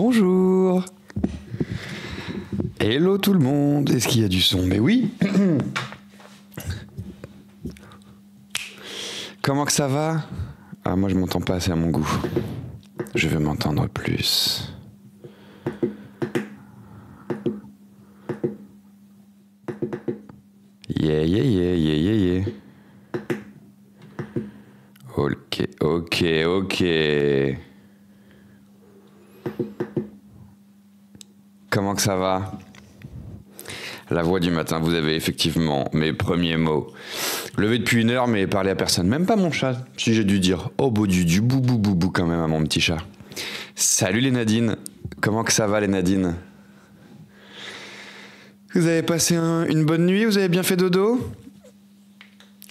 Bonjour Hello tout le monde Est-ce qu'il y a du son Mais oui Comment que ça va Ah moi je m'entends pas assez à mon goût. Je veux m'entendre plus. Yeah yeah yeah yeah yeah yeah. Ok ok ok. ça va La voix du matin, vous avez effectivement mes premiers mots. Levé depuis une heure, mais parler à personne, même pas mon chat, si j'ai dû dire. Oh bout du, du bou bou quand même à mon petit chat. Salut les Nadines Comment que ça va les Nadines Vous avez passé une bonne nuit Vous avez bien fait dodo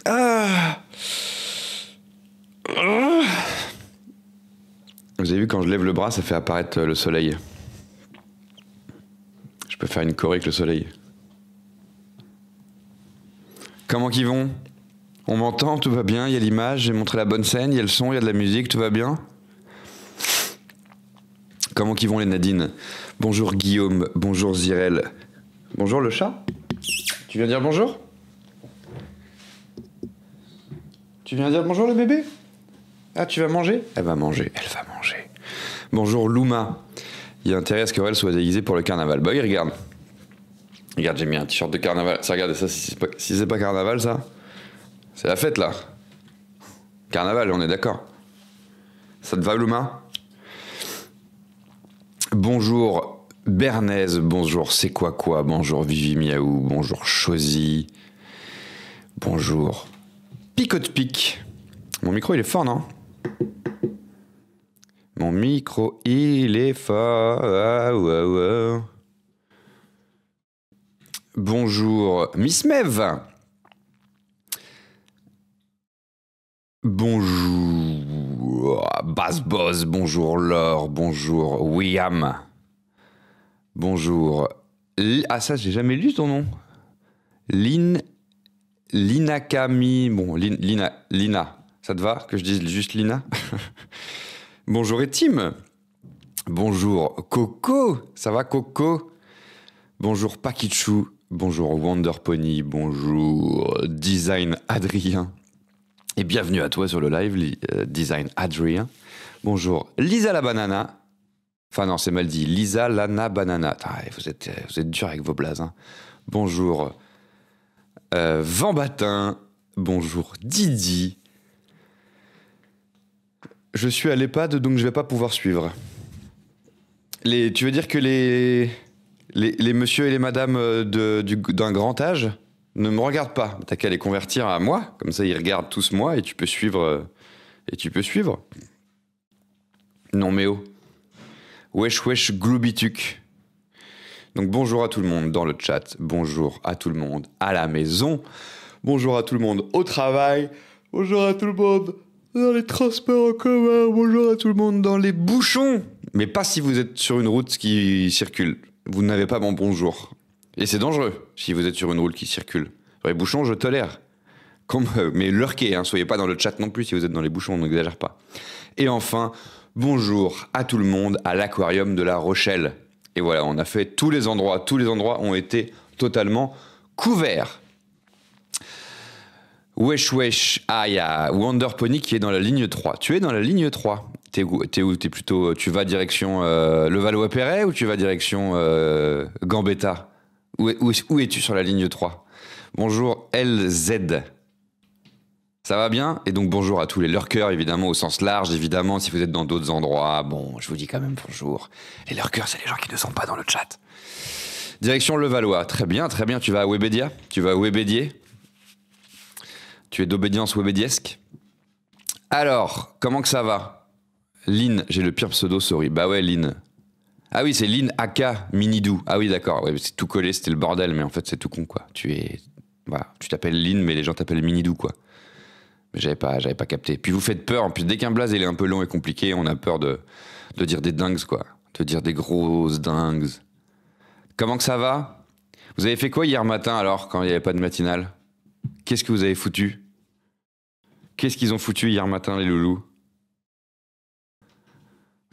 Ah vous avez vu, quand je lève le bras, ça fait apparaître le soleil faire une choré avec le soleil. Comment qu'ils vont On m'entend, tout va bien, il y a l'image, j'ai montré la bonne scène, il y a le son, il y a de la musique, tout va bien Comment qu'ils vont les Nadines Bonjour Guillaume, bonjour Zirel. Bonjour le chat Tu viens dire bonjour Tu viens dire bonjour le bébé Ah, tu vas manger Elle va manger, elle va manger. Bonjour Louma il y a intérêt à ce soit déguisée pour le carnaval. Bah oui, regarde. Regarde, j'ai mis un t-shirt de carnaval. Ça, regarde, ça, si c'est pas, carnaval, ça, c'est la fête, là. Carnaval, on est d'accord. Ça te va, Luma Bonjour Bernaise, bonjour C'est quoi quoi, bonjour Vivi Miaou, bonjour Chosy, bonjour Picote Pic. Mon micro il est fort, non mon micro, il est fort. Ah, Bonjour, Miss Mev. Bonjour, Bass Boss. Bonjour, Laure. Bonjour, William. Bonjour. ah, ça, j'ai jamais lu ton nom. Lina Camille. Bon, Lina. Lina. Ça te va que je dise juste Lina Bonjour et Bonjour Coco. Ça va Coco Bonjour Pakichu, Bonjour Wonder Pony. Bonjour Design Adrien. Et bienvenue à toi sur le live euh, Design Adrien. Bonjour Lisa la banana. Enfin non, c'est mal dit. Lisa Lana Banana. vous êtes, euh, vous êtes dur avec vos blazes. Hein. Bonjour euh, Van Batin. Bonjour Didi. Je suis à l'EHPAD, donc je ne vais pas pouvoir suivre. Les, tu veux dire que les, les, monsieur et les madames euh, d'un grand âge ne me regardent pas. T'as qu'à les convertir à moi, comme ça ils regardent tous moi et tu peux suivre. Euh, et tu peux suivre. Non mais oh. Wesh wesh Donc bonjour à tout le monde dans le chat, bonjour à tout le monde à la maison, bonjour à tout le monde au travail, bonjour à tout le monde dans les transports en commun, bonjour à tout le monde, dans les bouchons Mais pas si vous êtes sur une route qui circule. Vous n'avez pas mon bonjour. Et c'est dangereux si vous êtes sur une route qui circule. Dans les bouchons, je tolère. Comme, euh, mais lurquez, hein, soyez pas dans le chat non plus si vous êtes dans les bouchons, on n'exagère pas. Et enfin, bonjour à tout le monde à l'aquarium de La Rochelle. Et voilà, on a fait tous les endroits, tous les endroits ont été totalement couverts. Wesh Wesh, ah, il Wonder Pony qui est dans la ligne 3. Tu es dans la ligne 3. T'es où T'es où plutôt. Euh, tu vas direction euh, levallois Le Valois-Perret ou tu vas direction euh, Gambetta Où, es-tu sur la ligne 3 Bonjour LZ. Ça va bien Et donc bonjour à tous les lurkers, évidemment, au sens large, évidemment, si vous êtes dans d'autres endroits, bon, je vous dis quand même bonjour. Les lurkers, c'est les gens qui ne sont pas dans le chat. Direction Levallois, très bien, très bien, tu vas à Webedia Tu vas à Webédier tu es d'obédience webédiesque Alors, comment que ça va Lynn, j'ai le pire pseudo, sorry. Bah ouais, Lynn. Ah oui, c'est Lynn Aka Minidou. Ah oui, d'accord. c'est tout collé, c'était le bordel, mais en fait, c'est tout con, quoi. Tu es. Voilà. Tu t'appelles Lynn, mais les gens t'appellent Minidou, quoi. Mais j'avais pas, j'avais pas capté. Puis vous faites peur. Puis dès qu'un blaze, il est un peu long et compliqué, on a peur de, de dire des dingues, quoi. De dire des grosses dingues. Comment que ça va Vous avez fait quoi hier matin, alors, quand il n'y avait pas de matinale Qu'est-ce que vous avez foutu Qu'est-ce qu'ils ont foutu hier matin, les loulous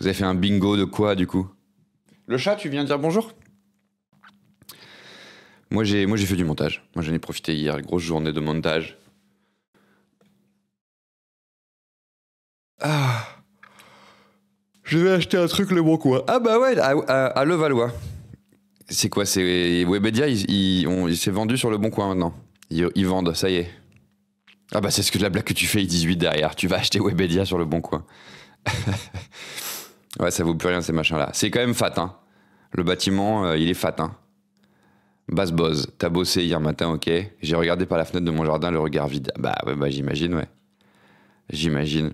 Vous avez fait un bingo de quoi, du coup Le chat, tu viens de dire bonjour moi j'ai, fait du montage. Moi, j'en ai profité hier, grosse journée de montage. Ah Je vais acheter un truc le bon coin. Ah bah ouais, à, Levallois. C'est quoi C'est Webedia, Ils s'est vendu sur le bon coin maintenant. Ils, vendent, ça y est. Ah bah c'est ce que la blague que tu fais, 18 derrière. Tu vas acheter Webedia sur le bon coin. ouais, ça vaut plus rien ces machins-là. C'est quand même fat, hein. Le bâtiment, euh, il est fat, hein. Basse Boss, t'as bossé hier matin, ok. J'ai regardé par la fenêtre de mon jardin le regard vide. Ah bah, ouais, bah, j'imagine, ouais. J'imagine.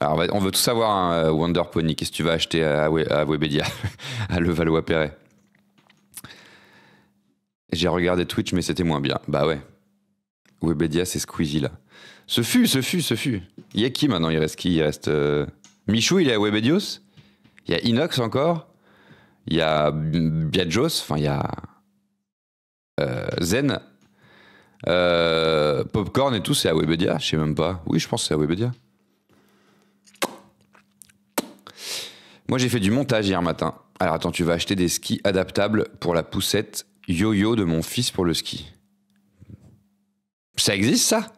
Alors, on, veut tout savoir, hein, euh, Wonder Pony. Qu'est-ce que tu vas acheter à, à Webedia, à Levallois-Perret J'ai regardé Twitch, mais c'était moins bien. Bah ouais. Webedia, c'est Squeezie là. Ce fut, ce fut, ce fut. Il y a qui maintenant Il reste qui Il reste euh, Michou, il est à Webedios. Il y a Inox encore. Il y a Biadjos Enfin, il y a euh, Zen. Euh, Popcorn et tout, c'est à Webedia. Je sais même pas. Oui, je pense que c'est à Webedia. Moi, j'ai fait du montage hier matin. Alors attends, tu vas acheter des skis adaptables pour la poussette yo-yo de mon fils pour le ski. Ça existe ça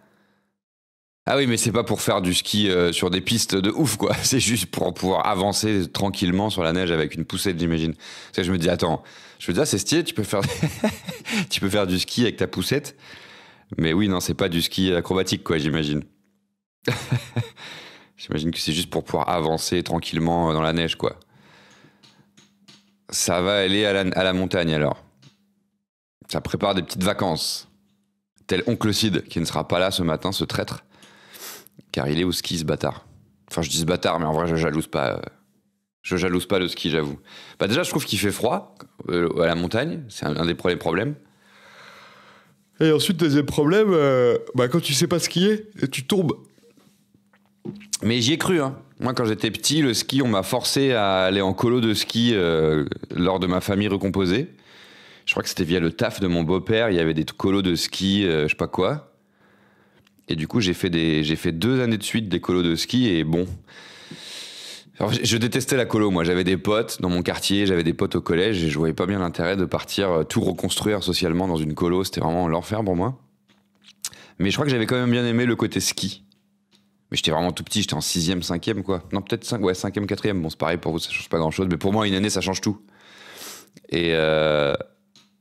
ah oui, mais c'est pas pour faire du ski euh, sur des pistes de ouf, quoi. C'est juste pour pouvoir avancer tranquillement sur la neige avec une poussette, j'imagine. Parce je me dis, attends, je me dis, ah, c'est stylé, tu peux, faire... tu peux faire du ski avec ta poussette. Mais oui, non, c'est pas du ski acrobatique, quoi, j'imagine. j'imagine que c'est juste pour pouvoir avancer tranquillement euh, dans la neige, quoi. Ça va aller à la montagne, alors. Ça prépare des petites vacances. Tel oncle Cid, qui ne sera pas là ce matin, ce traître, car il est au ski, ce bâtard. Enfin, je dis ce bâtard, mais en vrai, je jalouse pas. Euh, je jalouse pas le ski, j'avoue. Bah déjà, je trouve qu'il fait froid euh, à la montagne. C'est un, des premiers problèmes. Et ensuite, deuxième problème, euh, bah, quand tu sais pas skier, tu tombes. Mais j'y ai cru. Hein. Moi, quand j'étais petit, le ski, on m'a forcé à aller en colo de ski lors de ma famille recomposée je crois que c'était via le taf de mon beau-père, il y avait des colos de ski, euh, je sais pas quoi. Et du coup, j'ai fait, des, j'ai fait deux années de suite des colos de ski et bon. je détestais la colo, moi. J'avais des potes dans mon quartier, j'avais des potes au collège et je voyais pas bien l'intérêt de partir euh, tout reconstruire socialement dans une colo. C'était vraiment l'enfer pour moi. Mais je crois que j'avais quand même bien aimé le côté ski. Mais j'étais vraiment tout petit, j'étais en 6ème, 5ème quoi. Non, peut-être 5, ouais, 5ème, 4ème. Bon, c'est pareil pour vous, ça change pas grand chose. Mais pour moi, une année, ça change tout. Et. Euh,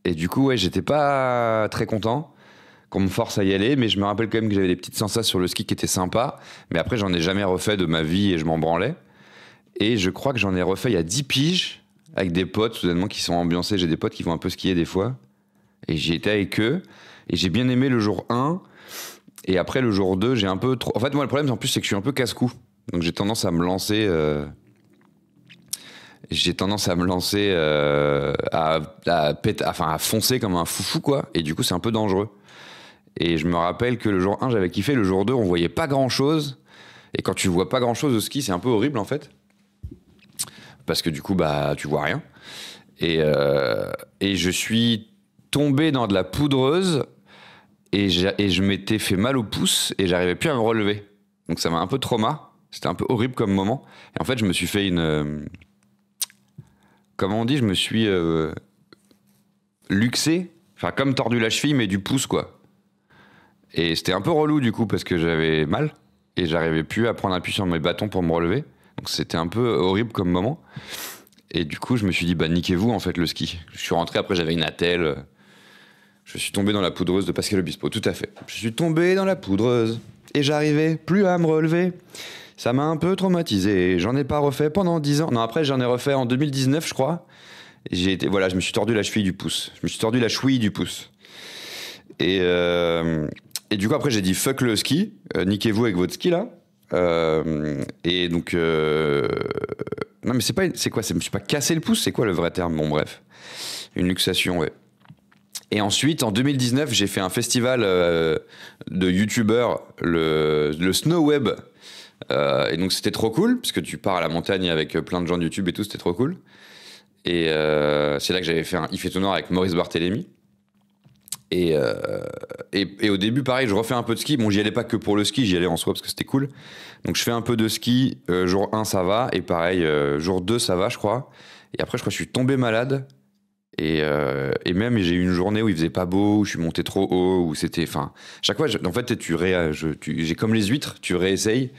et du coup, ouais, j'étais pas très content qu'on me force à y aller, mais je me rappelle quand même que j'avais des petites sensations sur le ski qui étaient sympas, mais après j'en ai jamais refait de ma vie et je m'en branlais. Et je crois que j'en ai refait il y a 10 piges avec des potes soudainement qui sont ambiancés, j'ai des potes qui vont un peu skier des fois, et j'y étais avec eux, et j'ai bien aimé le jour 1, et après le jour 2, j'ai un peu trop... En fait moi le problème en plus c'est que je suis un peu casse-cou, donc j'ai tendance à me lancer... Euh, j'ai tendance à me lancer, euh, à, pète, enfin à, foncer comme un foufou, quoi. Et du coup, c'est un peu dangereux. Et je me rappelle que le jour 1, j'avais kiffé. Le jour 2, on voyait pas grand chose. Et quand tu vois pas grand chose au ski, c'est un peu horrible, en fait. Parce que du coup, bah, tu vois rien. Et, euh, et je suis tombé dans de la poudreuse. Et, et je m'étais fait mal au pouce. Et j'arrivais plus à me relever. Donc ça m'a un peu trauma. C'était un peu horrible comme moment. Et en fait, je me suis fait une euh, comme on dit, je me suis euh, luxé, enfin comme tordu la cheville, mais du pouce quoi. Et c'était un peu relou du coup parce que j'avais mal et j'arrivais plus à prendre appui sur mes bâtons pour me relever. Donc c'était un peu horrible comme moment. Et du coup, je me suis dit, bah niquez-vous en fait le ski. Je suis rentré, après j'avais une attelle. Je suis tombé dans la poudreuse de Pascal Obispo, tout à fait. Je suis tombé dans la poudreuse et j'arrivais plus à me relever. Ça m'a un peu traumatisé. J'en ai pas refait pendant 10 ans. Non, après, j'en ai refait en 2019, je crois. J'ai été, voilà, je me suis tordu la cheville du pouce. Je me suis tordu la cheville du pouce. Et, euh, et du coup, après, j'ai dit fuck le ski. Euh, niquez-vous avec votre ski, là. Euh, et donc. non, mais c'est pas. C'est quoi Je me suis pas cassé le pouce. C'est quoi le vrai terme Bon, bref. Une luxation, ouais. Et ensuite, en 2019, j'ai fait un festival de youtubeurs, le, le Snow Web euh, et donc c'était trop cool, puisque tu pars à la montagne avec euh, plein de gens de YouTube et tout, c'était trop cool. Et euh, c'est là que j'avais fait un If et avec Maurice Barthélémy. Et, et, au début, pareil, je refais un peu de ski. Bon, j'y allais pas que pour le ski, j'y allais en soi parce que c'était cool. Donc je fais un peu de ski, jour 1 ça va, et pareil, jour 2 ça va, je crois. Et après, je crois que je suis tombé malade. Et, et, même j'ai eu une journée où il faisait pas beau, où je suis monté trop haut, où c'était. Enfin, chaque fois, en fait, tu j'ai comme les huîtres, tu réessayes.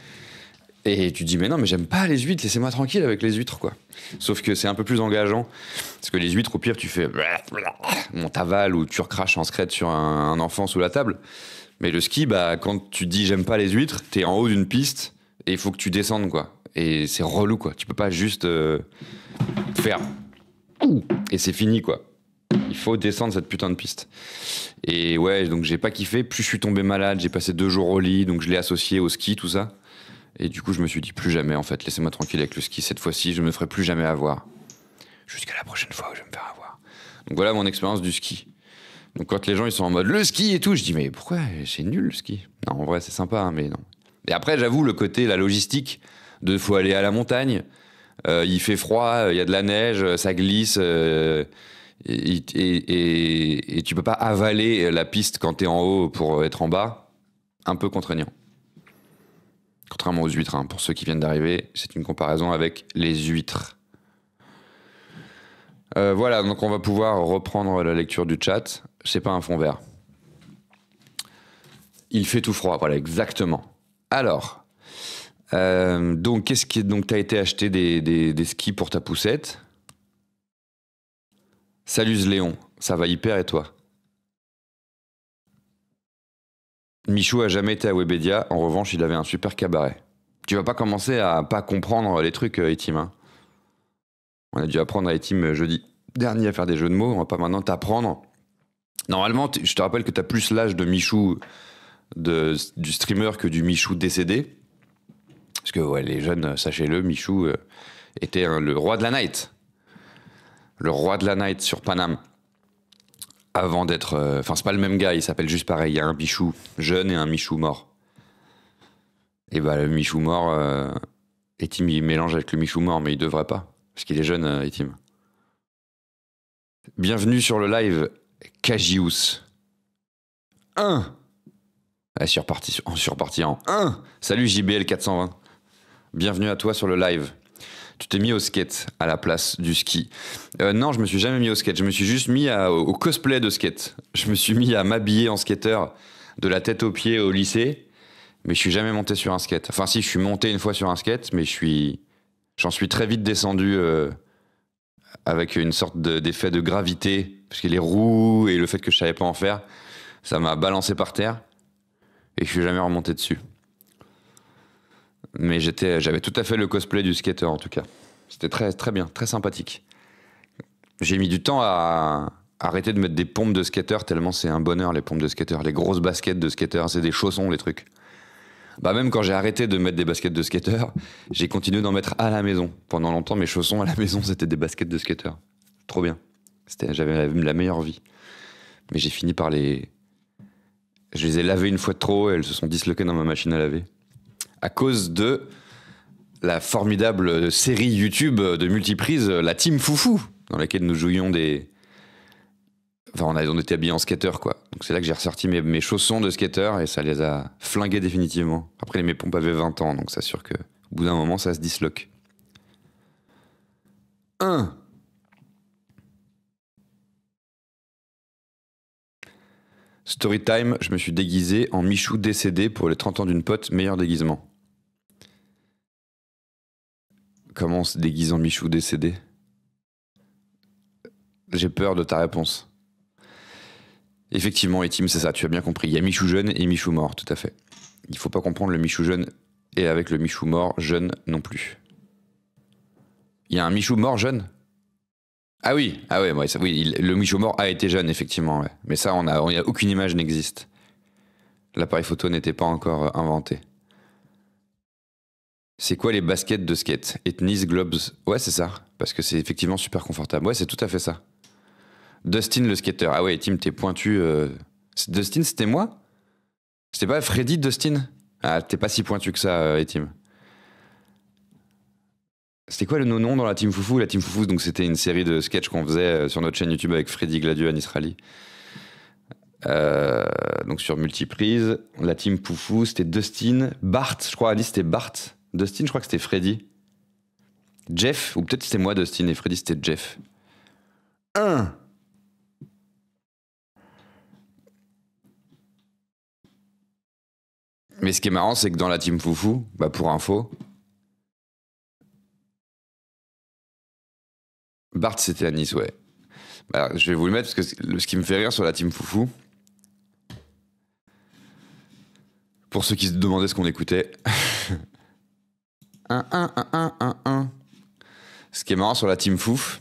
Et tu dis, mais non, mais j'aime pas les huîtres, laissez-moi tranquille avec les huîtres, quoi. Sauf que c'est un peu plus engageant. Parce que les huîtres, au pire, tu fais. mon t'avale ou tu recraches en secrète sur un, enfant sous la table. Mais le ski, bah, quand tu dis j'aime pas les huîtres, t'es en haut d'une piste et il faut que tu descendes, quoi. Et c'est relou, quoi. Tu peux pas juste euh, faire. Et c'est fini, quoi. Il faut descendre cette putain de piste. Et ouais, donc j'ai pas kiffé. Plus je suis tombé malade, j'ai passé deux jours au lit, donc je l'ai associé au ski, tout ça. Et du coup, je me suis dit plus jamais, en fait, laissez-moi tranquille avec le ski. Cette fois-ci, je ne me ferai plus jamais avoir. Jusqu'à la prochaine fois où je vais me faire avoir. Donc voilà mon expérience du ski. Donc quand les gens ils sont en mode le ski et tout, je dis mais pourquoi c'est nul le ski Non, en vrai c'est sympa, hein, mais non. Et après j'avoue le côté la logistique de faut aller à la montagne, euh, il fait froid, il y a de la neige, ça glisse. Euh, et, et, et, et, tu peux pas avaler la piste quand tu es en haut pour être en bas, un peu contraignant. Contrairement aux huîtres, hein. pour ceux qui viennent d'arriver, c'est une comparaison avec les huîtres. Euh, voilà, donc on va pouvoir reprendre la lecture du chat. C'est pas un fond vert. Il fait tout froid, voilà, exactement. Alors, euh, donc qu'est-ce qui donc t'as été acheter des, des, skis pour ta poussette Salut Léon, ça va hyper et toi Michou a jamais été à Webedia, en revanche, il avait un super cabaret. Tu vas pas commencer à pas comprendre les trucs, euh, Etim. Hein. On a dû apprendre à Etim euh, jeudi dernier à faire des jeux de mots, on va pas maintenant t'apprendre. Normalement, je te rappelle que tu as plus l'âge de Michou du streamer que du Michou décédé. Parce que les jeunes, euh, sachez-le, Michou était le roi de la night. Le roi de la night sur Paname avant d'être. Euh, enfin, c'est pas le même gars, il s'appelle juste pareil. Il y a un bichou jeune et un Michou mort. Et bah, le Michou mort, euh, Etim, il mélange avec le Michou mort, mais il devrait pas, parce qu'il est jeune, euh, Etim. Bienvenue sur le live Kajius. 1 ah, est en surpartie en 1 Salut JBL420. Bienvenue à toi sur le live tu t'es mis au skate à la place du ski. Euh, non, je me suis jamais mis au skate. Je me suis juste mis au cosplay de skate. Je me suis mis à m'habiller en skater de la tête aux pieds au lycée, mais je suis jamais monté sur un skate. Enfin, si, je suis monté une fois sur un skate, mais je suis, j'en suis très vite descendu euh, avec une sorte d'effet de, gravité, parce que les roues et le fait que je savais pas en faire, ça m'a balancé par terre et je suis jamais remonté dessus. Mais j'étais, j'avais tout à fait le cosplay du skater en tout cas. C'était très, très bien, très sympathique. J'ai mis du temps à arrêter de mettre des pompes de skater tellement c'est un bonheur les pompes de skater, les grosses baskets de skater, c'est des chaussons les trucs. Bah même quand j'ai arrêté de mettre des baskets de skater, j'ai continué d'en mettre à la maison. Pendant longtemps mes chaussons à la maison c'était des baskets de skater. Trop bien. C'était, j'avais la meilleure vie. Mais j'ai fini par les, je les ai lavées une fois de trop et elles se sont disloquées dans ma machine à laver à cause de la formidable série YouTube de multiprise, la Team Foufou, dans laquelle nous jouions des. Enfin, on, a, on était habillés en skater, quoi. Donc c'est là que j'ai ressorti mes, chaussons de skater et ça les a flingués définitivement. Après, mes pompes avaient 20 ans, donc ça sûr que au bout d'un moment, ça se disloque. 1. time, je me suis déguisé en Michou décédé pour les 30 ans d'une pote, meilleur déguisement. Comment on se déguise en Michou décédé J'ai peur de ta réponse. Effectivement, Etim, c'est ça, tu as bien compris. Il y a Michou jeune et Michou mort, tout à fait. Il faut pas comprendre le Michou jeune et avec le Michou mort jeune non plus. Il y a un Michou mort jeune Ah oui, ah oui, le Michou mort a été jeune, effectivement. Mais ça, a aucune image n'existe. L'appareil photo n'était pas encore inventé. C'est quoi les baskets de skate Ethnies Globes. Ouais, c'est ça. Parce que c'est effectivement super confortable. Ouais, c'est tout à fait ça. Dustin le skater. Ah ouais, Tim, t'es pointu. Euh. Dustin, c'était moi C'était pas Freddy Dustin Ah, t'es pas si pointu que ça, euh, C'était quoi le nom dans la Team Foufou La Team Foufou, donc c'était une série de sketchs qu'on faisait euh, sur notre chaîne YouTube avec Freddy Gladieux, Anis Rally. Euh, donc sur Multiprise. La Team Foufou, c'était Dustin, Bart, je crois, Alice, c'était Bart. Dustin, je crois que c'était Freddy. Jeff, ou peut-être c'était moi, Dustin, et Freddy, c'était Jeff. Un. Mais ce qui est marrant, c'est que dans la team Foufou, bah pour info, Bart, c'était Anis, ouais. Bah, je vais vous le mettre parce que ce qui me fait rire sur la team Foufou, pour ceux qui se demandaient ce qu'on écoutait, 1, 1, 1, 1, 1. Ce qui est marrant sur la team Fouf.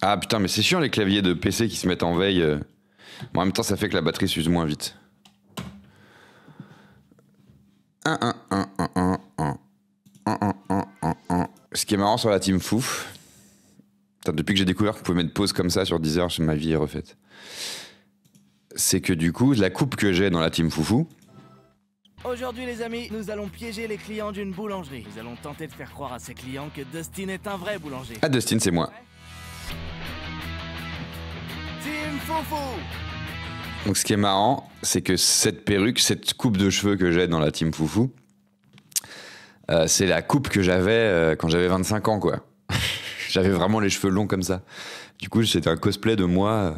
Ah putain, mais c'est sûr les claviers de PC qui se mettent en veille. Bon, en même temps, ça fait que la batterie s'use moins vite. 1, 1, 1, 1, 1, 1, 1, 1, 1, Ce qui est marrant sur la team Fouf. Putain, depuis que j'ai découvert qu'on pouvait mettre pause comme ça sur 10 heures, ma vie est refaite. C'est que du coup, la coupe que j'ai dans la team Foufou, Aujourd'hui les amis, nous allons piéger les clients d'une boulangerie. Nous allons tenter de faire croire à ces clients que Dustin est un vrai boulanger. Ah Dustin c'est moi. Team Foufou Donc ce qui est marrant, c'est que cette perruque, cette coupe de cheveux que j'ai dans la Team Foufou, euh, c'est la coupe que j'avais euh, quand j'avais 25 ans quoi. j'avais vraiment les cheveux longs comme ça. Du coup, c'était un cosplay de moi, euh,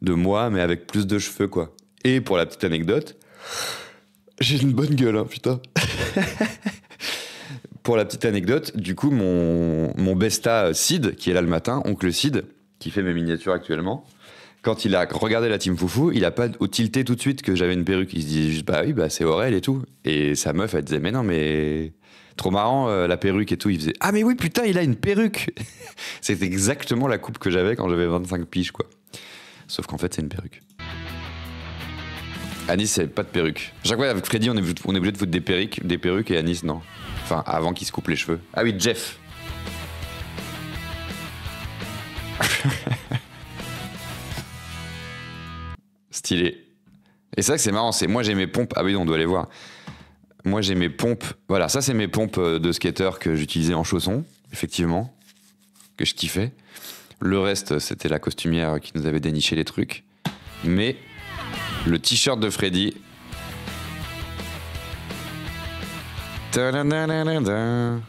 de moi, mais avec plus de cheveux, quoi. Et pour la petite anecdote, j'ai une bonne gueule, hein, putain. Pour la petite anecdote, du coup, mon, besta euh, Sid, qui est là le matin, oncle Sid, qui fait mes miniatures actuellement, quand il a regardé la team Foufou, il a pas tilté tout de suite que j'avais une perruque. Il se disait juste, bah oui, bah c'est Aurel et tout. Et sa meuf, elle disait, mais non, mais trop marrant, euh, la perruque et tout. Il faisait, ah mais oui, putain, il a une perruque C'est exactement la coupe que j'avais quand j'avais 25 piges, quoi. Sauf qu'en fait, c'est une perruque. Anis, c'est pas de perruque. Chaque fois avec Freddy, on est, obligé de foutre des perruques, des perruques et Anis, non. Enfin, avant qu'il se coupe les cheveux. Ah oui, Jeff. Stylé. Et c'est vrai que c'est marrant, c'est moi j'ai mes pompes. Ah oui, on doit aller voir. Moi j'ai mes pompes. Voilà, ça c'est mes pompes euh, de skater que j'utilisais en chaussons, effectivement, que je kiffais. Le reste, c'était la costumière qui nous avait déniché les trucs. Mais le t-shirt de Freddy. Le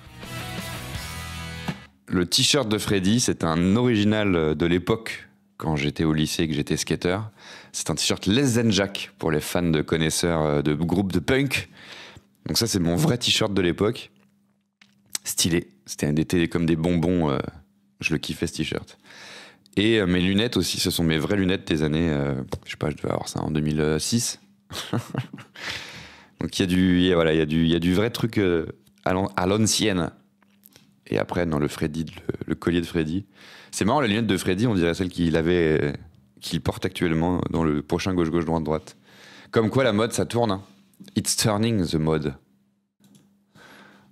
t-shirt de Freddy, c'est un original de l'époque quand j'étais au lycée et que j'étais skater. C'est un t-shirt Les Jack pour les fans de connaisseurs euh, de groupes de punk. Donc ça, c'est mon vrai t-shirt de l'époque. Stylé. C'était un des t-shirts comme des bonbons. Euh, je le kiffais ce t-shirt. Et euh, mes lunettes aussi, ce sont mes vraies lunettes des années, euh, je sais pas, je devais avoir ça en 2006. Donc il y a du, voilà, il y a du, il y du vrai truc euh, à l'ancienne. Et après, dans le Freddy, le, collier de Freddy. C'est marrant, les lunettes de Freddy, on dirait celles qu'il avait, qu'il porte actuellement dans le prochain gauche-gauche-droite-droite. Comme quoi, la mode, ça tourne. Hein. It's turning the mode.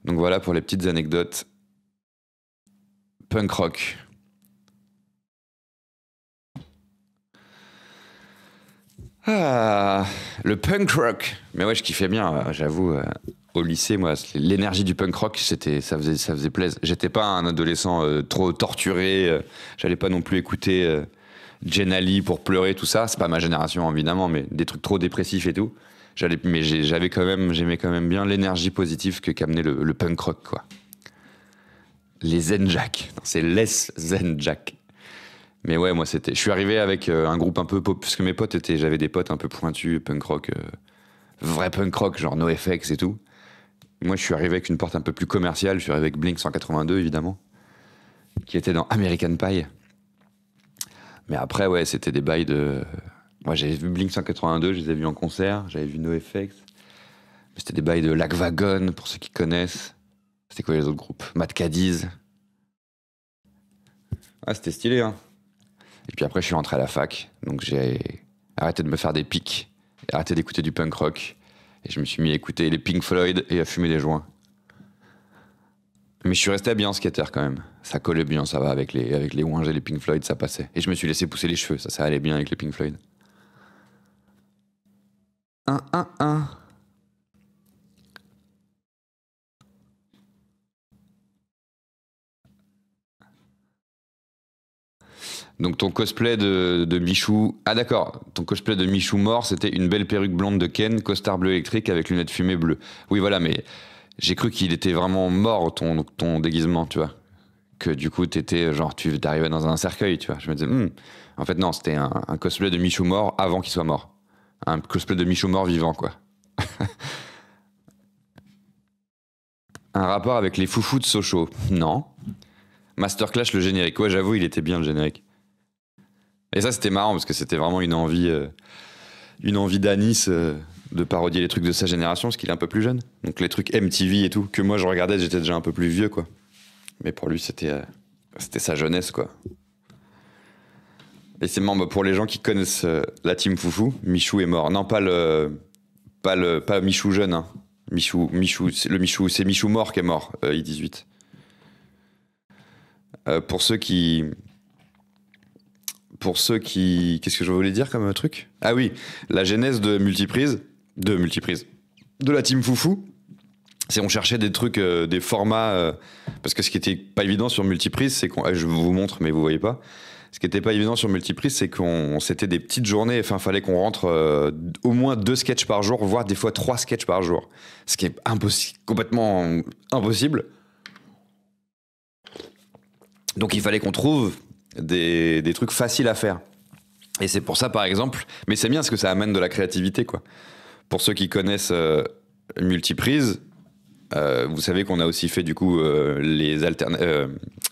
Donc voilà pour les petites anecdotes. Punk rock. Ah, le punk rock. Mais ouais, je kiffais bien, euh, j'avoue. Euh, au lycée, moi, l'énergie du punk rock, c'était, ça faisait, ça faisait plaisir. J'étais pas un adolescent euh, trop torturé. J'allais pas non plus écouter Jen Ali pour pleurer, tout ça. C'est pas ma génération, évidemment, mais des trucs trop dépressifs et tout. J'allais, mais j'avais quand même, j'aimais quand même bien l'énergie positive que qu'amenait le, le, punk rock, quoi. Les Zen Jack. C'est Les Zen Jack. Mais ouais, moi, c'était. Je suis arrivé avec euh, un groupe un peu pop, parce que mes potes étaient. J'avais des potes un peu pointus, punk rock, euh, vrai punk rock, genre NoFX et tout. Moi, je suis arrivé avec une porte un peu plus commerciale. Je suis arrivé avec Blink 182, évidemment, qui était dans American Pie. Mais après, ouais, c'était des bails de. Moi, j'avais vu Blink 182, je les ai vus en concert, j'avais vu NoFX. C'était des bails de Lac Wagon, pour ceux qui connaissent. C'était quoi les autres groupes Mad Cadiz. Ah, c'était stylé, hein. Et puis après, je suis rentré à la fac, donc j'ai arrêté de me faire des pics, arrêté d'écouter du punk rock, et je me suis mis à écouter les Pink Floyd et à fumer des joints. Mais je suis resté bien en skater quand même. Ça collait bien, ça va, avec les, avec et les Pink Floyd, ça passait. Et je me suis laissé pousser les cheveux, ça, ça allait bien avec les Pink Floyd. 1, 1, 1. Donc ton cosplay de, Michou. Ah d'accord, ton cosplay de Michou mort, c'était une belle perruque blonde de Ken, costard bleu électrique avec lunettes fumées bleues. Oui voilà, mais j'ai cru qu'il était vraiment mort ton, ton déguisement, tu vois. Que du coup, t'étais genre, tu arrivais dans un cercueil, tu vois. Je me disais, hmm. en fait, non, c'était un, un, cosplay de Michou mort avant qu'il soit mort. Un cosplay de Michou mort vivant, quoi. un rapport avec les foufous de Sochaux Non. Masterclash, le générique. Ouais, j'avoue, il était bien le générique. Et ça, c'était marrant parce que c'était vraiment une envie, euh, une envie d'Anis euh, de parodier les trucs de sa génération parce qu'il est un peu plus jeune. Donc les trucs MTV et tout, que moi je regardais, j'étais déjà un peu plus vieux, quoi. Mais pour lui, c'était euh, c'était sa jeunesse, quoi. Et c'est marrant, bah, pour les gens qui connaissent la team Foufou, Michou est mort. Non, pas le. Pas, le, pas Michou jeune, hein. Michou, le Michou, c'est Michou mort qui est mort, I18. pour ceux qui, pour ceux qui. Qu'est-ce que je voulais dire comme un truc Ah oui, la genèse de Multiprise, de Multiprise, de la team Foufou. C'est on cherchait des trucs, euh, des formats. Euh, parce que ce qui était pas évident sur Multiprise, c'est qu'on. Ah, je vous montre, mais vous voyez pas. Ce qui n'était pas évident sur Multiprise, c'est qu'on c'était des petites journées. Enfin, fallait qu'on rentre euh, au moins deux sketchs par jour, voire des fois trois sketchs par jour. Ce qui est impossible, complètement impossible. Donc il fallait qu'on trouve des, trucs faciles à faire. Et c'est pour ça, par exemple, mais c'est bien parce que ça amène de la créativité, Pour ceux qui connaissent euh, Multiprise, euh, vous savez qu'on a aussi fait du coup euh, les,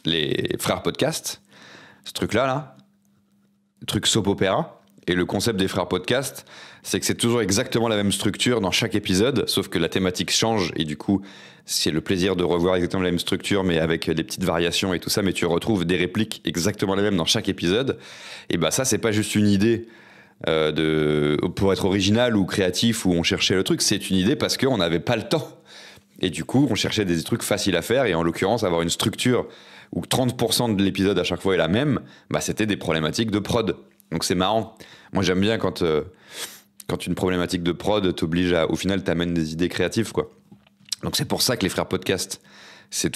les frères podcast, ce truc-là, là, truc soap Et le concept des frères podcast, c'est que c'est toujours exactement la même structure dans chaque épisode, sauf que la thématique change et du coup, c'est le plaisir de revoir exactement la même structure, mais avec des petites variations et tout ça, mais tu retrouves des répliques exactement les mêmes dans chaque épisode. Et bah ça, c'est pas juste une idée. Euh, de, pour être original ou créatif ou on cherchait le truc, c'est une idée parce qu'on n'avait pas le temps. Et du coup, on cherchait des trucs faciles à faire et en l'occurrence, avoir une structure où 30% de l'épisode à chaque fois est la même, bah, c'était des problématiques de prod. Donc c'est marrant. Moi j'aime bien quand... Euh, quand une problématique de prod t'oblige à, au final, t'amène des idées créatives, quoi. Donc c'est pour ça que les frères podcast, c'est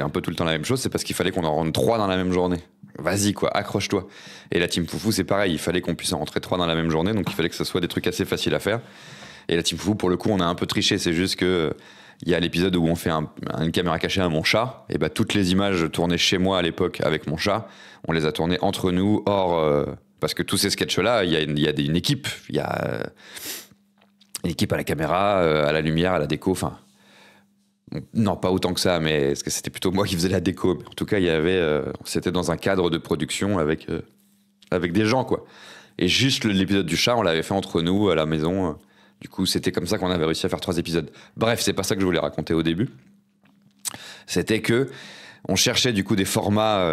un peu tout le temps la même chose, c'est parce qu'il fallait qu'on en rentre trois dans la même journée. Vas-y quoi, accroche-toi. Et la team Foufou, c'est pareil, il fallait qu'on puisse en rentrer trois dans la même journée, donc il fallait que ce soit des trucs assez faciles à faire. Et la team Foufou, pour le coup, on a un peu triché, c'est juste que il y a l'épisode où on fait une caméra cachée à mon chat, et bah toutes les images tournées chez moi à l'époque avec mon chat, on les a tournées entre nous, hors, euh, parce que tous ces sketchs-là, il y a, une, une équipe. Il y a euh, une équipe à la caméra, euh, à la lumière, à la déco. Enfin, non, pas autant que ça, mais parce que c'était plutôt moi qui faisais la déco. en tout cas, il y avait, euh, c'était dans un cadre de production avec, avec des gens, quoi. Et juste l'épisode du chat, on l'avait fait entre nous à la maison. Du coup, c'était comme ça qu'on avait réussi à faire trois épisodes. Bref, c'est pas ça que je voulais raconter au début. C'était que on cherchait du coup des formats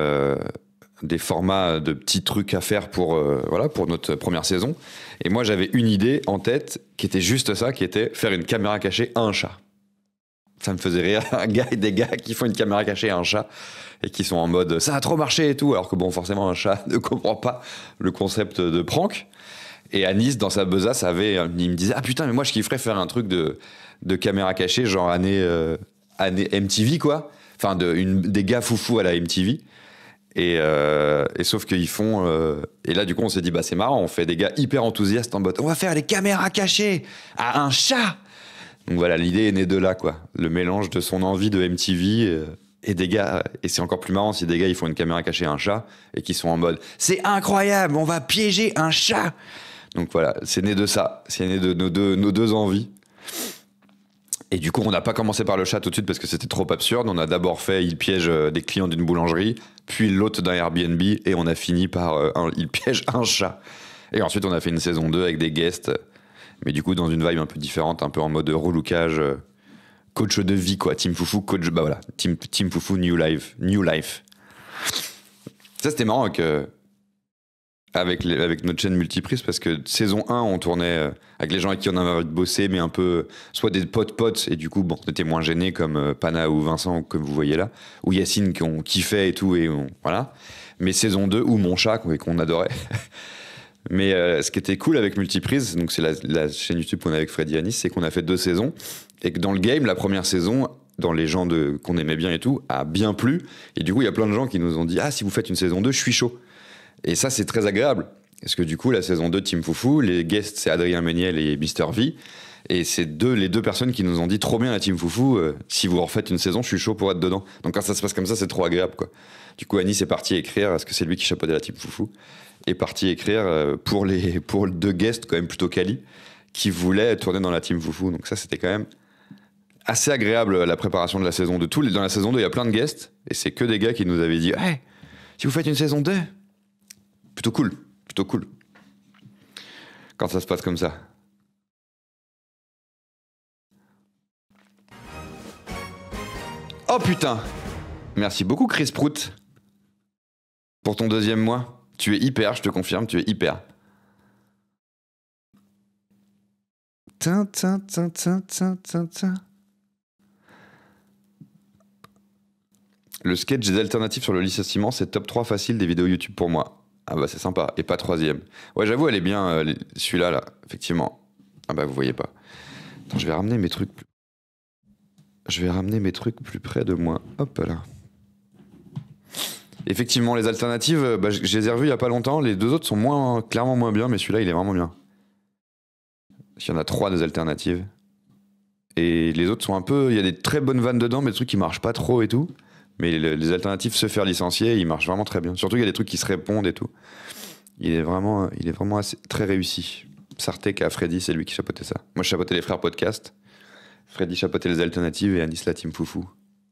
des formats de petits trucs à faire pour, euh, voilà, pour notre première saison. Et moi, j'avais une idée en tête qui était juste ça, qui était faire une caméra cachée à un chat. Ça me faisait rire, un gars et des gars qui font une caméra cachée à un chat et qui sont en mode ça a trop marché et tout, alors que bon, forcément, un chat ne comprend pas le concept de prank. Et Anis, dans sa besace, avait, euh, il me disait ah putain, mais moi, je kifferais faire un truc de, caméra cachée, genre année, euh, MTV, quoi. Enfin, de, des gars foufous à la MTV. Euh, et, sauf qu'ils font. Euh, et là, du coup, on s'est dit, bah, c'est marrant, on fait des gars hyper enthousiastes en mode, on va faire des caméras cachées à un chat Donc voilà, l'idée est née de là, quoi. Le mélange de son envie de MTV euh, et des gars. Et c'est encore plus marrant si des gars, ils font une caméra cachée à un chat et qui sont en mode, c'est incroyable, on va piéger un chat Donc voilà, c'est né de ça. C'est né de nos deux, nos deux envies. Et du coup, on n'a pas commencé par le chat tout de suite parce que c'était trop absurde. On a d'abord fait il piège euh, des clients d'une boulangerie, puis l'hôte d'un Airbnb, et on a fini par euh, un, il piège un chat. Et ensuite, on a fait une saison 2 avec des guests, mais du coup, dans une vibe un peu différente, un peu en mode reloucage, euh, coach de vie, quoi. Team Foufou, coach. Bah voilà, Team, team Foufou, New Life. New life. Ça, c'était marrant que avec, notre chaîne Multiprise parce que saison 1, on tournait euh, avec les gens avec qui on avait envie de bosser, mais un peu euh, soit des potes-potes, et du coup, bon, on était moins gênés comme euh, Pana ou Vincent, comme vous voyez là, ou Yacine ont kiffé et tout, et voilà. Mais saison 2, ou Mon Chat, qu'on adorait. mais ce qui était cool avec Multiprise, donc c'est la, la, chaîne YouTube qu'on a avec Freddy Anis, c'est qu'on a fait deux saisons, et que dans le game, la première saison, dans les gens qu'on aimait bien et tout, a bien plu. Et du coup, il y a plein de gens qui nous ont dit Ah, si vous faites une saison 2, je suis chaud. Et ça, c'est très agréable. Parce que du coup, la saison 2 de Team Foufou, les guests, c'est Adrien Méniel et Mister V. Et c'est deux, les deux personnes qui nous ont dit trop bien la Team Foufou, euh, si vous refaites une saison, je suis chaud pour être dedans. Donc quand ça se passe comme ça, c'est trop agréable. quoi. Du coup, Annie s'est parti écrire, parce que c'est lui qui chapeaudait la Team Foufou, est parti écrire euh, pour, les, pour deux guests, quand même plutôt quali, qui voulaient tourner dans la Team Foufou. Donc ça, c'était quand même assez agréable la préparation de la saison 2. dans la saison 2, il y a plein de guests, et c'est que des gars qui nous avaient dit hey, si vous faites une saison 2, plutôt cool, plutôt cool. Quand ça se passe comme ça. Oh putain Merci beaucoup Chris Prout pour ton deuxième mois. Tu es hyper, je te confirme, tu es hyper. le sketch des alternatives sur le licenciement, c'est top 3 facile des vidéos YouTube pour moi. Ah bah c'est sympa. Et pas troisième. Ouais, j'avoue, elle est bien, euh, celui-là, là, effectivement. Ah bah vous voyez pas. Attends, je vais ramener mes trucs plus... Je vais ramener mes trucs plus près de moi. Hop là. Effectivement, les alternatives, euh, bah, je les ai il y a pas longtemps. Les deux autres sont moins, clairement moins bien, mais celui-là, il est vraiment bien. Il y en a trois des alternatives. Et les autres sont un peu. Il y a des très bonnes vannes dedans, mais des trucs qui marchent pas trop et tout. Mais les alternatives, se faire licencier, il marche vraiment très bien. Surtout, il y a des trucs qui se répondent et tout. Il est vraiment, il est vraiment très réussi. Sartek à Freddy, c'est lui qui chapotait ça. Moi, je chapeautais les frères podcast. Freddy chapotait les alternatives et Anis la team foufou.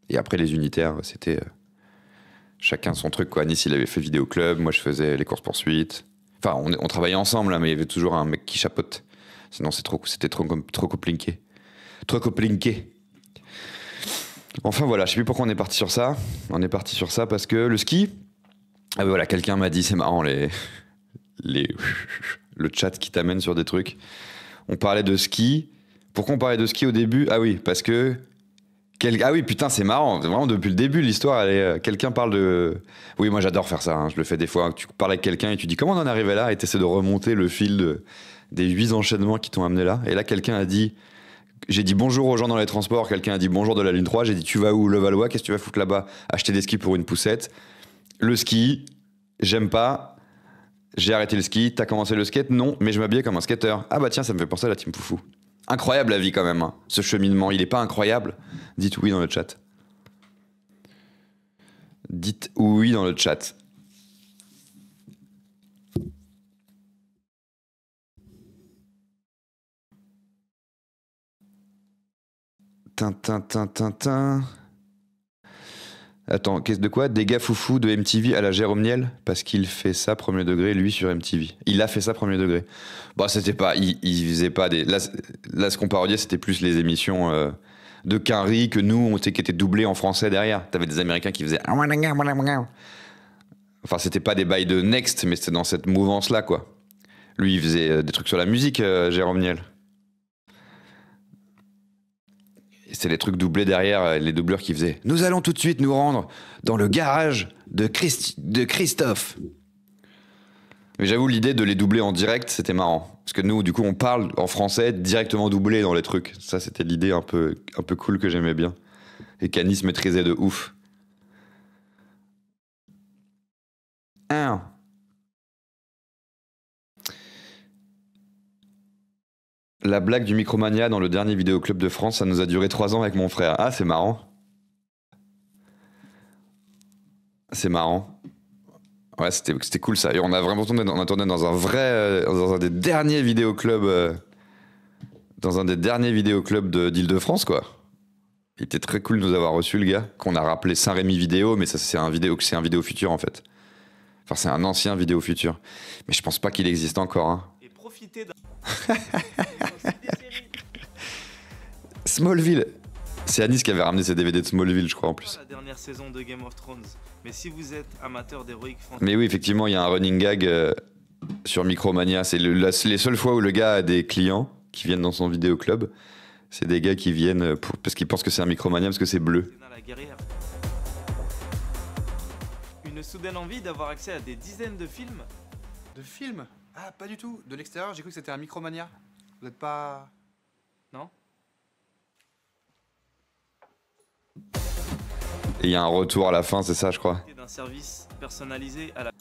Et après, les unitaires, c'était euh, chacun son truc. Quoi. Anis, il avait fait vidéo club. Moi, je faisais les courses poursuites. Enfin, on, on travaillait ensemble, hein, mais il y avait toujours un mec qui chapeaute. Sinon, c'était trop, c'était trop, trop compliqué. Trop compliqué. Enfin voilà, je sais plus pourquoi on est parti sur ça. On est parti sur ça parce que le ski. Ah ben voilà, quelqu'un m'a dit, c'est marrant les les le chat qui t'amène sur des trucs. On parlait de ski. Pourquoi on parlait de ski au début Ah oui, parce que ah oui, putain, c'est marrant. Vraiment, depuis le début, l'histoire, euh, quelqu'un parle de. Oui, moi, j'adore faire ça. Hein. Je le fais des fois. Tu parles avec quelqu'un et tu dis comment on en est arrivé là et tu essaies de remonter le fil des huit enchaînements qui t'ont amené là. Et là, quelqu'un a dit j'ai dit bonjour aux gens dans les transports, quelqu'un a dit bonjour de la Lune 3, j'ai dit tu vas où Valois, qu'est-ce que tu vas foutre là-bas Acheter des skis pour une poussette. Le ski, j'aime pas. J'ai arrêté le ski, t'as commencé le skate Non, mais je m'habillais comme un skater. Ah bah tiens, ça me fait penser à la Team Foufou. Incroyable la vie quand même, hein, ce cheminement, il est pas incroyable Dites oui dans le chat. Dites oui dans le chat. tin Attends, qu'est-ce de quoi gars foufou de MTV à la Jérôme Niel parce qu'il fait ça premier degré lui sur MTV. Il a fait ça premier degré. Bah c'était pas, il, il, faisait pas des. Là, ce qu'on parodiait c'était plus les émissions euh, de Quinry que nous on qui étaient doublés en français derrière. T'avais des Américains qui faisaient. Enfin c'était pas des bails de Next mais c'était dans cette mouvance là quoi. Lui il faisait euh, des trucs sur la musique euh, Jérôme Niel. c'est les trucs doublés derrière, euh, les doubleurs qui faisaient. Nous allons tout de suite nous rendre dans le garage de, Christophe. Mais j'avoue, l'idée de les doubler en direct, c'était marrant. Parce que nous, du coup, on parle en français directement doublé dans les trucs. Ça, c'était l'idée un peu, un peu cool que j'aimais bien. Et Canis maîtrisait de ouf. 1, La blague du Micromania dans le dernier vidéoclub de France, ça nous a duré trois ans avec mon frère. Ah, c'est marrant. C'est marrant. Ouais, c'était cool ça. Et on a vraiment tourné, on a tourné dans un vrai. Euh, dans un des derniers vidéoclubs. Euh, dans un des derniers vidéoclubs d'Île-de-France, quoi. Il était très cool de nous avoir reçus, le gars, qu'on a rappelé Saint-Rémy Vidéo, mais ça, c'est un vidéo, c'est un vidéo futur, en fait. Enfin, c'est un ancien vidéo futur. Mais je pense pas qu'il existe encore. Hein. Et profitez d'un. Smallville. C'est Anis qui avait ramené ses DVD de Smallville, je crois, en plus. Mais Mais oui, effectivement, il y a un running gag euh, sur Micromania. C'est les seules fois où le gars a des clients qui viennent dans son club. C'est des gars qui viennent parce qu'ils pensent que c'est un Micromania parce que c'est bleu. Une soudaine envie d'avoir accès à des dizaines de films. De films ah, pas du tout. De l'extérieur, j'ai cru que c'était un Micromania. Vous n'êtes pas... Non il y a un retour à la fin, c'est ça, je crois. D'un service personnalisé à la...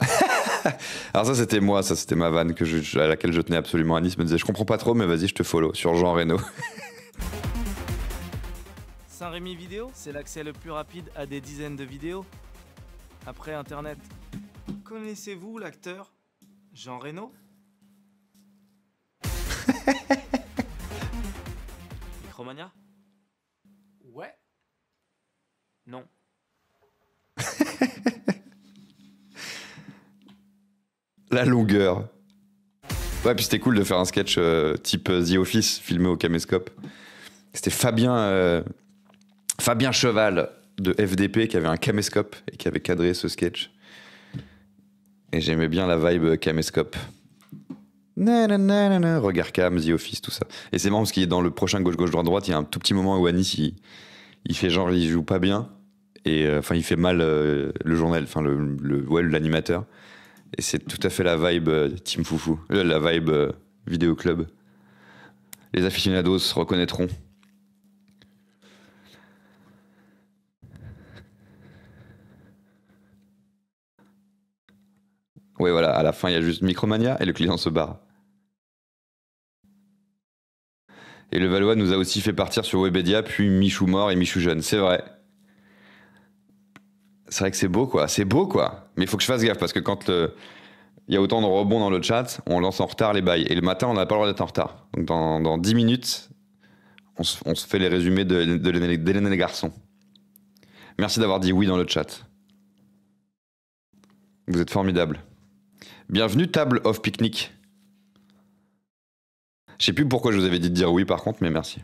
Alors ça c'était moi, ça c'était ma vanne que à laquelle je tenais absolument. Je me disais, je comprends pas trop mais vas-y je te follow sur Jean Reno. Saint-Rémy Vidéo, c'est l'accès le plus rapide à des dizaines de vidéos après internet. Connaissez-vous l'acteur Jean Reno Micromania Ouais. Non. La longueur. Ouais, puis c'était cool de faire un sketch euh, type euh, The Office filmé au caméscope. C'était Fabien, euh, Fabien Cheval de FDP qui avait un caméscope et qui avait cadré ce sketch. Et j'aimais bien la vibe caméscope. Nanana, regard cam, The Office, tout ça. Et c'est marrant parce qu'il dans le prochain gauche-gauche-droite-droite, il y a un tout petit moment où Anis, il, fait genre, il joue pas bien. Et euh, enfin, il fait mal euh, le journal, enfin, le, le, ouais, l'animateur. Et c'est tout à fait la vibe euh, Team Foufou, la vibe Vidéo Club. Les aficionados reconnaîtront. Oui, voilà, à la fin, il y a juste Micromania et le client se barre. Et le Valois nous a aussi fait partir sur Webedia, puis Michou mort et Michou jeune, c'est vrai. C'est vrai que c'est beau, quoi. C'est beau, quoi. Mais il faut que je fasse gaffe parce que quand il y a autant de rebonds dans le chat, on lance en retard les bails. Et le matin, on n'a pas le droit d'être en retard. Donc dans, 10 minutes, on se, fait les résumés d'Hélène et les Garçons. Merci d'avoir dit oui dans le chat. Vous êtes formidables. Bienvenue Table of Picnic. Je sais plus pourquoi je vous avais dit de dire oui par contre, mais merci.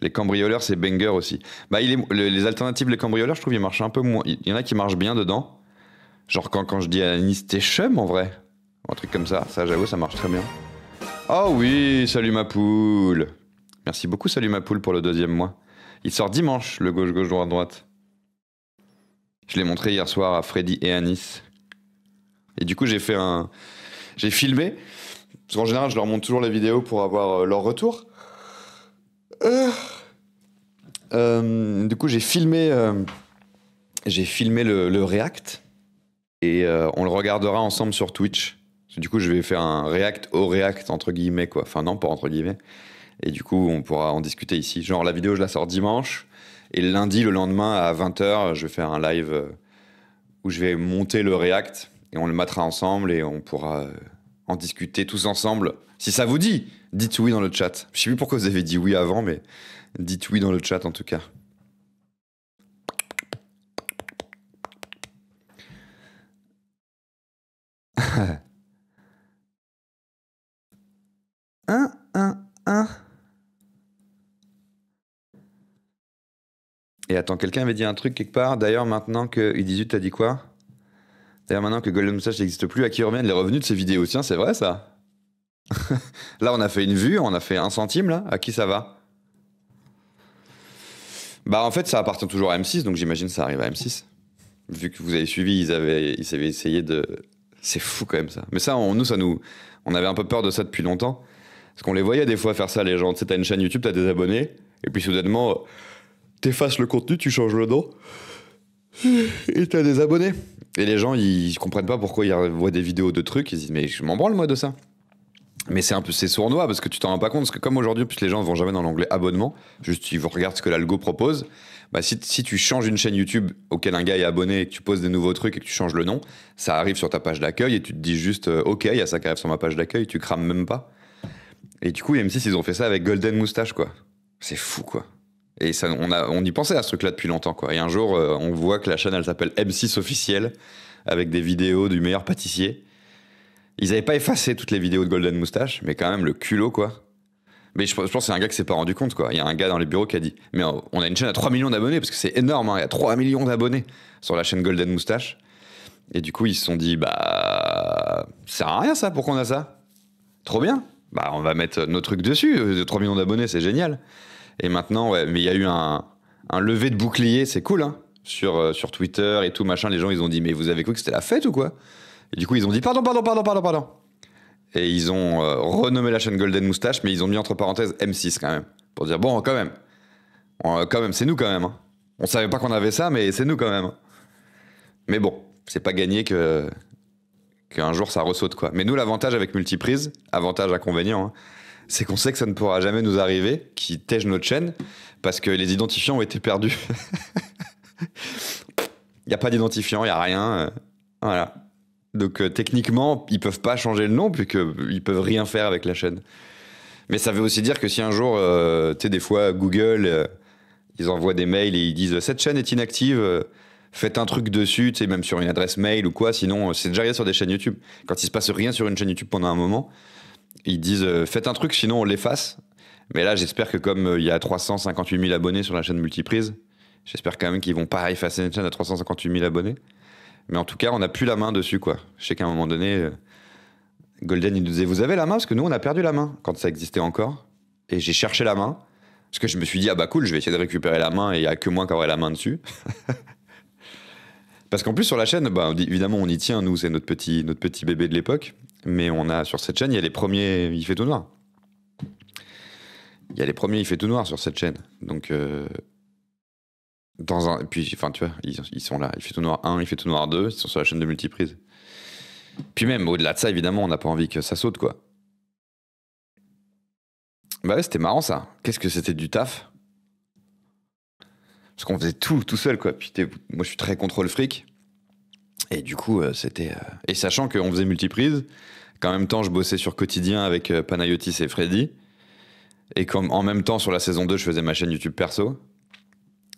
Les cambrioleurs, c'est banger aussi. Bah, les alternatives, les cambrioleurs, je trouve, ils marchent un peu moins. Il y en a qui marchent bien dedans. Genre quand, quand je dis à Nice, t'es chum en vrai. Un truc comme ça, ça j'avoue, ça marche très bien. Oh oui, salut ma poule. Merci beaucoup, salut ma poule pour le deuxième mois. Il sort dimanche, le gauche-gauche-droite-droite. Je l'ai montré hier soir à Freddy et à Nice. Et du coup, j'ai fait un. J'ai filmé. Parce qu'en général, je leur montre toujours la vidéo pour avoir euh, leur retour. Euh, euh, du coup, j'ai filmé, j'ai filmé le, le, React et on le regardera ensemble sur Twitch. Du coup, je vais faire un React au React, entre guillemets, quoi. Enfin, non, pas entre guillemets. Et du coup, on pourra en discuter ici. Genre, la vidéo, je la sors dimanche. Et lundi, le lendemain, à 20h, je vais faire un live où je vais monter le React et on le mettra ensemble et on pourra euh, en discuter tous ensemble. Si ça vous dit, dites oui dans le chat. Je ne sais plus pourquoi vous avez dit oui avant, mais dites oui dans le chat en tout cas. un, un, un. Et attends, quelqu'un avait dit un truc quelque part. D'ailleurs, maintenant que U18 as dit quoi D'ailleurs, maintenant que Golden Moustache n'existe plus, à qui reviennent les revenus de ces vidéos Tiens, c'est vrai ça Là, on a fait une vue, on a fait un centime, là. À qui ça va Bah, en fait, ça appartient toujours à M6, donc j'imagine ça arrive à M6. Vu que vous avez suivi, ils avaient, ils avaient essayé de. C'est fou quand même ça. Mais ça, on, nous, ça nous. On avait un peu peur de ça depuis longtemps. Parce qu'on les voyait des fois faire ça, les gens. Tu sais, t'as une chaîne YouTube, t'as des abonnés, et puis soudainement, euh, t'effaces le contenu, tu changes le nom, et t'as des abonnés. Et les gens, ils comprennent pas pourquoi ils voient des vidéos de trucs. Ils disent, mais je m'en branle, moi, de ça. Mais c'est un peu c'est sournois parce que tu t'en rends pas compte. Parce que comme aujourd'hui, plus les gens vont jamais dans l'onglet abonnement, juste ils regardent ce que l'algo propose. Bah si, tu changes une chaîne YouTube auquel un gars est abonné et que tu poses des nouveaux trucs et que tu changes le nom, ça arrive sur ta page d'accueil et tu te dis juste euh, OK, il y a ça qui arrive sur ma page d'accueil, tu crames même pas. Et du coup, M6, ils ont fait ça avec Golden Moustache, quoi. C'est fou, quoi. Et on, y pensait à ce truc-là depuis longtemps. Et un jour, euh, on voit que la chaîne, elle s'appelle M6 officielle, avec des vidéos du meilleur pâtissier. Ils n'avaient pas effacé toutes les vidéos de Golden Moustache, mais quand même, le culot, quoi. Mais je, pense que c'est un gars qui s'est pas rendu compte, quoi. Il y a un gars dans les bureaux qui a dit Mais on a une chaîne à 3 millions d'abonnés, parce que c'est énorme, hein. il y a 3 millions d'abonnés sur la chaîne Golden Moustache. Et du coup, ils se sont dit Bah, ça sert à rien, ça, pour qu'on a ça Trop bien Bah, on va mettre nos trucs dessus, 3 euh, millions d'abonnés, c'est génial. Et maintenant, ouais, mais il y a eu un, un lever de bouclier, c'est cool, hein, sur, euh, sur Twitter et tout, machin. Les gens, ils ont dit, mais vous avez cru que c'était la fête ou quoi Et du coup, ils ont dit, pardon, pardon, pardon, pardon, pardon. Et ils ont euh, renommé la chaîne Golden Moustache, mais ils ont mis entre parenthèses M6 quand même. Pour dire, bon, quand même. Euh, quand même, c'est nous quand même. Hein. On savait pas qu'on avait ça, mais c'est nous quand même. Hein. Mais bon, c'est pas gagné que qu'un jour ça ressaute quoi. Mais nous, l'avantage avec Multiprise, avantage inconvénient, hein, c'est qu'on sait que ça ne pourra jamais nous arriver, qui tège notre chaîne, parce que les identifiants ont été perdus. Il n'y a pas d'identifiant, il n'y a rien. Euh, voilà. Donc euh, techniquement, ils peuvent pas changer le nom puisqu'ils peuvent rien faire avec la chaîne. Mais ça veut aussi dire que si un jour, euh, tu sais, des fois Google, ils envoient des mails et ils disent cette chaîne est inactive, faites un truc dessus, tu sais, même sur une adresse mail ou quoi. Sinon, c'est déjà rien sur des chaînes YouTube. Quand il se passe rien sur une chaîne YouTube pendant un moment, ils disent euh, faites un truc, sinon on l'efface. Mais là, j'espère que comme euh, il y a 358 000 abonnés sur la chaîne Multiprise, j'espère quand même qu'ils vont pas effacer une chaîne à 358 000 abonnés. Mais en tout cas, on n'a plus la main dessus, quoi. Je sais qu'à un moment donné, euh, Golden, il nous disait Vous avez la main Parce que nous, on a perdu la main quand ça existait encore. Et j'ai cherché la main. Parce que je me suis dit Ah bah cool, je vais essayer de récupérer la main et il n'y a que moi qui aurai la main dessus. parce qu'en plus, sur la chaîne, bah, évidemment, on y tient, nous, c'est notre notre petit bébé de l'époque. Mais on a sur cette chaîne, il y a les premiers Il fait tout noir. Il y a les premiers Il fait tout noir sur cette chaîne. Donc, euh, dans un. Et puis, enfin, tu vois, ils, sont là. Il fait tout noir 1, il fait tout noir 2, ils sont sur la chaîne de multiprise. Puis même, au-delà de ça, évidemment, on n'a pas envie que ça saute, quoi. Bah ouais, c'était marrant ça. Qu'est-ce que c'était du taf Parce qu'on faisait tout tout seul, quoi. Puis moi, je suis très contrôle fric. Et du coup, euh, c'était. Euh, et sachant qu'on faisait multiprise, qu'en même temps, je bossais sur Quotidien avec euh, Panayotis et Freddy. Et comme en même temps, sur la saison 2, je faisais ma chaîne YouTube perso.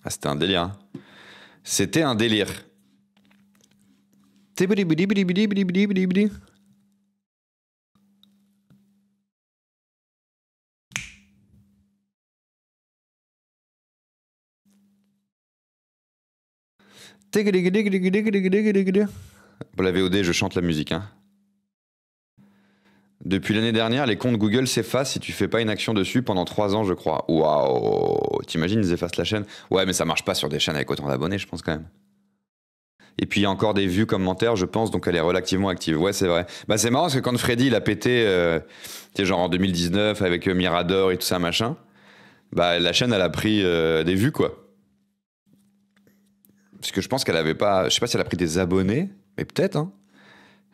Ah, c'était un délire. Hein. C'était un délire. Pour la VOD, je chante la musique. Hein. Depuis l'année dernière, les comptes Google s'effacent si tu fais pas une action dessus pendant 3 ans, je crois. Waouh T'imagines, ils effacent la chaîne Ouais, mais ça marche pas sur des chaînes avec autant d'abonnés, je pense quand même. Et puis il y a encore des vues, commentaires, je pense, donc elle est relativement active. Ouais, c'est vrai. Bah c'est marrant parce que quand Freddy il a pété, euh, genre en 2019 avec euh, Mirador et tout ça machin, bah la chaîne elle a pris euh, des vues quoi. Parce que je pense qu'elle avait pas, je sais pas si elle a pris des abonnés, mais peut-être. Hein.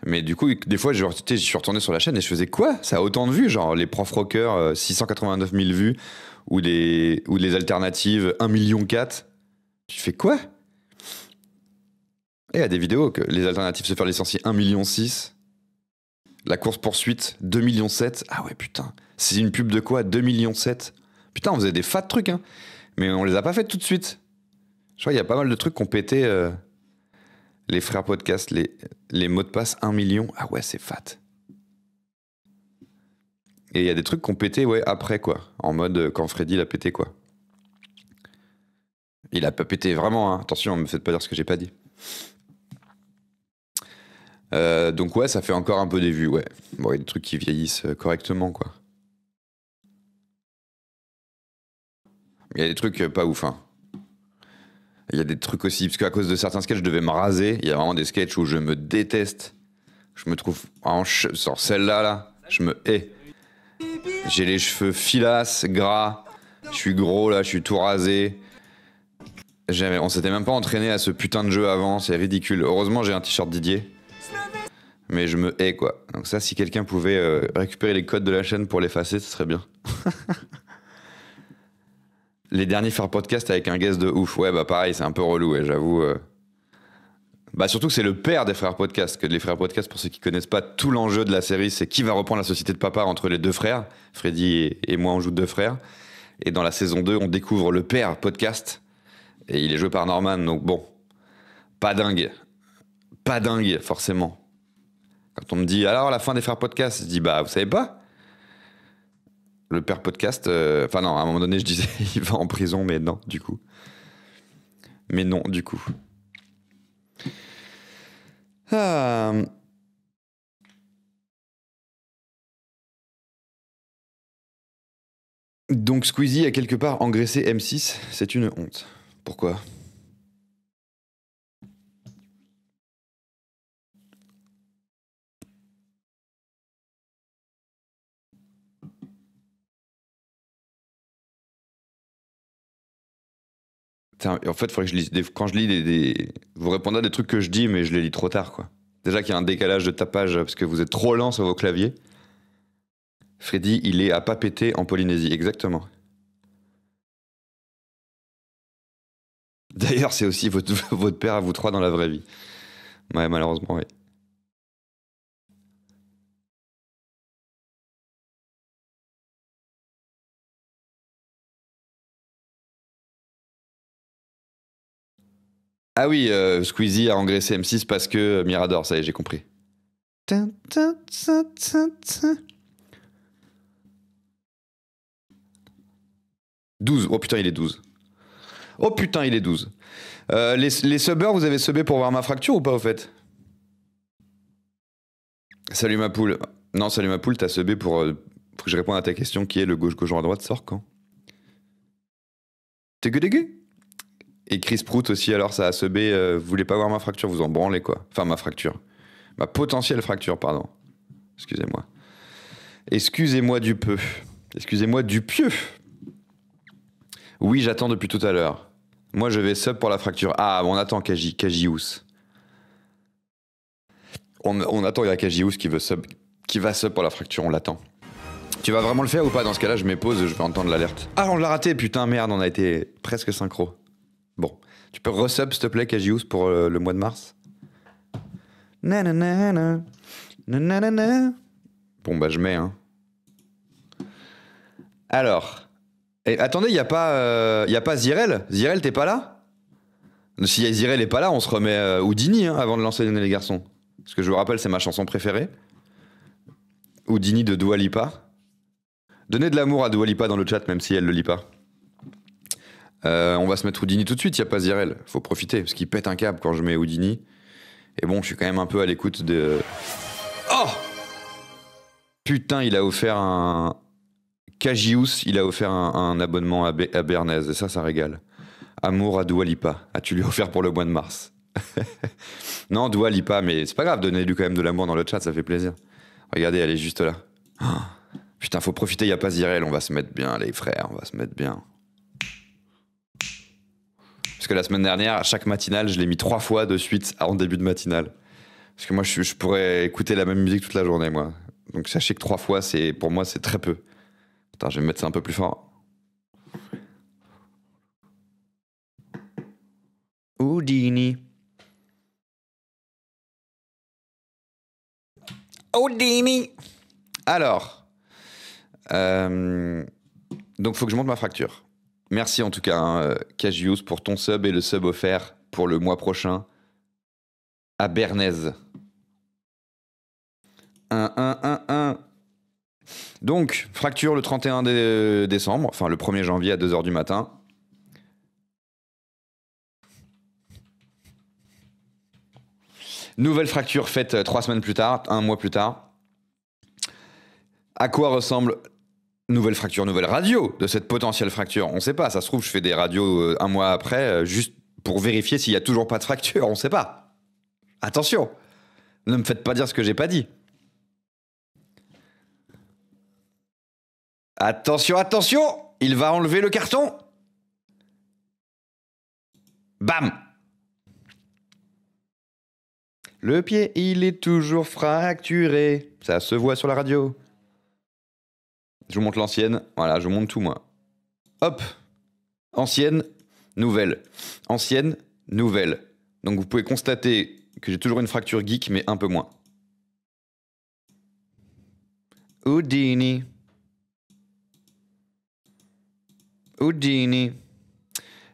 Mais du coup, des fois, je suis retourné sur la chaîne et je faisais quoi Ça a autant de vues, genre les profs rockers, 689 euh, 000 vues, ou les, ou alternatives, 1 million 4. Je fais quoi Et il y a des vidéos que les alternatives se faire licencier 1 million 6. La course poursuite, 2 millions 7. Ah ouais, putain. C'est une pub de quoi 2 millions 7. Putain, on faisait des de trucs, hein. Mais on les a pas fait tout de suite. Je crois qu'il y a pas mal de trucs qui ont pété... Euh, les frères podcast, les, mots de passe 1 million. Ah ouais, c'est fat. Et il y a des trucs qu'on pétait ouais, après, quoi. En mode euh, quand Freddy l'a pété, quoi. Il a pas pété vraiment, hein. attention, me faites pas dire ce que j'ai pas dit. Euh, donc ouais, ça fait encore un peu des vues, ouais. Bon, il y a des trucs qui vieillissent euh, correctement, quoi. Il y a des trucs pas ouf, hein. Il y a des trucs aussi, parce qu'à cause de certains sketchs, je devais me raser. Il y a vraiment des sketchs où je me déteste. Je me trouve en celle-là, là, je me hais. J'ai les cheveux filasses, gras. Je suis gros là, je suis tout rasé. On s'était même pas entraîné à ce putain de jeu avant, c'est ridicule. Heureusement, j'ai un t-shirt Didier. Mais je me hais quoi. Donc ça, si quelqu'un pouvait euh, récupérer les codes de la chaîne pour l'effacer, ce serait bien. les derniers frères podcast avec un guest de ouf. Ouais, bah pareil, c'est un peu relou, et j'avoue. Euh. Bah surtout que c'est le père des frères podcast, que les frères podcast, pour ceux qui connaissent pas tout l'enjeu de la série, c'est qui va reprendre la société de papa entre les deux frères. Freddy et, moi, on joue deux frères. Et dans la saison 2, on découvre le père podcast. Et il est joué par Norman, donc bon, pas dingue. Pas dingue, forcément. Quand on me dit, alors la fin des frères podcast, je dis, bah vous savez pas le père podcast, euh, enfin non, à un moment donné, je disais il va en prison, mais non, du coup. Mais non, du coup. Ah. Donc Squeezie a quelque part engraissé M6, c'est une honte. Pourquoi en fait, faudrait que je quand je lis des, Vous répondez à des trucs que je dis, mais je les lis trop tard, quoi. Déjà qu'il y a un décalage de tapage parce que vous êtes trop lent sur vos claviers. Freddy, il est à pas péter en Polynésie, exactement. D'ailleurs, c'est aussi votre, votre père à vous trois dans la vraie vie. Ouais, malheureusement, oui. Ah oui, euh, Squeezie a engraissé M6 parce que euh, Mirador, ça y est, j'ai compris. « 12. Oh putain, il est 12. Oh putain, il est 12. Euh, les, les subbers, vous avez subé pour voir ma fracture ou pas, au fait Salut ma poule. Non, salut ma poule, t'as subé pour, que je réponde à ta question qui est le gauche-gauche à droite sort quand T'es que et Chris Prout aussi, alors ça a ce B, euh, vous voulez pas voir ma fracture, vous en branlez quoi. Enfin, ma fracture. Ma potentielle fracture, pardon. Excusez-moi. Excusez-moi du peu. Excusez-moi du pieu. Oui, j'attends depuis tout à l'heure. Moi, je vais sub pour la fracture. Ah, on attend Kaji, On, attend, il y a Kajius qui, veut sub, qui va sub pour la fracture, on l'attend. Tu vas vraiment le faire ou pas Dans ce cas-là, je m'épose, je vais entendre l'alerte. Ah, on l'a raté, putain, merde, on a été presque synchro. Tu peux resub, s'il te plaît, Cagius, pour euh, le mois de mars Nanana. Nanana. Bon, bah, je mets, hein. Alors. Et, attendez, il n'y a pas, euh, a pas Zirel Zirel, t'es pas là Si Zirel est pas là, on se remet euh, Houdini hein, avant de lancer les garçons. Parce que je vous rappelle, c'est ma chanson préférée. Houdini de Doualipa Lipa. Donnez de l'amour à Doualipa dans le chat, même si elle le lit pas. Euh, on va se mettre Houdini tout de suite, il n'y a pas Zirel. Faut profiter, parce qu'il pète un câble quand je mets Houdini. Et bon, je suis quand même un peu à l'écoute de. Oh Putain, il a offert un. Cagius, il a offert un, abonnement à, Bernays, et ça, ça régale. Amour à Doualipa. as tu lui offert pour le mois de mars. non, Doualipa, mais c'est pas grave, donnez-lui quand même de l'amour dans le chat, ça fait plaisir. Regardez, elle est juste là. Oh, putain, faut profiter, il n'y a pas Zirel, on va se mettre bien, les frères, on va se mettre bien. Parce que la semaine dernière, à chaque matinale, je l'ai mis trois fois de suite en début de matinale. Parce que moi, je, je pourrais écouter la même musique toute la journée, moi. Donc sachez que trois fois, c'est pour moi, c'est très peu. Attends, je vais me mettre ça un peu plus fort. Houdini. Houdini. Alors, euh, donc faut que je monte ma fracture. Merci en tout cas, hein, pour ton sub et le sub offert pour le mois prochain à Bernays. 1, 1, 1, 1. Donc, fracture le 31 décembre, enfin le 1er janvier à 2h du matin. Nouvelle fracture faite euh, trois semaines plus tard, un mois plus tard. À quoi ressemble nouvelle fracture, nouvelle radio de cette potentielle fracture. On ne sait pas. Ça se trouve, je fais des radios euh, un mois après euh, juste pour vérifier s'il n'y a toujours pas de fracture. On ne sait pas. Attention. Ne me faites pas dire ce que j'ai pas dit. Attention, attention. Il va enlever le carton. Bam. Le pied, il est toujours fracturé. Ça se voit sur la radio. Je vous montre l'ancienne. Voilà, je vous montre tout, moi. Hop Ancienne, nouvelle. Ancienne, nouvelle. Donc vous pouvez constater que j'ai toujours une fracture geek, mais un peu moins. Houdini. Houdini.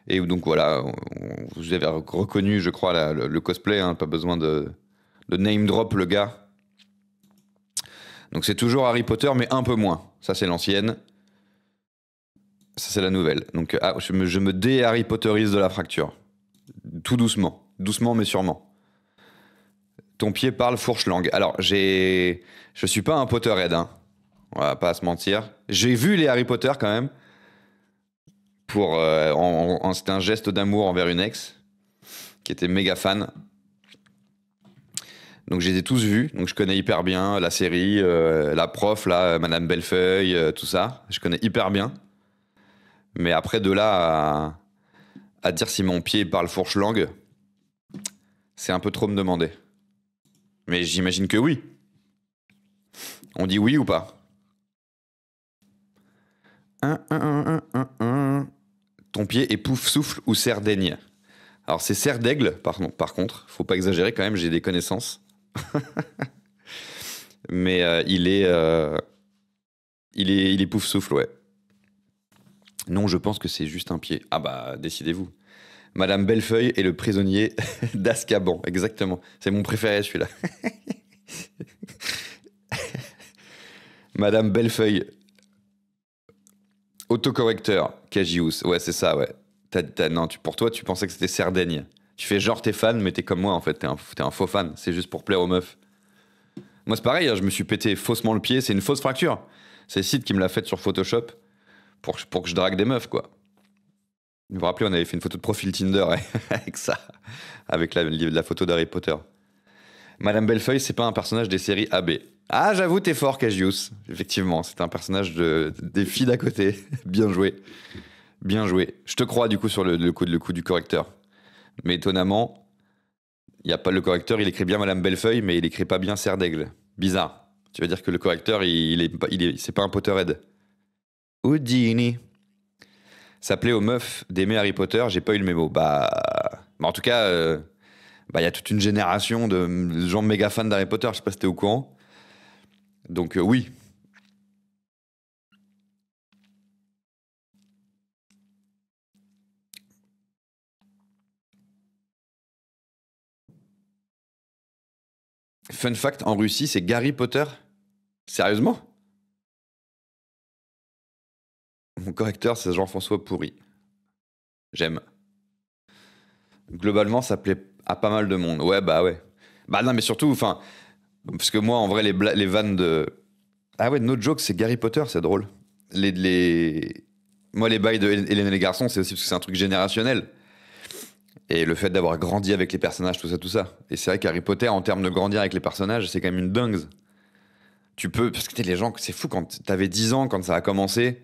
Et donc voilà, vous avez reconnu, je crois, le, cosplay, hein, pas besoin de name drop le gars. Donc c'est toujours Harry Potter, mais un peu moins. Ça, c'est l'ancienne. Ça, c'est la nouvelle. Donc euh, ah, je me, dé-Harry Potterise de la fracture. Tout doucement. Doucement, mais sûrement. Ton pied parle fourche-langue. Alors, j'ai. Je suis pas un Potterhead, hein. On va pas se mentir. J'ai vu les Harry Potter quand même. Pour, euh, c'était un geste d'amour envers une ex qui était méga fan. Donc je les ai tous vus, donc je connais hyper bien la série, euh, la prof, là, euh, Madame Bellefeuille, euh, tout ça. Je connais hyper bien. Mais après, de là à, dire si mon pied parle fourche-langue, c'est un peu trop me demander. Mais j'imagine que oui. On dit oui ou pas un, un, un, Ton pied épouffe, souffle ou serre Alors c'est serre d'aigle, par, par contre, faut pas exagérer quand même, j'ai des connaissances. Mais euh, euh, il, est, il est. Il pouf souffle, ouais. Non, je pense que c'est juste un pied. Ah bah, décidez-vous. Madame Bellefeuille est le prisonnier d'Ascaban exactement. C'est mon préféré, celui-là. Madame Bellefeuille. Autocorrecteur, Cagius. Ouais, c'est ça, ouais. non, pour toi, tu pensais que c'était Sardaigne. Tu fais genre t'es fan, mais t'es comme moi en fait, t'es un, faux fan, c'est juste pour plaire aux meufs. Moi c'est pareil, hein. je me suis pété faussement le pied, c'est une fausse fracture. C'est Sid qui me l'a faite sur Photoshop pour, que je drague des meufs quoi. Vous vous rappelez, on avait fait une photo de profil Tinder hein, avec ça, avec la, photo d'Harry Potter. Madame Bellefeuille, c'est pas un personnage des séries AB. Ah, j'avoue, t'es fort, Cagius. Effectivement, c'est un personnage de, des filles d'à côté. Bien joué. Bien joué. Je te crois, du coup, sur le, le coup du correcteur. Mais étonnamment, il n'y a pas le correcteur, il écrit bien Madame Bellefeuille, mais il écrit pas bien Serre d'Aigle. Bizarre. Tu veux dire que le correcteur, il, est, il c'est pas un Potterhead. Houdini. Ça plaît aux meufs d'aimer Harry Potter, j'ai pas eu le mémo. Bah, bah en tout cas, euh, bah, il y a toute une génération de gens méga fans d'Harry Potter, je sais pas si t'es au courant. Donc euh, oui, fun fact, en Russie, c'est Gary Potter. Sérieusement Mon correcteur, c'est Jean-François Pourri. J'aime. Globalement, ça plaît à pas mal de monde. Ouais, bah ouais. Bah non, mais surtout, enfin, parce que moi, en vrai, les, vannes de. Ah ouais, no joke, c'est Gary Potter, c'est drôle. Moi, les bails de Hélène et les garçons, c'est aussi parce que c'est un truc générationnel. Et le fait d'avoir grandi avec les personnages, tout ça, tout ça. Et c'est vrai qu'Harry Potter, en termes de grandir avec les personnages, c'est quand même une dingue. Tu peux, parce que les gens, c'est fou quand t'avais 10 ans quand ça a commencé,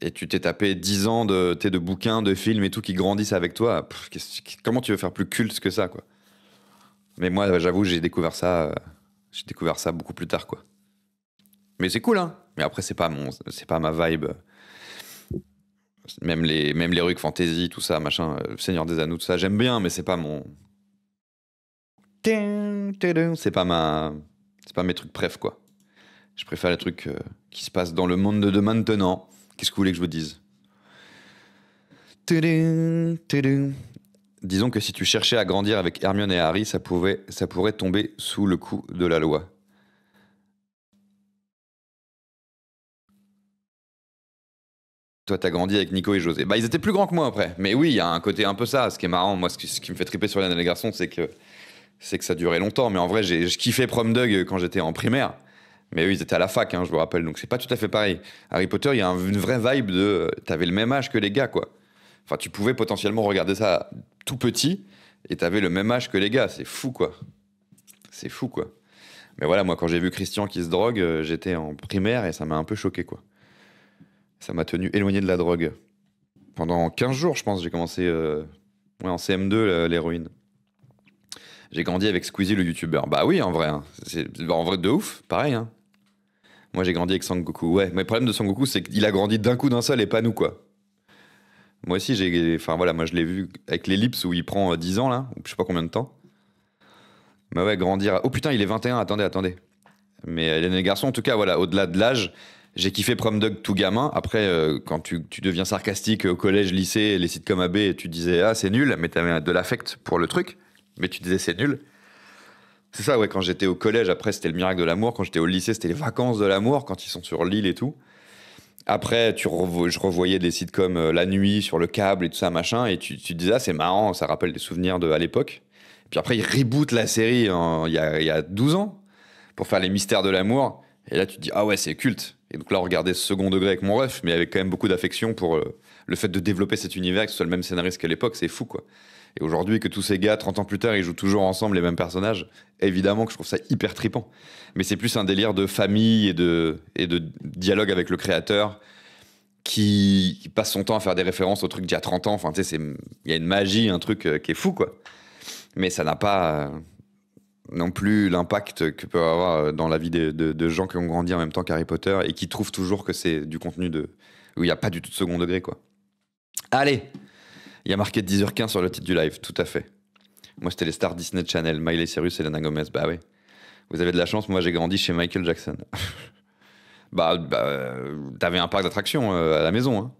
et tu t'es tapé 10 ans de, de bouquins, de films et tout qui grandissent avec toi. comment tu veux faire plus culte que ça, quoi Mais moi, j'avoue, j'ai découvert ça, euh, j'ai découvert ça beaucoup plus tard, quoi. Mais c'est cool, hein Mais après, c'est pas mon, c'est pas ma vibe. Même les, même les fantasy, tout ça, machin, euh, Seigneur des Anneaux, tout ça, j'aime bien, mais c'est pas mon. C'est pas ma. C'est pas mes trucs préf, quoi. Je préfère les trucs euh, qui se passent dans le monde de maintenant. Qu'est-ce que vous voulez que je vous dise Disons que si tu cherchais à grandir avec Hermione et Harry, ça, pouvait, ça pourrait tomber sous le coup de la loi. Toi, t'as grandi avec Nico et José. Bah, ils étaient plus grands que moi après. Mais oui, il y a un côté un peu ça. Ce qui est marrant, moi, ce qui, me fait triper sur les les garçons, c'est que c'est que ça durait longtemps. Mais en vrai, j'ai kiffé Prom Dug quand j'étais en primaire. Mais eux, ils étaient à la fac, hein, je vous rappelle. Donc, c'est pas tout à fait pareil. Harry Potter, il y a une vraie vibe de. t'avais le même âge que les gars, quoi. Enfin, tu pouvais potentiellement regarder ça tout petit et t'avais le même âge que les gars. C'est fou, quoi. C'est fou, quoi. Mais voilà, moi, quand j'ai vu Christian qui se drogue, euh, j'étais en primaire et ça m'a un peu choqué, quoi. Ça m'a tenu éloigné de la drogue. Pendant 15 jours, je pense, j'ai commencé euh, ouais, en CM2 l'héroïne. J'ai grandi avec Squeezie, le youtubeur. Bah oui, en vrai. Hein. Bah, en vrai, de ouf, pareil. Hein. Moi, j'ai grandi avec Sangoku. Ouais, mais le problème de Sangoku, c'est qu'il a grandi d'un coup d'un seul et pas nous, quoi. Moi aussi, j'ai. Enfin voilà, moi je l'ai vu avec l'ellipse où il prend 10 euh, ans, là, ou je sais pas combien de temps. Mais bah ouais, grandir. Oh putain, il est 21, attendez, attendez. Mais euh, les garçons, en tout cas, voilà, au-delà de l'âge, j'ai kiffé Prom Dog tout gamin. Après, euh, quand tu, deviens sarcastique au collège, lycée, les sitcoms comme AB, tu disais Ah, c'est nul, mais tu avais de l'affect pour le truc, mais tu disais c'est nul. C'est ça, ouais, quand j'étais au collège, après, c'était le miracle de l'amour. Quand j'étais au lycée, c'était les vacances de l'amour, quand ils sont sur l'île et tout. Après, tu je revoyais des sitcoms euh, La Nuit, sur le câble et tout ça, machin, et tu, tu disais Ah, c'est marrant, ça rappelle des souvenirs de, à l'époque. Puis après, ils rebootent la série il y, a, y a 12 ans pour faire les mystères de l'amour. Et là, tu dis, ah ouais, c'est culte. Et donc là, on regardait second degré avec mon ref, mais avec quand même beaucoup d'affection pour euh, le fait de développer cet univers, que ce soit le même scénariste qu'à l'époque, c'est fou quoi. Et aujourd'hui, que tous ces gars, 30 ans plus tard, ils jouent toujours ensemble les mêmes personnages, évidemment que je trouve ça hyper trippant. Mais c'est plus un délire de famille et de, et de dialogue avec le créateur qui, passe son temps à faire des références au trucs d'il y a 30 ans. Enfin, tu sais, il y a une magie, un truc euh, qui est fou, quoi. Mais ça n'a pas. Euh, non plus l'impact que peut avoir euh, dans la vie de, gens qui ont grandi en même temps qu'Harry Potter et qui trouvent toujours que c'est du contenu de où il n'y a pas du tout de second degré quoi. Allez, il y a marqué 10h15 sur le titre du live, tout à fait. Moi c'était les stars Disney Channel, Miley Cyrus et Lana Gomez, bah oui. Vous avez de la chance, moi j'ai grandi chez Michael Jackson. bah, bah euh, t'avais un parc d'attractions euh, à la maison, hein.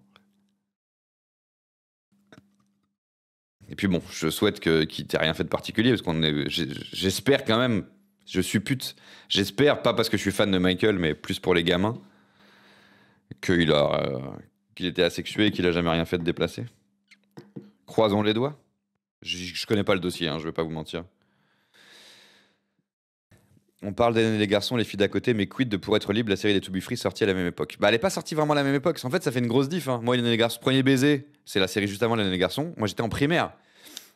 Et puis bon, je souhaite que qu'il t'ait rien fait de particulier parce qu'on est. J'espère quand même. Je suis pute. J'espère pas parce que je suis fan de Michael, mais plus pour les gamins qu'il a euh, qu'il était asexué et qu'il a jamais rien fait de déplacé. Croisons les doigts. Je, connais pas le dossier, je hein, je vais pas vous mentir. On parle années les garçons, les filles d'à côté, mais quid de Pour être libre, la série des To Be Free sortie à la même époque Bah, elle est pas sortie vraiment à la même époque. En fait, ça fait une grosse diff. Hein. Moi, et les garçons, Premier baiser, c'est la série juste avant les garçons. Moi, j'étais en primaire.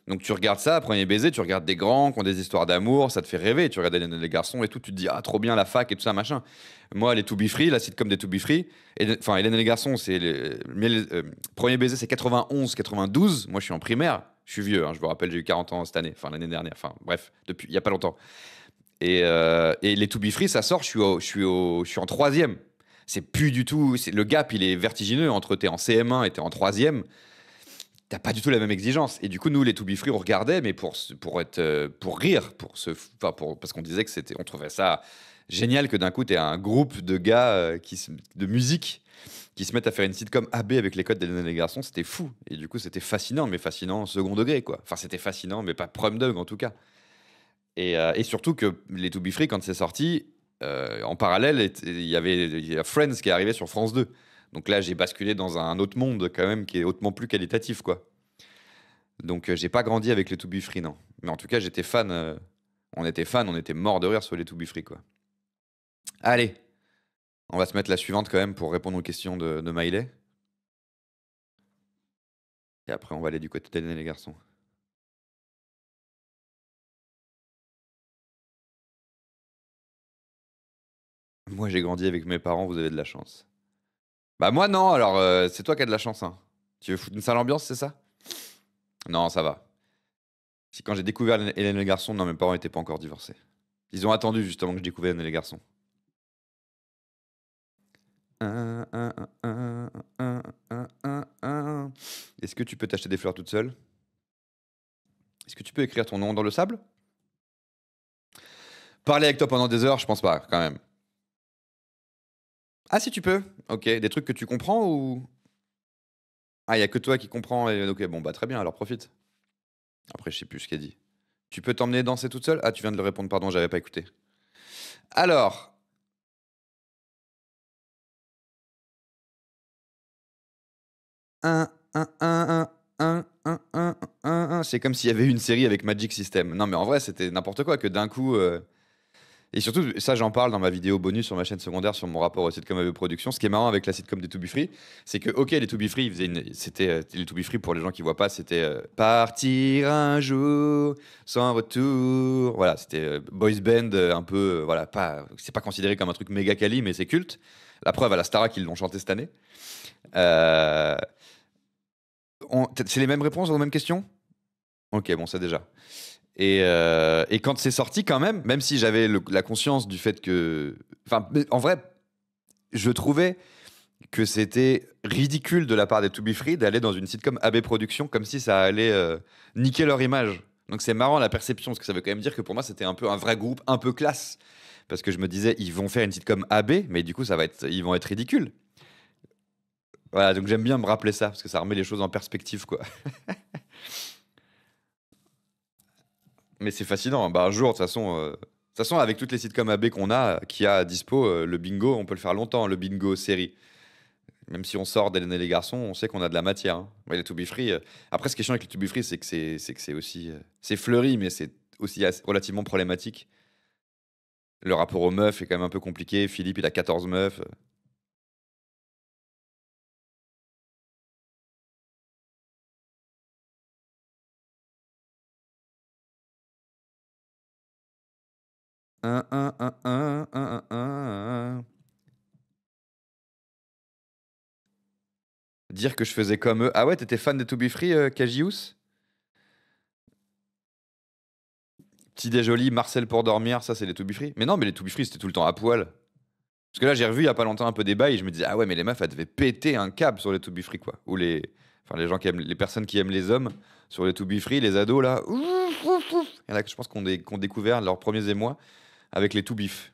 Donc, tu regardes ça, Premier baiser, tu regardes des grands qui ont des histoires d'amour, ça te fait rêver. Tu regardes les garçons et tout, tu te dis, ah, trop bien la fac et tout ça, machin. Moi, les To Be Free, la comme des To Be Free, enfin, Hélène et les garçons, c'est. Le, euh, premier baiser, c'est 91, 92. Moi, je suis en primaire. Je suis vieux, hein, je vous rappelle, j'ai eu 40 ans cette année, enfin l'année dernière, enfin bref, depuis il y a pas longtemps. Euh, et, les To Be Free, ça sort, je suis, en troisième. C'est plus du tout. Le gap, il est vertigineux entre t'es en CM1 et t'es en troisième. T'as pas du tout la même exigence. Et du coup, nous, les To Be Free, on regardait, mais pour, pour, être, euh, pour rire, parce qu'on disait que c'était, on trouvait ça génial que d'un coup, t'aies un groupe de gars euh, qui, de musique qui se mettent à faire une comme AB avec les codes des garçons, c'était fou. Et du coup, c'était fascinant, mais fascinant second degré, quoi. Enfin, c'était fascinant, mais pas prom dog en tout cas. Euh, et, surtout que les To Be Free, quand c'est sorti, euh, en parallèle, il y avait Friends qui est arrivé sur France 2. Donc là, j'ai basculé dans un autre monde quand même qui est hautement plus qualitatif, quoi. Donc euh, j'ai pas grandi avec les To Be Free, non. Mais en tout cas, j'étais fan. on était fan, on était mort de rire sur les To Be Free, quoi. Allez, on va se mettre la suivante quand même pour répondre aux questions de, de Miley. Et après, on va aller du côté des les garçons. Moi, j'ai grandi avec mes parents, vous avez de la chance. Bah, moi, non, alors euh, c'est toi qui as de la chance. Hein. Tu veux foutre une sale ambiance, c'est ça Non, ça va. Si quand j'ai découvert Hélène les garçons, non, mes parents n'étaient pas encore divorcés. Ils ont attendu justement que je découvre Hélène les garçons. Est-ce que tu peux t'acheter des fleurs toute seule Est-ce que tu peux écrire ton nom dans le sable Parler avec toi pendant des heures, je pense pas, quand même. Ah, si tu peux. Ok, des trucs que tu comprends ou. Ah, il n'y a que toi qui comprends. Ok, bon, bah très bien, alors profite. Après, je sais plus ce qu'elle dit. Tu peux t'emmener danser toute seule Ah, tu viens de le répondre, pardon, j'avais pas écouté. Alors. C'est comme s'il y avait une série avec Magic System. Non, mais en vrai, c'était n'importe quoi que d'un coup. Et surtout, ça, j'en parle dans ma vidéo bonus sur ma chaîne secondaire sur mon rapport au sitcom à production. Ce qui est marrant avec la sitcom des To Be Free, c'est que, ok, les To Be Free, c'était euh, les To Free pour les gens qui voient pas, c'était euh, partir un jour sans retour. Voilà, c'était euh, boys band un peu, voilà, pas, c'est pas considéré comme un truc méga quali, mais c'est culte. La preuve à la Stara qu'ils l'ont chanté cette année. c'est les mêmes réponses aux mêmes questions Ok, bon, ça déjà. Euh, et, quand c'est sorti, quand même, même si j'avais la conscience du fait que. Enfin, en vrai, je trouvais que c'était ridicule de la part des To Be Free d'aller dans une sitcom AB Productions comme si ça allait euh, niquer leur image. Donc c'est marrant la perception, parce que ça veut quand même dire que pour moi c'était un peu un vrai groupe, un peu classe. Parce que je me disais, ils vont faire une sitcom AB, mais du coup ça va être, ils vont être ridicules. Voilà, donc j'aime bien me rappeler ça, parce que ça remet les choses en perspective, quoi. mais c'est fascinant. Hein. Bah, un jour, de toute façon, euh, façon, avec toutes les sitcoms AB qu'on a, euh, qui a à dispo, euh, le bingo, on peut le faire longtemps, le bingo série. Même si on sort d'Hélène et les garçons, on sait qu'on a de la matière. Hein. To Be Free. après, ce qui est chiant avec le To Be Free, c'est que c'est, que c'est aussi. c'est fleuri, mais c'est aussi relativement problématique. Le rapport aux meufs est quand même un peu compliqué. Philippe, il a 14 meufs. Dire que je faisais comme eux. Ah ouais, t'étais fan des To Be Free, Kajius Petit déjoli, Marcel pour dormir, ça c'est les To Free. Mais non, mais les To Free c'était tout le temps à poil. Parce que là, j'ai revu il y a pas longtemps un peu des bails et je me disais, ah ouais, mais les meufs, elles devaient péter un câble sur les To Free, quoi. Ou les. Enfin, les gens qui aiment. Les personnes qui aiment les hommes sur les To Free, les ados, là. Il y en a que je pense qu'on ont découvert leurs premiers émois avec les tout bifs.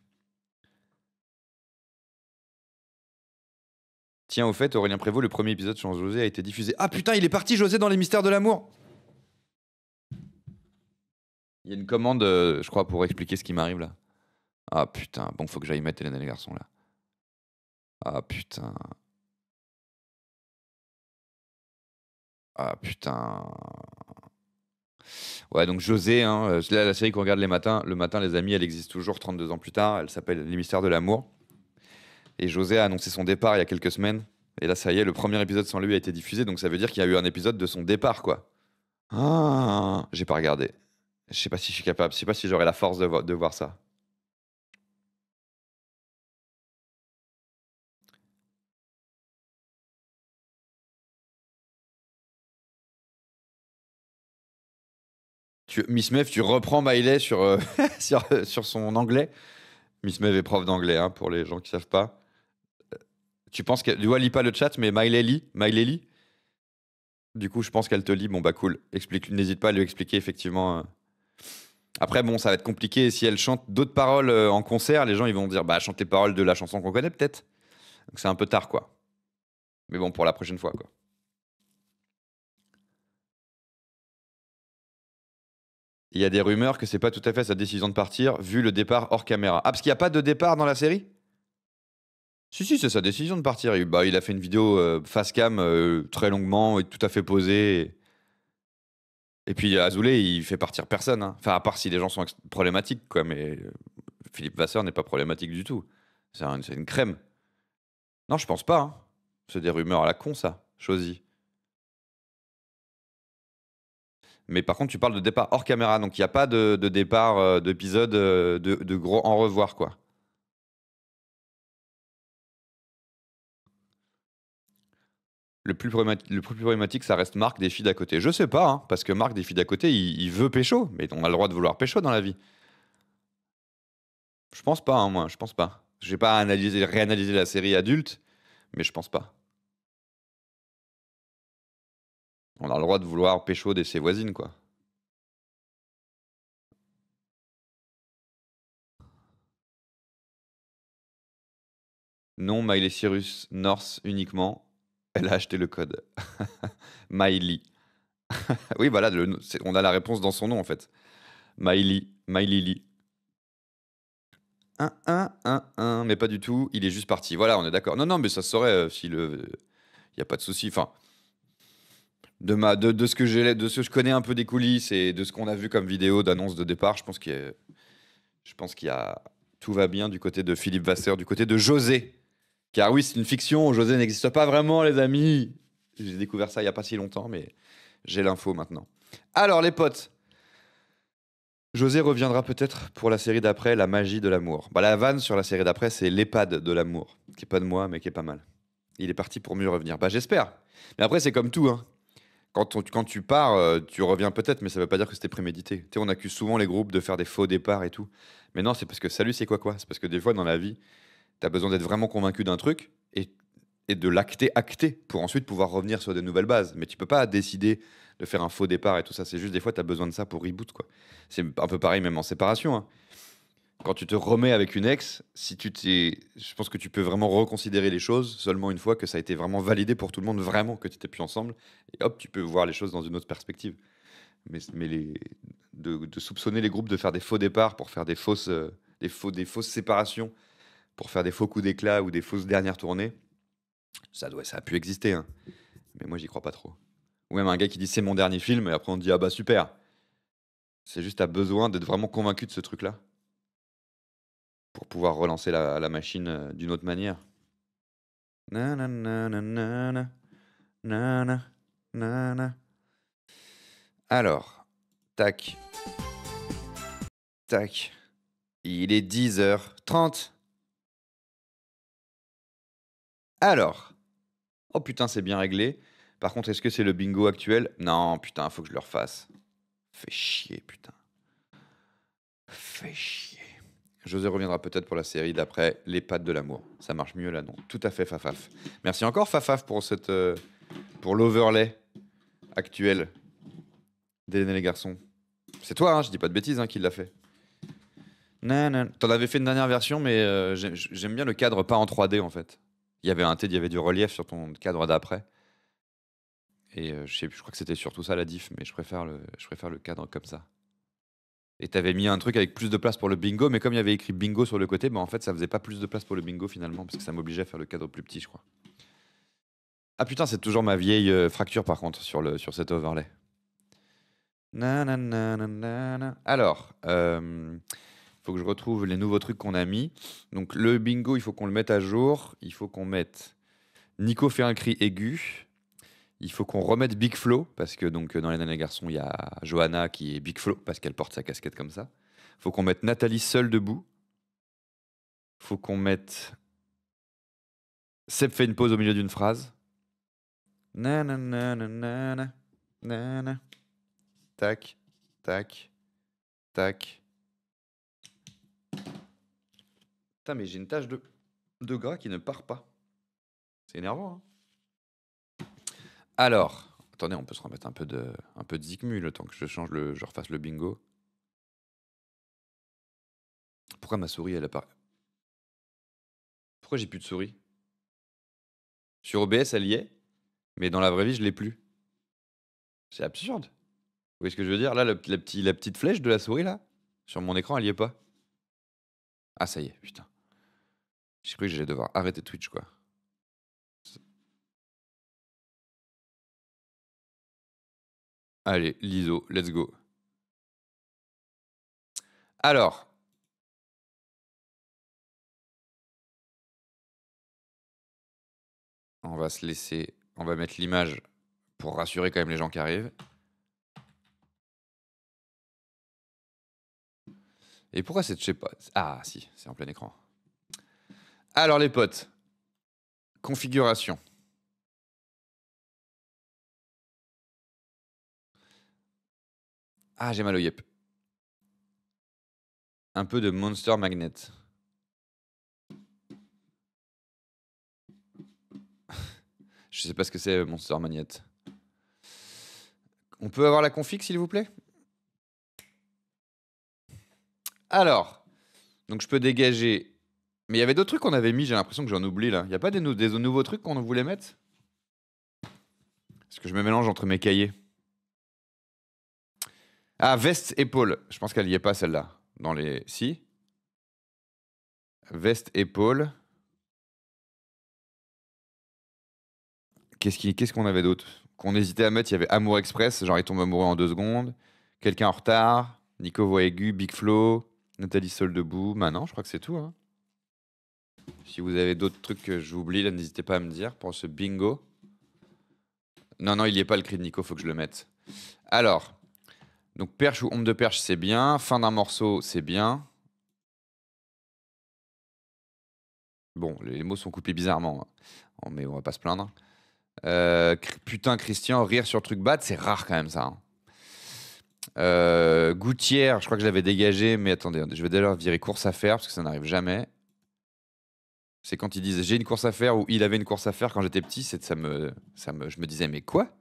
Tiens, au fait, Aurélien Prévost, le premier épisode sur José a été diffusé. Ah putain, il est parti, José, dans les mystères de l'amour Il y a une commande, euh, je crois, pour expliquer ce qui m'arrive là. Ah putain, bon, faut que j'aille mettre Hélène et les garçons là. Ah putain. Ah putain. Ouais, donc José, hein, euh, la série qu'on regarde les matins, le matin, les amis, elle existe toujours 32 ans plus tard. Elle s'appelle Les mystères de l'amour. Et José a annoncé son départ il y a quelques semaines. Et là, ça y est, le premier épisode sans lui a été diffusé. Donc ça veut dire qu'il y a eu un épisode de son départ, quoi. Ah, j'ai pas regardé. Je sais pas si je suis capable. Je sais pas si j'aurai la force de, de voir ça. Miss Mev, tu reprends Miley euh, sur, son anglais. Miss Mev est prof d'anglais, hein, pour les gens qui savent pas. Euh, tu penses qu'elle. Tu vois, lis pas le chat, mais Miley lit. Du coup, je pense qu'elle te lit. Bon, bah cool. n'hésite pas à lui expliquer, effectivement. Euh. Après, bon, ça va être compliqué. Si elle chante d'autres paroles en concert, les gens, ils vont dire Bah, chante les paroles de la chanson qu'on connaît, peut-être. Donc, c'est un peu tard, quoi. Mais bon, pour la prochaine fois, quoi. il y a des rumeurs que c'est pas tout à fait sa décision de partir, vu le départ hors caméra. Ah, parce qu'il n'y a pas de départ dans la série Si, si, c'est sa décision de partir. Il, bah, il a fait une vidéo euh, face cam euh, très longuement, et tout à fait posée. Et, puis Azoulay, il fait partir personne. Hein. Enfin, à part si les gens sont problématiques, quoi. Mais euh, Philippe Vasseur n'est pas problématique du tout. C'est une crème. Non, je pense pas. Hein. C'est des rumeurs à la con, ça, Choisis. Mais par contre, tu parles de départ hors caméra, donc il n'y a pas de, départ euh, d'épisode euh, de, gros en revoir, quoi. Le plus, problématique, ça reste Marc des filles d'à côté. Je sais pas, hein, parce que Marc des filles d'à côté, il, veut pécho, mais on a le droit de vouloir pécho dans la vie. Je pense pas, hein, moi, je pense pas. J'ai pas analysé, réanalysé la série adulte, mais je pense pas. On a le droit de vouloir pécho des ses voisines, quoi. Non, Miley Cyrus Norse, uniquement. Elle a acheté le code. Miley. oui, voilà, bah on a la réponse dans son nom, en fait. Miley. Miley Un, un, un, un, Mais pas du tout. Il est juste parti. Voilà, on est d'accord. Non, non, mais ça se saurait euh, si le. Il euh, n'y a pas de souci. Enfin, de, ma, de, ce que j'ai, de ce je connais un peu des coulisses et de ce qu'on a vu comme vidéo d'annonce de départ, je pense qu'il je pense qu'il y a, tout va bien du côté de Philippe Vasseur, du côté de José. Car oui, c'est une fiction, José n'existe pas vraiment, les amis. J'ai découvert ça il y a pas si longtemps, mais j'ai l'info maintenant. Alors, les potes, José reviendra peut-être pour la série d'après, La magie de l'amour. Bah, la vanne sur la série d'après, c'est l'EHPAD de l'amour, qui est pas de moi, mais qui est pas mal. Il est parti pour mieux revenir. Bah, j'espère. Mais après, c'est comme tout, hein quand, tu pars, euh, tu reviens peut-être, mais ça ne veut pas dire que c'était prémédité. on accuse souvent les groupes de faire des faux départs et tout. Mais non, c'est parce que salut, c'est quoi quoi C'est parce que des fois, dans la vie, tu as besoin d'être vraiment convaincu d'un truc et, de l'acter, acter, pour ensuite pouvoir revenir sur des nouvelles bases. Mais tu peux pas décider de faire un faux départ et tout ça. C'est juste des fois, tu as besoin de ça pour reboot. quoi. C'est un peu pareil, même en séparation. Hein quand tu te remets avec une ex, si tu t'es, je pense que tu peux vraiment reconsidérer les choses seulement une fois que ça a été vraiment validé pour tout le monde, vraiment que tu n'étais plus ensemble. Et hop, tu peux voir les choses dans une autre perspective. Mais, les, de, soupçonner les groupes de faire des faux départs pour faire des fausses, euh, des faux, des fausses séparations, pour faire des faux coups d'éclat ou des fausses dernières tournées, ça, doit, ça a pu exister. Hein. Mais moi, j'y crois pas trop. Ou même un gars qui dit c'est mon dernier film et après on dit ah bah super. C'est juste, as besoin d'être vraiment convaincu de ce truc-là pour pouvoir relancer la, machine euh, d'une autre manière. na na nanana. Alors, tac. Tac. Il est 10h30. Alors. Oh putain, c'est bien réglé. Par contre, est-ce que c'est le bingo actuel Non, putain, faut que je le refasse. Fais chier, putain. Fais chier. José reviendra peut-être pour la série d'après Les pattes de l'amour. Ça marche mieux là, non Tout à fait, Fafaf. Merci encore, Fafaf, pour, cette, euh, pour l'overlay actuel d'Hélène et les garçons. C'est toi, hein, je dis pas de bêtises, hein, qui l'a fait. Non, non. T'en avais fait une dernière version, mais euh, j'aime bien le cadre pas en 3D en fait. Il y avait un T, il y avait du relief sur ton cadre d'après. Et euh, je, crois que c'était surtout ça la diff, mais je préfère je préfère le cadre comme ça. Et tu avais mis un truc avec plus de place pour le bingo, mais comme il y avait écrit bingo sur le côté, bah en fait, ça faisait pas plus de place pour le bingo finalement, parce que ça m'obligeait à faire le cadre plus petit, je crois. Ah putain, c'est toujours ma vieille euh, fracture par contre sur, le, sur cet overlay. Alors, il euh, faut que je retrouve les nouveaux trucs qu'on a mis. Donc le bingo, il faut qu'on le mette à jour. Il faut qu'on mette Nico fait un cri aigu. Il faut qu'on remette Big Flo, parce que donc dans Les Derniers Garçons, il y a Johanna qui est Big Flo, parce qu'elle porte sa casquette comme ça. Il faut qu'on mette Nathalie seule debout. Il faut qu'on mette. Seb fait une pause au milieu d'une phrase. Nanana, nanana, Tac, tac, tac. Putain, mais j'ai une tache de, de gras qui ne part pas. C'est énervant, hein alors, attendez, on peut se remettre un peu de, un peu de zigmu le temps que je change le, je refasse le bingo. Pourquoi ma souris elle apparaît Pourquoi j'ai plus de souris Sur OBS elle y est, mais dans la vraie vie je l'ai plus. C'est absurde. Vous voyez ce que je veux dire Là, la, la petite flèche de la souris là, sur mon écran elle y est pas. Ah ça y est, putain. J'ai cru que j'allais devoir arrêter Twitch quoi. Allez, l'ISO, let's go. Alors, on va se laisser, on va mettre l'image pour rassurer quand même les gens qui arrivent. Et pourquoi c'est, de chez pas. Ah si, c'est en plein écran. Alors les potes, configuration. Ah, j'ai mal au yep. Un peu de Monster Magnet. Je sais pas ce que c'est Monster Magnet. On peut avoir la config, s'il vous plaît Alors, donc je peux dégager. Mais il y avait d'autres trucs qu'on avait mis, j'ai l'impression que j'en oublie là. Il n'y a pas des, des nouveaux trucs qu'on voulait mettre Est-ce que je me mélange entre mes cahiers. Ah, veste épaule. Je pense qu'elle n'y est pas celle-là. Dans les. Si Veste épaule. Qu'est-ce qu'on avait d'autre Qu'on hésitait à mettre, il y avait Amour Express, genre il tombe amoureux en deux secondes. Quelqu'un en retard. Nico aiguë. Big Flo, Nathalie Sol debout. Maintenant, bah je crois que c'est tout. Hein. Si vous avez d'autres trucs que j'oublie, là, n'hésitez pas à me dire pour ce bingo. Non, non, il n'y est pas le cri de Nico, faut que je le mette. Alors, donc perche ou ombre de perche, c'est bien. Fin d'un morceau, c'est bien. Bon, les mots sont coupés bizarrement, hein. oh, mais on va pas se plaindre. Euh, putain, Christian, rire sur truc bad, c'est rare quand même ça. Hein. Euh, gouttière, je crois que je l'avais dégagé, mais attendez, je vais d'ailleurs virer course à faire parce que ça n'arrive jamais. C'est quand ils disent j'ai une course à faire ou il avait une course à faire quand j'étais petit, c'est ça me, ça me, je me disais mais quoi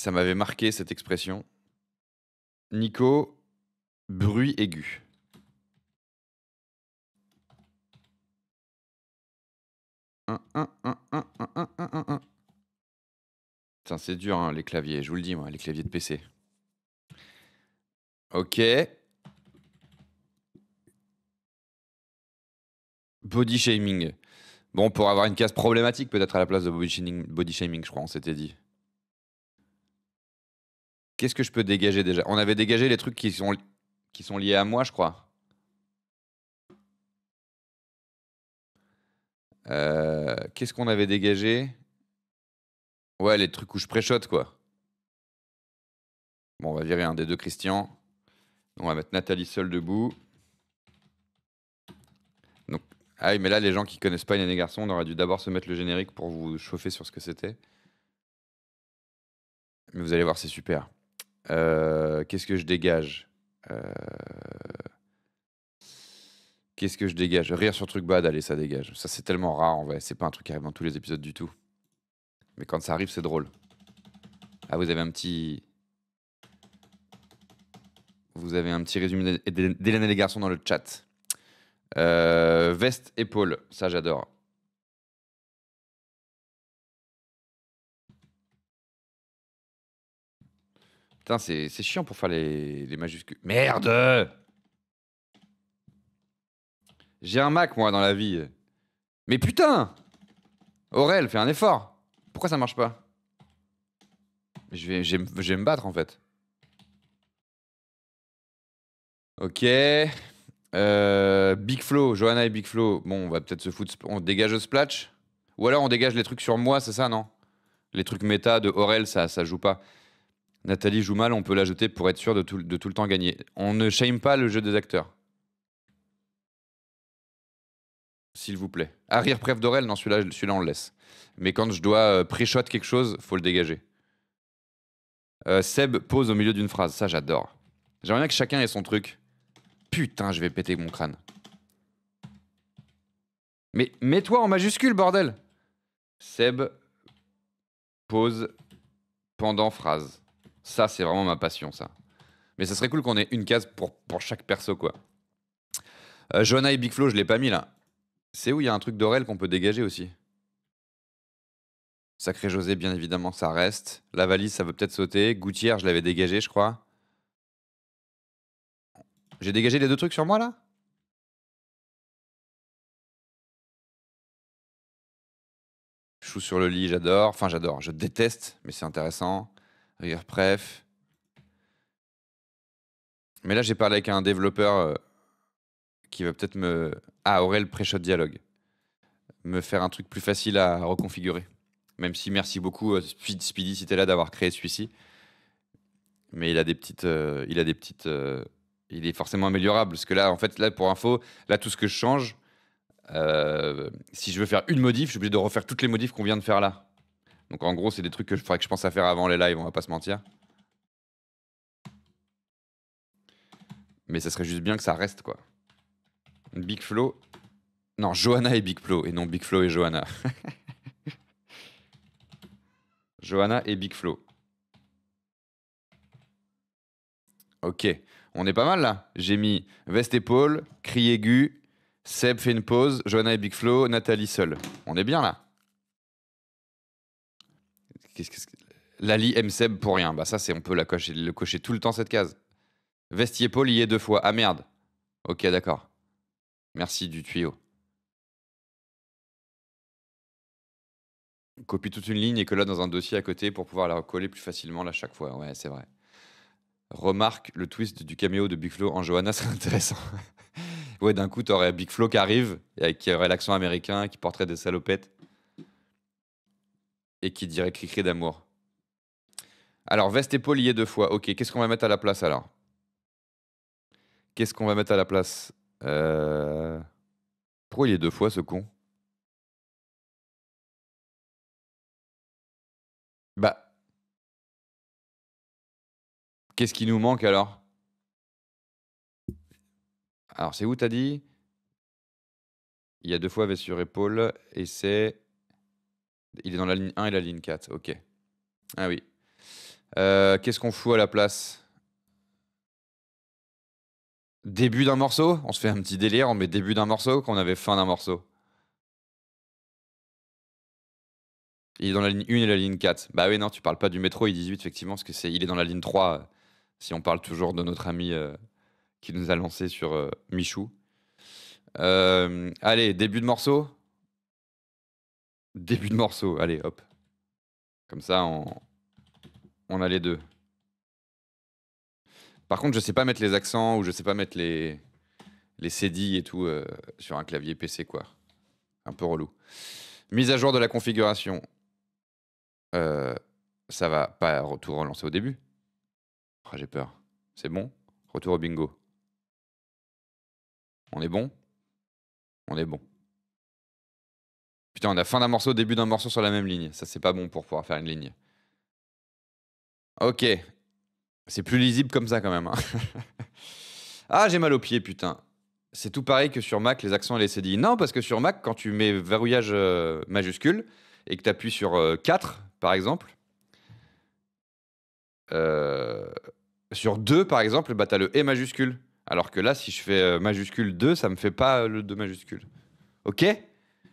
ça m'avait marqué cette expression. Nico, bruit aigu. c'est dur, hein, les claviers, je vous le dis, moi, les claviers de PC. Ok. Body shaming. Bon, pour avoir une case problématique, peut-être à la place de body shaming, body shaming je crois, on s'était dit. Qu'est-ce que je peux dégager déjà On avait dégagé les trucs qui sont, qui sont liés à moi, je crois. Euh, qu'est-ce qu'on avait dégagé Ouais, les trucs où je préchote, quoi. Bon, on va virer un des deux Christian. On va mettre Nathalie seule debout. Donc, ah mais là, les gens qui connaissent pas une et Garçon, on aurait dû d'abord se mettre le générique pour vous chauffer sur ce que c'était. Mais vous allez voir, c'est super. Euh, qu'est-ce que je dégage euh, Qu'est-ce que je dégage Rire sur truc bad, allez, ça dégage. Ça, c'est tellement rare en vrai. C'est pas un truc qui arrive dans tous les épisodes du tout. Mais quand ça arrive, c'est drôle. Ah, vous avez un petit. Vous avez un petit résumé d'Hélène et les garçons dans le chat. Euh, veste, épaule, ça j'adore. c'est chiant pour faire les, majuscules. Merde J'ai un Mac, moi, dans la vie. Mais putain Aurel, fais un effort Pourquoi ça marche pas je vais, je, vais, me battre, en fait. Ok. Euh, Big Flow, Johanna et Big Flow. Bon, on va peut-être se foutre. On dégage le Splatch Ou alors on dégage les trucs sur moi, c'est ça, non Les trucs méta de Aurel, ça, ça joue pas. Nathalie joue mal, on peut la jeter pour être sûr de tout, le temps gagner. On ne shame pas le jeu des acteurs. S'il vous plaît. Arrière rire preuve d'Orel non, celui-là, on le laisse. Mais quand je dois euh, pré-shot quelque chose, faut le dégager. Euh, Seb pose au milieu d'une phrase, ça j'adore. J'aimerais bien que chacun ait son truc. Putain, je vais péter mon crâne. Mais mets-toi en majuscule, bordel Seb pose pendant phrase. Ça, c'est vraiment ma passion, ça. Mais ça serait cool qu'on ait une case pour, chaque perso, quoi. Euh, Jonah et Big Flo, je l'ai pas mis là. C'est où il y a un truc d'Orel qu'on peut dégager aussi Sacré José, bien évidemment, ça reste. La valise, ça veut peut-être sauter. Gouttière, je l'avais dégagé, je crois. J'ai dégagé les deux trucs sur moi là Chou sur le lit, j'adore. Enfin, j'adore. Je déteste, mais c'est intéressant. Mais là, j'ai parlé avec un développeur euh, qui va peut-être me. Ah, pré shot Dialogue. Me faire un truc plus facile à reconfigurer. Même si merci beaucoup, euh, Speedy, si là, d'avoir créé celui-ci. Mais il a des petites. Euh, il a des petites. il est forcément améliorable. Parce que là, en fait, là, pour info, là, tout ce que je change, si je veux faire une modif, je suis obligé de refaire toutes les modifs qu'on vient de faire là. Donc en gros, c'est des trucs que je que je pense à faire avant les lives, on va pas se mentir. Mais ça serait juste bien que ça reste quoi. Big Flo. Non, Johanna et Big Flo, et non Big Flo et Johanna. Johanna et Big Flo. Ok, on est pas mal là. J'ai mis veste épaule, cri aigu, Seb fait une pause, Johanna et Big Flo, Nathalie seule. On est bien là. Qu'est-ce que Lali pour rien. Bah ça, c'est on peut la cocher, le cocher tout le temps cette case. Vestier Paul y est deux fois. Ah merde. Ok, d'accord. Merci du tuyau. Copie toute une ligne et colle dans un dossier à côté pour pouvoir la recoller plus facilement à chaque fois. Ouais, c'est vrai. Remarque le twist du caméo de Big Flo en Johanna, c'est intéressant. ouais, d'un coup, t'aurais Big Flo qui arrive, et qui aurait l'accent américain, qui porterait des salopettes et qui dirait cri d'amour. Alors, veste épaule est deux fois. Ok, qu'est-ce qu'on va mettre à la place alors Qu'est-ce qu'on va mettre à la place euh... Pourquoi il est deux fois ce con Bah. Qu'est-ce qui nous manque alors Alors, c'est où t'as dit Il y a deux fois veste sur épaule et c'est. Il est dans la ligne 1 et la ligne 4, ok. Ah oui. Euh, qu'est-ce qu'on fout à la place Début d'un morceau On se fait un petit délire, on met début d'un morceau quand on avait fin d'un morceau. Il est dans la ligne 1 et la ligne 4. Bah oui, non, tu parles pas du métro I-18, effectivement, parce que c'est, il est dans la ligne 3, euh, si on parle toujours de notre ami euh, qui nous a lancé sur Michou. allez, début de morceau Début de morceau, allez, hop. Comme ça, on, a les deux. Par contre, je sais pas mettre les accents ou je sais pas mettre les, les cédilles et tout euh, sur un clavier PC, quoi. Un peu relou. Mise à jour de la configuration. Euh, ça va pas retour relancer au début. Oh, j'ai peur. C'est bon Retour au bingo. On est bon On est bon. Putain, on a fin d'un morceau, début d'un morceau sur la même ligne. Ça, c'est pas bon pour pouvoir faire une ligne. Ok. C'est plus lisible comme ça quand même. Hein. ah, j'ai mal aux pieds, putain. C'est tout pareil que sur Mac, les accents et les CDI. Non, parce que sur Mac, quand tu mets verrouillage euh, majuscule et que tu sur 4, euh, par exemple, euh, sur 2, par exemple, bah, tu le E majuscule. Alors que là, si je fais majuscule 2, ça me fait pas le 2 majuscule. Ok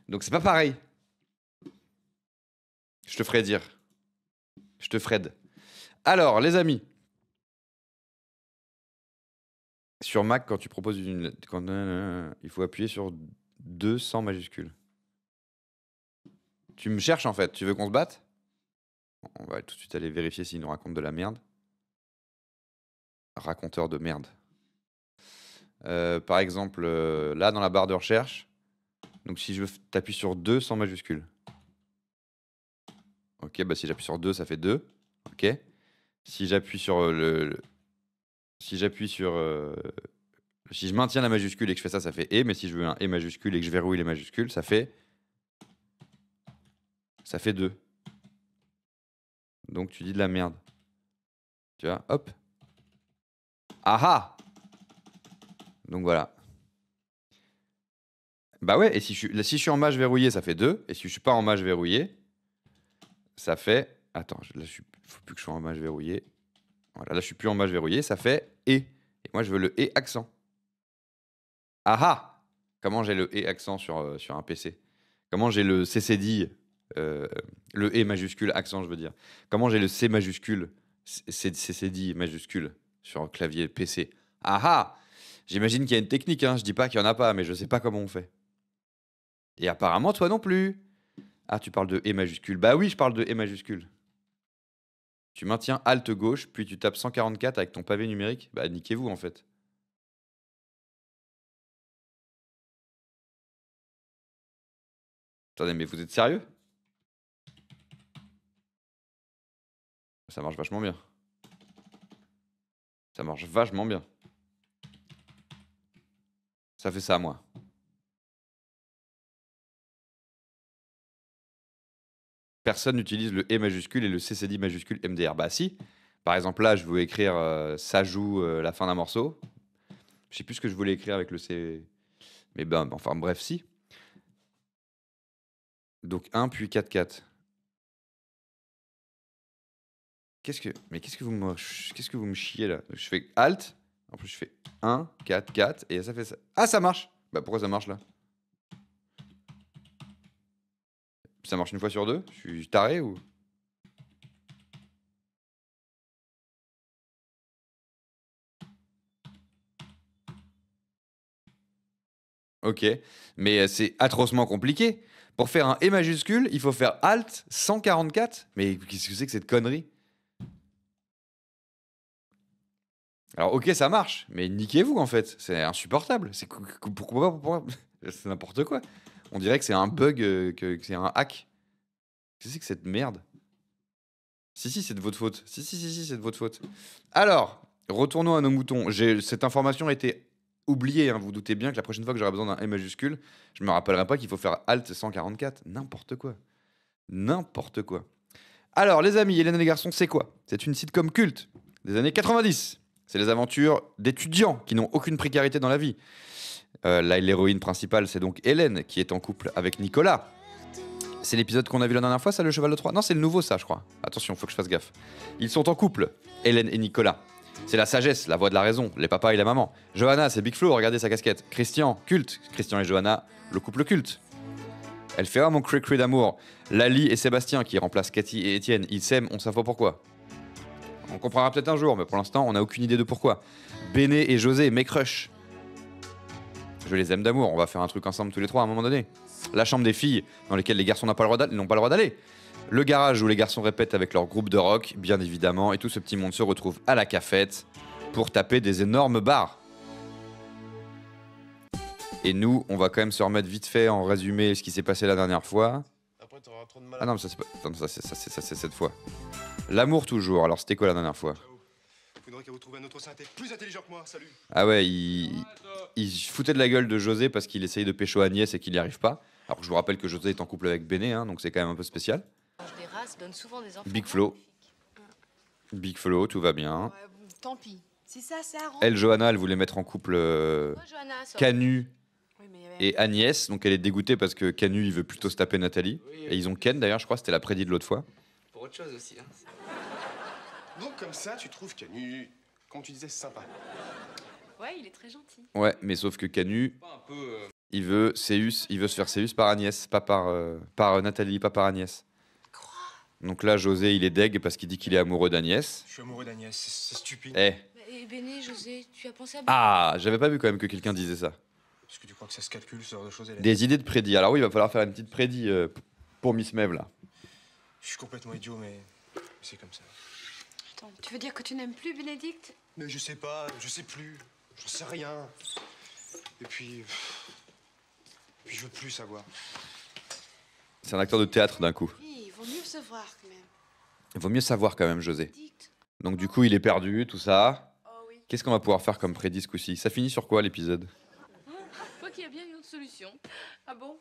donc c'est pas pareil. Je te ferai dire. Je te Fred. Alors, les amis. Sur Mac, quand tu proposes une quand, il faut appuyer sur 200 majuscules. Tu me cherches en fait. Tu veux qu'on se batte On va tout de suite aller vérifier s'il nous raconte de la merde. Raconteur de merde. Euh, par exemple, euh, là dans la barre de recherche, donc si je veux t'appuie sur 2 sans majuscule. Ok, bah si j'appuie sur 2, ça fait 2. Ok. Si j'appuie sur euh, le, si j'appuie sur euh, si je maintiens la majuscule et que je fais ça, ça fait E. mais si je veux un E majuscule et que je verrouille les majuscules, ça fait ça fait 2. Donc tu dis de la merde. Tu vois, hop. Aha ah! Donc voilà. Bah ouais, et si je, si je suis en match verrouillé, ça fait 2. Et si je suis pas en match verrouillé, ça fait. Attends, là, ne faut plus que je sois en match verrouillé. Voilà, là, je suis plus en match verrouillé, ça fait et. Et moi, je veux le et accent. Ah ah Comment j'ai le et accent sur, euh, sur un PC Comment j'ai le CCD, euh, le et majuscule accent, je veux dire. Comment j'ai le C majuscule, CCD majuscule sur un clavier PC Ah ah J'imagine qu'il y a une technique, hein. je dis pas qu'il y en a pas, mais je ne sais pas comment on fait. Et apparemment, toi non plus. Ah, tu parles de E majuscule. Bah oui, je parle de E majuscule. Tu maintiens Alt gauche, puis tu tapes 144 avec ton pavé numérique. Bah niquez-vous en fait. Attendez, mais vous êtes sérieux Ça marche vachement bien. Ça marche vachement bien. Ça fait ça, à moi. personne n'utilise le E majuscule et le CCD majuscule MDR. Bah si, par exemple là, je veux écrire euh, ça joue euh, la fin d'un morceau. Je sais plus ce que je voulais écrire avec le C. Mais ben, enfin bref, si. Donc 1 puis 4, 4. Qu'est-ce que. Mais qu'est-ce que vous me. Qu'est-ce que vous me chiez là Je fais Alt, en plus je fais 1, 4, 4, et ça fait ça. Ah ça marche Bah pourquoi ça marche là ça marche une fois sur deux Je suis taré ou Ok, mais euh, c'est atrocement compliqué. Pour faire un E majuscule, il faut faire Alt 144. Mais qu'est-ce que c'est que cette connerie Alors ok, ça marche, mais niquez-vous en fait. C'est insupportable. C'est n'importe quoi. On dirait que c'est un bug, euh, que, c'est un hack. Qu'est-ce que c'est que cette merde Si, si, c'est de votre faute. Si, si, si, si c'est de votre faute. Alors, retournons à nos moutons. Cette information a été oubliée. Hein. Vous, doutez bien que la prochaine fois que j'aurai besoin d'un M majuscule, je me rappellerai pas qu'il faut faire Alt 144. N'importe quoi. N'importe quoi. Alors, les amis, Hélène et les garçons, c'est quoi C'est une site comme culte des années 90. C'est les aventures d'étudiants qui n'ont aucune précarité dans la vie. Euh, l'héroïne principale, c'est donc Hélène, qui est en couple avec Nicolas. C'est l'épisode qu'on a vu la dernière fois, ça, le cheval de Troie Non, c'est le nouveau, ça, je crois. Attention, faut que je fasse gaffe. Ils sont en couple, Hélène et Nicolas. C'est la sagesse, la voix de la raison, les papas et la maman. Johanna, c'est Big Flo, regardez sa casquette. Christian, culte. Christian et Johanna, le couple culte. Elle fait vraiment ah, cri-cri d'amour. Lali et Sébastien, qui remplacent Cathy et Étienne, ils s'aiment, on ne sait pas pourquoi. On comprendra peut-être un jour, mais pour l'instant, on n'a aucune idée de pourquoi. Béné et José, mes crush je les aime d'amour, on va faire un truc ensemble tous les trois à un moment donné. La chambre des filles, dans lesquelles les garçons n'ont pas le droit d'aller. Le garage où les garçons répètent avec leur groupe de rock, bien évidemment, et tout ce petit monde se retrouve à la cafette pour taper des énormes barres. Et nous, on va quand même se remettre vite fait en résumé ce qui s'est passé la dernière fois. Ah non, ça c'est cette fois. L'amour toujours, alors c'était quoi la dernière fois un autre plus intelligent que moi, salut Ah ouais, il, foutait de la gueule de José parce qu'il essayait de pécho Agnès et qu'il n'y arrive pas. Alors je vous rappelle que José est en couple avec Béné, hein, donc c'est quand même un peu spécial. Big Flo. Big Flo, tout va bien. tant pis. Elle, Johanna, elle voulait mettre en couple euh, Canu et Agnès. Donc elle est dégoûtée parce que Canu, il veut plutôt se taper Nathalie. Et ils ont Ken, d'ailleurs, je crois, c'était la prédit de l'autre fois. Pour autre chose aussi. Hein. Donc comme ça, tu trouves Canu, comme tu disais, sympa. Ouais, il est très gentil. Ouais, mais sauf que Canu, euh, il veut il veut se faire Céus par Agnès, pas par, euh, par euh, Nathalie, pas par Agnès. Donc là, José, il est deg parce qu'il dit qu'il est amoureux d'Agnès. Je suis amoureux d'Agnès, c'est- stupide. Eh, bah, Et eh, Béné, José, tu as pensé à. ah, j'avais pas vu quand même que quelqu'un disait ça. Parce que tu crois que ça se calcule, ce genre de choses, Des idées de prédit. Alors oui, il va falloir faire une petite prédit pour Miss Mev là. Je suis complètement idiot, mais c'est comme ça tu veux dire que tu n'aimes plus Bénédicte Mais je sais pas, je sais plus. J'en sais rien. Et puis. puis je veux plus savoir. C'est un acteur de théâtre d'un coup. il vaut mieux savoir quand même. Il vaut mieux savoir quand même, José. Donc du coup, il est perdu, tout ça. Oh, Qu'est-ce qu'on va pouvoir faire comme prédisque aussi Ça finit sur quoi l'épisode Je crois qu'il y a bien une autre solution. Ah bon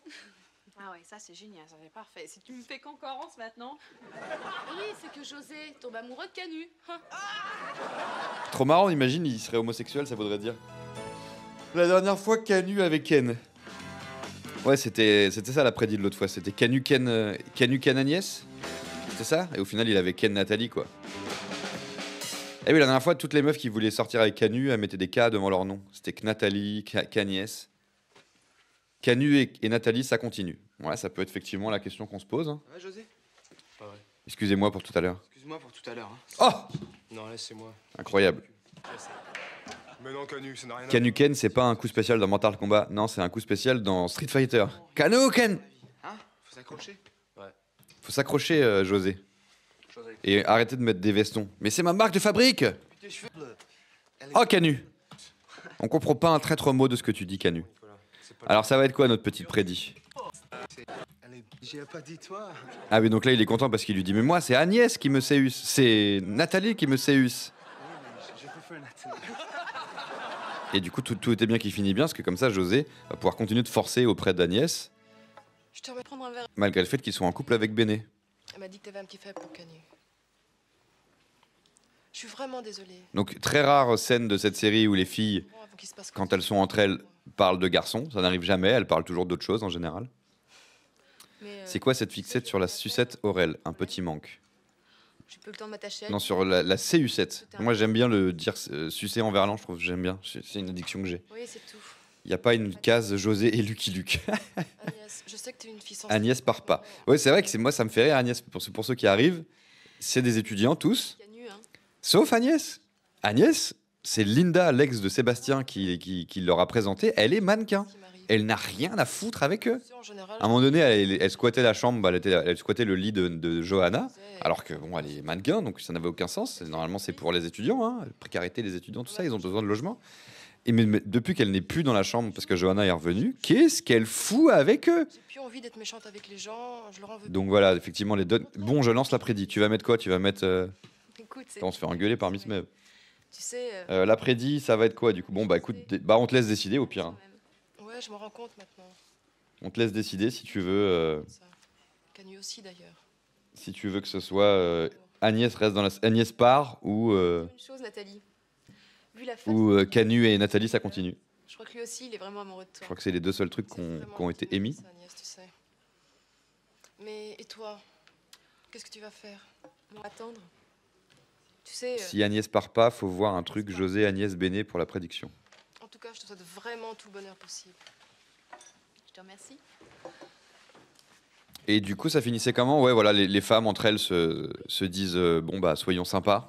ah ouais, ça c'est génial, ça c'est parfait. Si tu me fais concurrence maintenant. Oui, c'est que José tombe amoureux de Canu. Hein. Ah Trop marrant, imagine, il serait homosexuel, ça voudrait dire. La dernière fois, Canu avec Ken. Ouais, c'était c'était ça la prédit de l'autre fois. C'était Canu Ken, euh, Canu Ken Agnès. c'est ça Et au final, il avait Ken Nathalie, quoi. Et eh oui, la dernière fois, toutes les meufs qui voulaient sortir avec Canu, elles mettaient des K devant leur nom. C'était Nathalie, Cagnès. Canu et Nathalie, ça continue. Ouais, ça peut être effectivement la question qu'on se pose. Hein. Ouais, José Excusez-moi pour tout à l'heure. excusez moi pour tout à l'heure. Hein. Oh Non, laissez-moi. Incroyable. Mais non, Canu, n'a rien à c'est pas un coup spécial dans Mental Combat. Non, c'est un coup spécial dans Street Fighter. Ken Hein Faut s'accrocher Faut s'accrocher, euh, José. Et arrêtez de mettre des vestons. Mais c'est ma marque de fabrique Oh, Canu On comprend pas un traître mot de ce que tu dis, Canu. Alors, ça va être quoi notre petite prédit j'ai pas dit Ah oui, donc là, il est content parce qu'il lui dit Mais moi, c'est Agnès qui me sé'use C'est Nathalie qui me séus. Et du coup, tout, était bien qu'il finit bien, parce que comme ça, José va pouvoir continuer de forcer auprès d'Agnès. Malgré le fait qu'ils soient en couple avec Béné. Elle Je suis vraiment désolée. Donc, très rare scène de cette série où les filles, quand elles sont entre elles, parlent de garçons. Ça n'arrive jamais, elles parlent toujours d'autre chose en général. Euh, c'est quoi cette fixette sur la sucette Aurel Un petit manque. J'ai plus le temps de m'attacher Non, sur la, la CU7. Moi, j'aime bien le dire euh, sucé en verlan, je trouve j'aime bien. C'est une addiction que j'ai. Oui, c'est tout. Il n'y a pas une case José et Lucky Luc. Agnès, je sais que tu es une fille Agnès part pas. Oui, c'est vrai que moi, ça me fait rire, Agnès. Pour, ceux- pour ceux qui arrivent, c'est des étudiants tous, hein. sauf Agnès. Agnès, c'est Linda, l'ex de Sébastien, qui, qui, leur a présenté. Elle est mannequin elle n'a rien à foutre avec eux. À un moment donné, elle, squattait la chambre, bah, elle, était, elle, squattait le lit de, Johanna, alors que bon, elle est mannequin, donc ça n'avait aucun sens. Normalement, c'est pour les étudiants, hein, précarité des étudiants, tout ça, ils ont besoin de logement. Et mais, depuis qu'elle n'est plus dans la chambre parce que Johanna est revenue, qu'est-ce qu'elle fout avec eux plus envie d'être méchante avec les gens, je leur en veux Donc voilà, effectivement, les deux... Bon, je lance la prédit. Tu vas mettre quoi Tu vas mettre. Euh, on se fait engueuler par Miss même. Tu sais. Euh, euh, la ça va être quoi du coup Bon, bah écoute, bah on te laisse décider au pire. Hein je m'en rends compte maintenant. On te laisse décider si tu veux. Euh, Canu aussi d'ailleurs. si tu veux que ce soit euh, Agnès reste dans la Agnès part ou euh, Une chose, Nathalie. Vu la ou euh, Canu et Nathalie ça continue. Je crois que lui aussi, il est vraiment amoureux de toi. Je crois que c'est les deux seuls trucs qui ont, été émis. Agnès, tu sais. Mais et toi Qu'est-ce que tu vas faire Attendre Tu sais, euh, Si Agnès part pas, faut voir un truc José Agnès Béné pour la prédiction. En tout cas, je te souhaite vraiment tout le bonheur possible. Je te remercie. Et du coup, ça finissait comment Ouais, voilà, les, femmes entre elles se, se disent euh, bon bah soyons sympas.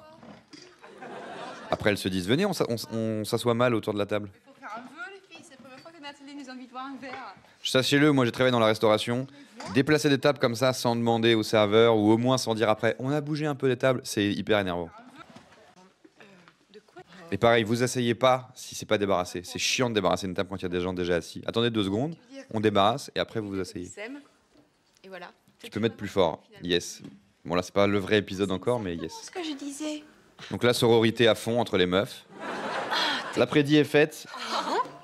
Après, elles se disent venez, on, s'assoit mal autour de la table. Il faut faire un vœu, les filles. C'est la première fois que Nathalie nous de un verre. Sachez-le, moi j'ai travaillé dans la restauration. Déplacer des tables comme ça sans demander au serveur ou au moins sans dire après on a bougé un peu des tables, c'est hyper énervant. Et pareil, vous asseyez pas si c'est pas débarrassé. C'est chiant de débarrasser une table quand il y a des gens déjà assis. Attendez deux secondes, on débarrasse et après vous vous asseyez. Et Tu peux mettre plus fort. Yes. Bon là c'est pas le vrai épisode encore, mais yes. Ce que je disais. Donc la sororité à fond entre les meufs. L'après-dit est faite.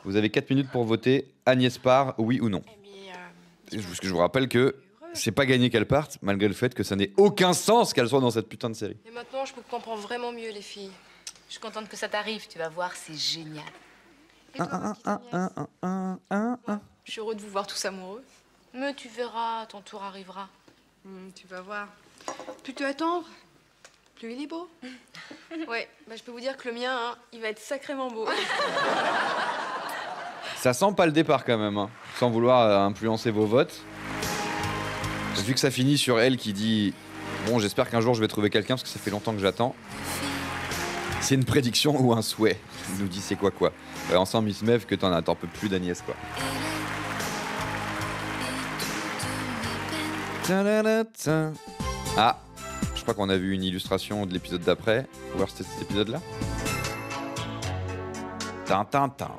Vous avez 4 minutes pour voter Agnès part, oui ou non. Eh euh, que je vous rappelle que c'est pas gagné qu'elle parte, malgré le fait que ça n'ait aucun sens qu'elle soit dans cette putain de série. Et maintenant, je comprends vraiment mieux les filles. Je suis contente que ça t'arrive. Tu vas voir, c'est génial. Je suis heureux de vous voir tous amoureux. Mais tu verras, ton tour arrivera. Hmm, tu vas voir. Plus tu attends, plus il est beau. ouais, bah, je peux vous dire que le mien, hein, il va être sacrément beau. ça sent pas le départ quand même, hein, sans vouloir euh, influencer vos votes. Vu que ça finit sur elle qui dit Bon, j'espère qu'un jour je vais trouver quelqu'un parce que ça fait longtemps que j'attends. C'est une prédiction ou un souhait Il nous dit c'est quoi quoi. ensemble, il se mève que t'en attends peu plus d'Agnès quoi. Ah, je crois qu'on a vu une illustration de l'épisode d'après. Voir c'était cet épisode-là Tintintin.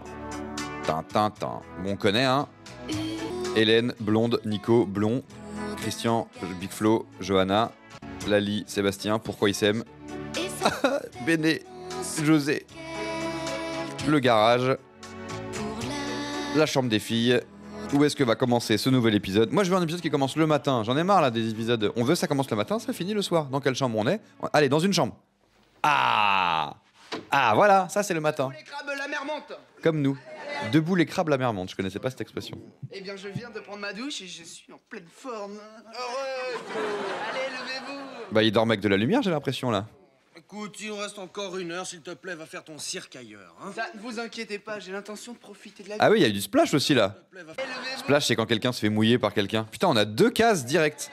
Tintintin. Bon, on connaît, hein Hélène, Blonde, Nico, Blond, Christian, Big Flo, Johanna, Lali, Sébastien, Pourquoi ils s'aiment Béné, José. Le garage. La chambre des filles. Où est-ce que va commencer ce nouvel épisode Moi, je veux un épisode qui commence le matin. J'en ai marre là des épisodes. On veut ça commence le matin, ça finit le soir. Dans quelle chambre on est Allez, dans une chambre. Ah Ah, voilà, ça c'est le matin. la mer Comme nous. Debout les crabes, la mer monte. Je connaissais pas cette expression. Eh bien, je viens de prendre ma douche et je suis en pleine forme. Heureux ah Allez, levez-vous Bah, il dort avec de la lumière, j'ai l'impression là. Écoute, il reste encore une heure, s'il te plaît, va faire ton cirque ailleurs. Hein. Ça, ne vous inquiétez pas, j'ai l'intention de profiter de la Ah oui, il y a eu du splash aussi là. Splash, c'est quand quelqu'un se fait mouiller par quelqu'un. Putain, on a deux cases directes.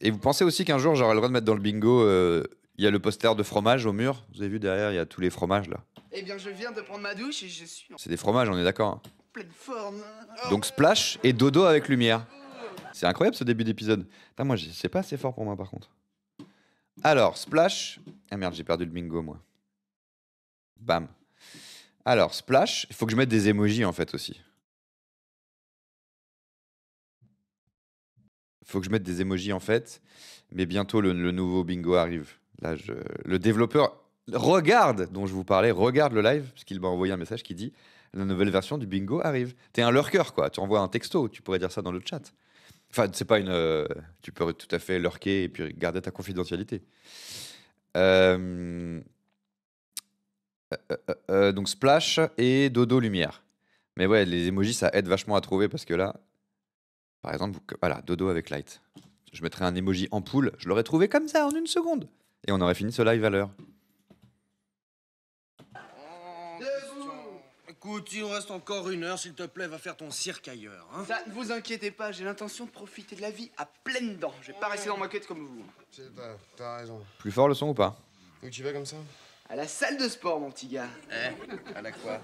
Et vous pensez aussi qu'un jour, j'aurai le droit de mettre dans le bingo, euh, il y a le poster de fromage au mur Vous avez vu derrière, il y a tous les fromages là. Eh bien, je viens de prendre ma douche et je suis. C'est des fromages, on est d'accord. Hein. Pleine forme. Donc splash et dodo avec lumière. C'est incroyable ce début d'épisode. Moi, c'est pas assez fort pour moi par contre. Alors, Splash. Ah merde, j'ai perdu le bingo, moi. Bam. Alors, Splash, il faut que je mette des emojis en fait aussi. Il faut que je mette des emojis en fait. Mais bientôt, le, nouveau bingo arrive. Là, le développeur regarde, dont je vous parlais, regarde le live, parce qu'il m'a envoyé un message qui dit La nouvelle version du bingo arrive. T'es un lurker, quoi. Tu envoies un texto, tu pourrais dire ça dans le chat. Enfin, c'est pas une. Euh, tu peux tout à fait lurker et puis garder ta confidentialité. Euh, euh, donc splash et dodo lumière. Mais ouais, les emojis ça aide vachement à trouver parce que là, par exemple, voilà, dodo avec light. Je mettrais un emoji ampoule, je l'aurais trouvé comme ça en une seconde et on aurait fini ce live à l'heure. Écoute, il reste encore une heure, s'il te plaît, va faire ton cirque ailleurs. Hein. Ça, ne vous inquiétez pas, j'ai l'intention de profiter de la vie à pleines dents. Je vais pas rester dans ma quête comme vous. T'as raison. Plus fort le son ou pas Où tu vas comme ça à la salle de sport, mon petit gars. Eh, à la quoi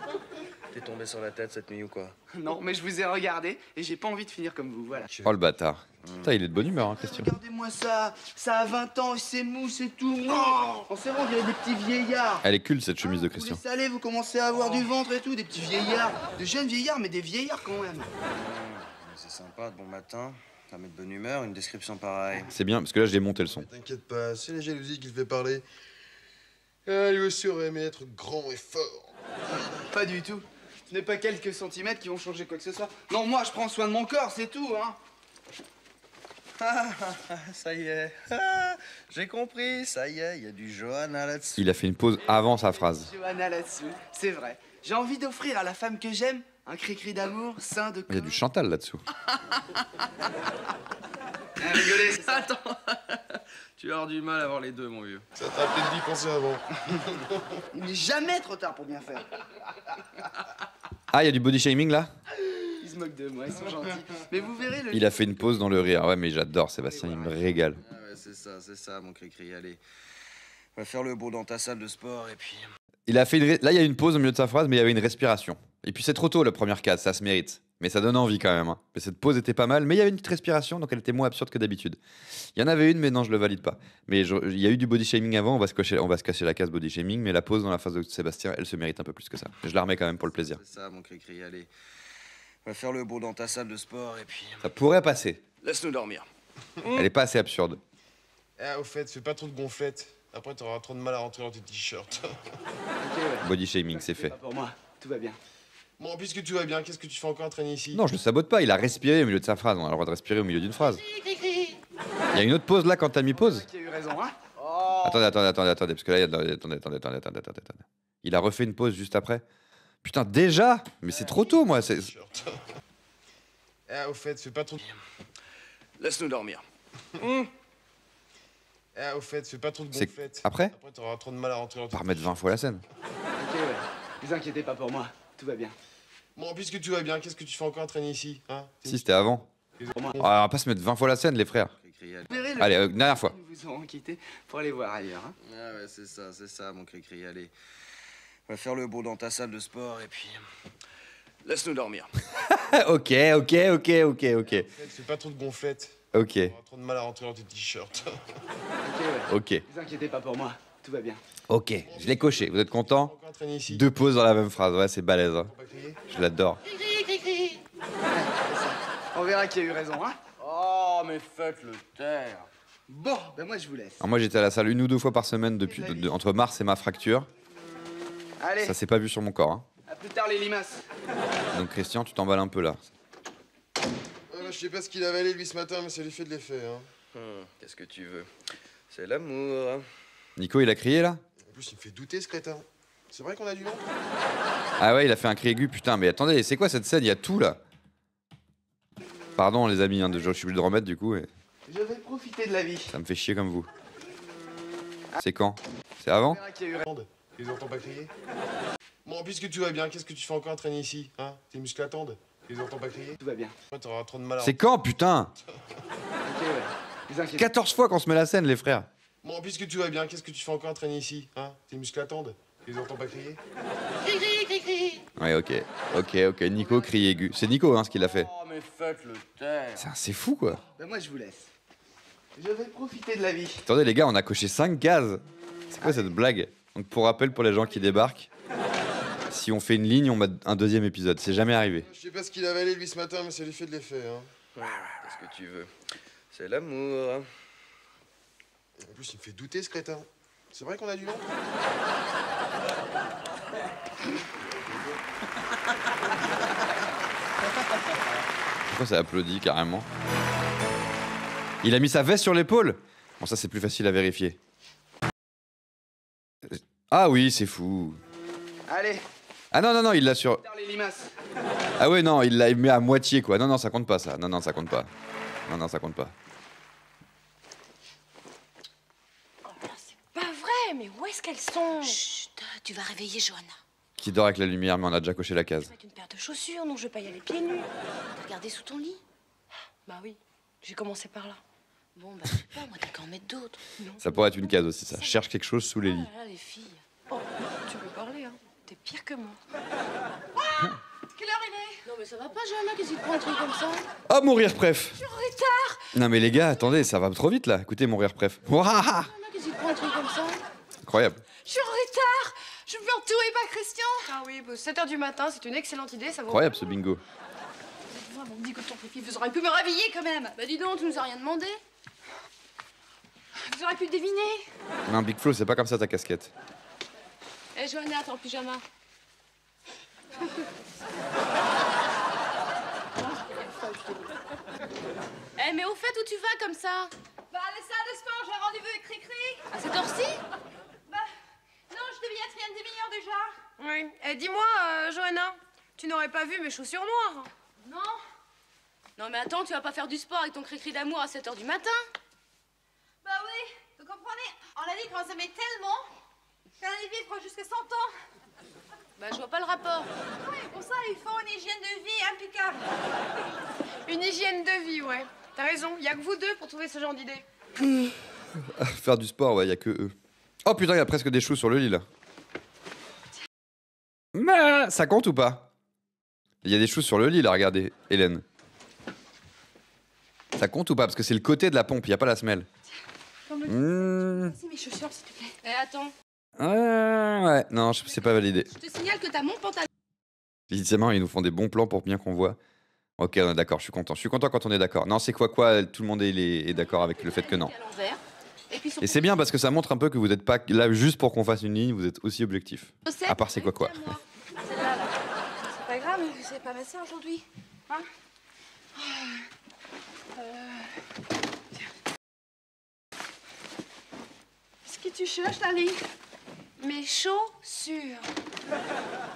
T'es tombé sur la tête cette nuit ou quoi Non, mais je vous ai regardé et j'ai pas envie de finir comme vous, voilà. Oh le bâtard. Hmm. Putain, il est de bonne humeur, hein, Christian. Regardez-moi ça Ça a 20 ans, c'est mou, c'est tout. Oh on s'est rendu des petits vieillards. Elle est culte cette chemise de Christian. Vous salez, vous commencez à avoir oh. du ventre et tout, des petits vieillards. De jeunes vieillards, mais des vieillards quand même. C'est sympa, de bon matin. Ça met de bonne humeur, une description pareille. C'est bien, parce que là, j'ai monté le son. T'inquiète pas, c'est la jalousie qui le fait parler. Ah, euh, lui aussi aurait aimé être grand et fort. Pas du tout. Ce n'est pas quelques centimètres qui vont changer quoi que ce soit. Non, moi, je prends soin de mon corps, c'est tout, hein. Ah, ah, ah ça y est. Ah, j'ai compris, ça y est, il y a du Johanna là-dessus. Il a fait une pause avant sa phrase. là c'est vrai. J'ai envie d'offrir à la femme que j'aime un cri-cri d'amour, sain de corps. Il y a du Chantal là-dessous. Ah, Attends, tu as du mal à voir les deux, mon vieux. Ça t'a fait de penser avant. Il n'est jamais trop tard pour bien faire. Ah, il y a du body shaming là Ils se moquent de moi, ils sont gentils. Mais vous verrez le. Il a fait une pause dans le rire. Ouais, mais j'adore Sébastien, il me régale. Ah ouais, c'est ça, c'est ça, mon cri-cri. Allez, on va faire le beau dans ta salle de sport et puis. Il a fait une... Là, il y a une pause au milieu de sa phrase, mais il y avait une respiration. Et puis c'est trop tôt, la première case, ça se mérite. Mais ça donne envie quand même. Hein. Mais cette pause était pas mal. Mais il y avait une petite respiration, donc elle était moins absurde que d'habitude. Il y en avait une, mais non, je le valide pas. Mais il y a eu du body shaming avant. On va, se cocher, on va se cacher la case body shaming. Mais la pose dans la phase de Sébastien, elle se mérite un peu plus que ça. Je la remets quand même pour le plaisir. C'est ça, mon cri-cri. Allez, on va faire le beau dans ta salle de sport et puis. Euh, ça pourrait passer. Laisse-nous dormir. Mmh. elle est pas assez absurde. Ah, au fait, fais pas trop de gonflettes. Après, t'auras trop de mal à rentrer dans tes t-shirts. Body shaming, c'est fait. Pour moi, tout va bien. Bon, puisque tu vas bien, qu'est-ce que tu fais encore traîner ici Non, je le sabote pas, il a respiré au milieu de sa phrase. On a le droit de respirer au milieu d'une phrase. Il y a une autre pause là quand t'as mis pause. Qui a eu raison, hein oh. Attendez, attendez, attendez, attendez, parce que là, il y a attendez, attendez, attendez, attendez, attendez, Il a refait une pause juste après. Putain, déjà Mais c'est trop tôt, moi. C'est... au fait, fais pas trop. Laisse-nous dormir. au fait, fais pas trop de hum. eh, Après Après, t'auras trop de mal à rentrer Par mettre 20 fois la scène. ok, ouais. Vous inquiétez pas pour moi, tout va bien. Bon, puisque tu vas bien, qu'est-ce que tu fais encore traîner ici hein Si, c'était avant. Ah, on va pas se mettre 20 fois la scène, les frères. Allez, euh, dernière fois. Nous vous ont quitté pour aller voir ailleurs. Hein. Ah ouais, c'est ça, c'est ça, mon cri-cri. Allez, on va faire le beau dans ta salle de sport et puis. Laisse-nous dormir. ok, ok, ok, ok, ok. C'est pas trop de gonflette. Ok. On aura trop de mal à rentrer dans tes t-shirts. Ok. Ne vous inquiétez pas pour moi, tout va bien. Ok, je l'ai coché. Vous êtes content Deux pauses dans la même phrase. Ouais, c'est balèze. Hein. Je l'adore. On verra qui a eu raison, hein Oh, mais faites-le taire. Bon, ben moi je vous laisse. moi, j'étais à la salle une ou deux fois par semaine depuis entre mars et ma fracture. Allez, Ça s'est pas vu sur mon corps. hein. à plus tard les limaces. Donc Christian, tu t'emballes un peu là. Euh, je sais pas ce qu'il a avalé lui ce matin, mais ça lui fait de l'effet. Hein. Hum, qu'est-ce que tu veux C'est l'amour. Nico, il a crié là il me fait douter, ce crétin. C'est vrai qu'on a du vent Ah ouais, il a fait un cri aigu, putain. Mais attendez, c'est quoi cette scène Il y a tout, là. Pardon, les amis, hein, je suis obligé de remettre, du coup. Et... Je vais profiter de la vie. Ça me fait chier comme vous. C'est quand C'est avant ils les pas crier Bon, puisque tu vas bien, qu'est-ce que tu fais encore à traîner ici hein Tes muscles attendent ils n'entendent pas crier Tout va bien. trop de C'est quand, putain 14 fois qu'on se met la scène, les frères Bon, puisque tu vas bien, qu'est-ce que tu fais encore traîner ici hein Tes muscles attendent Ils les pas crier Cri, cri, cri, cri Ouais, ok. Ok, ok. Nico crie aigu. C'est Nico, hein, ce qu'il a fait. Oh, mais faites le taire C'est fou, quoi Ben, moi, je vous laisse. Je vais profiter de la vie. Attendez, les gars, on a coché 5 cases. C'est quoi ah. cette blague Donc, pour rappel, pour les gens qui débarquent, si on fait une ligne, on met un deuxième épisode. C'est jamais arrivé. Je sais pas ce qu'il avait avalé, lui, ce matin, mais ça lui fait de l'effet, hein. Qu'est-ce que tu veux. C'est l'amour. En plus, il me fait douter, ce crétin. C'est vrai qu'on a du vent Pourquoi ça applaudit carrément Il a mis sa veste sur l'épaule Bon, ça, c'est plus facile à vérifier. Ah oui, c'est fou. Allez. Ah non, non, non, il l'a sur... Ah oui, non, il l'a mis à moitié, quoi. Non, non, ça compte pas, ça. Non, non, ça compte pas. Non, non, ça compte pas. Qu'est-ce qu'elles sont. Chut, euh, tu vas réveiller Johanna. Qui dort avec la lumière, mais on a déjà coché la case. Tu une paire de chaussures, non, je vais pas y aller pieds nus. Regardez sous ton lit ah, Bah oui, j'ai commencé par là. Bon, bah je sais pas, moi t'as qu'à en mettre d'autres. Ça pourrait être une case aussi, ça. Cherche quelque chose sous les ah lits. Ah là, les filles. Oh, tu peux parler, hein. T'es pire que moi. Ah Quelle heure il est Non, mais ça va pas, Johanna, qu'est-ce qu'il te prend un truc comme ça Ah, mourir préf Je suis en retard Non, mais les gars, attendez, ça va trop vite là. Écoutez, mourir préf. qu'est-ce qu'il prend un truc comme ça Incroyable. Je suis en retard Je me fais entourer, pas Christian Ah oui, 7h bah, du matin, c'est une excellente idée, ça vaut... Incroyable ce bingo. Vous dit que ton vous auriez pu me réveiller quand même Bah dis donc, tu nous as rien demandé Vous auriez pu le deviner Non, Big Flo, c'est pas comme ça ta casquette. Eh, hey, Johanna, t'es en pyjama. Eh, mais au fait, où tu vas comme ça Bah, à la salle de sport, j'ai rendez-vous avec Cricri. À cette heure-ci Juliette vient de demi déjà. Oui. Eh, dis-moi, euh, Johanna, tu n'aurais pas vu mes chaussures noires hein Non. Non, mais attends, tu vas pas faire du sport avec ton cri-cri d'amour à 7 h du matin Bah oui, vous comprenez, on a dit qu'on s'aimait tellement qu'on allait vivre jusqu'à 100 ans. Bah, je vois pas le rapport. Oui, pour ça, il faut une hygiène de vie impeccable. Une hygiène de vie, ouais. T'as raison, y a que vous deux pour trouver ce genre d'idée. faire du sport, ouais, y a que eux. Oh putain, il y a presque des choux sur le lit là ça compte ou pas Il y a des choses sur le lit là, regardez, Hélène. Ça compte ou pas Parce que c'est le côté de la pompe, il n'y a pas la semelle. Hmm. chaussures, s'il te plaît. Eh, attends. Ah, ouais, non, c'est pas validé. Je te signale que t'as mon pantalon. ils nous font des bons plans pour bien qu'on voit. Ok, on est d'accord, je suis content. Je suis content quand on est d'accord. Non, c'est quoi quoi Tout le monde est d'accord avec le fait que non. Et, c'est bien parce que ça montre un peu que vous n'êtes pas là juste pour qu'on fasse une ligne, vous êtes aussi objectif. À part c'est quoi quoi. C'est pas grave, c'est pas ça aujourd'hui. Hein ah, euh, ce que tu cherches, Mais Mes chaussures.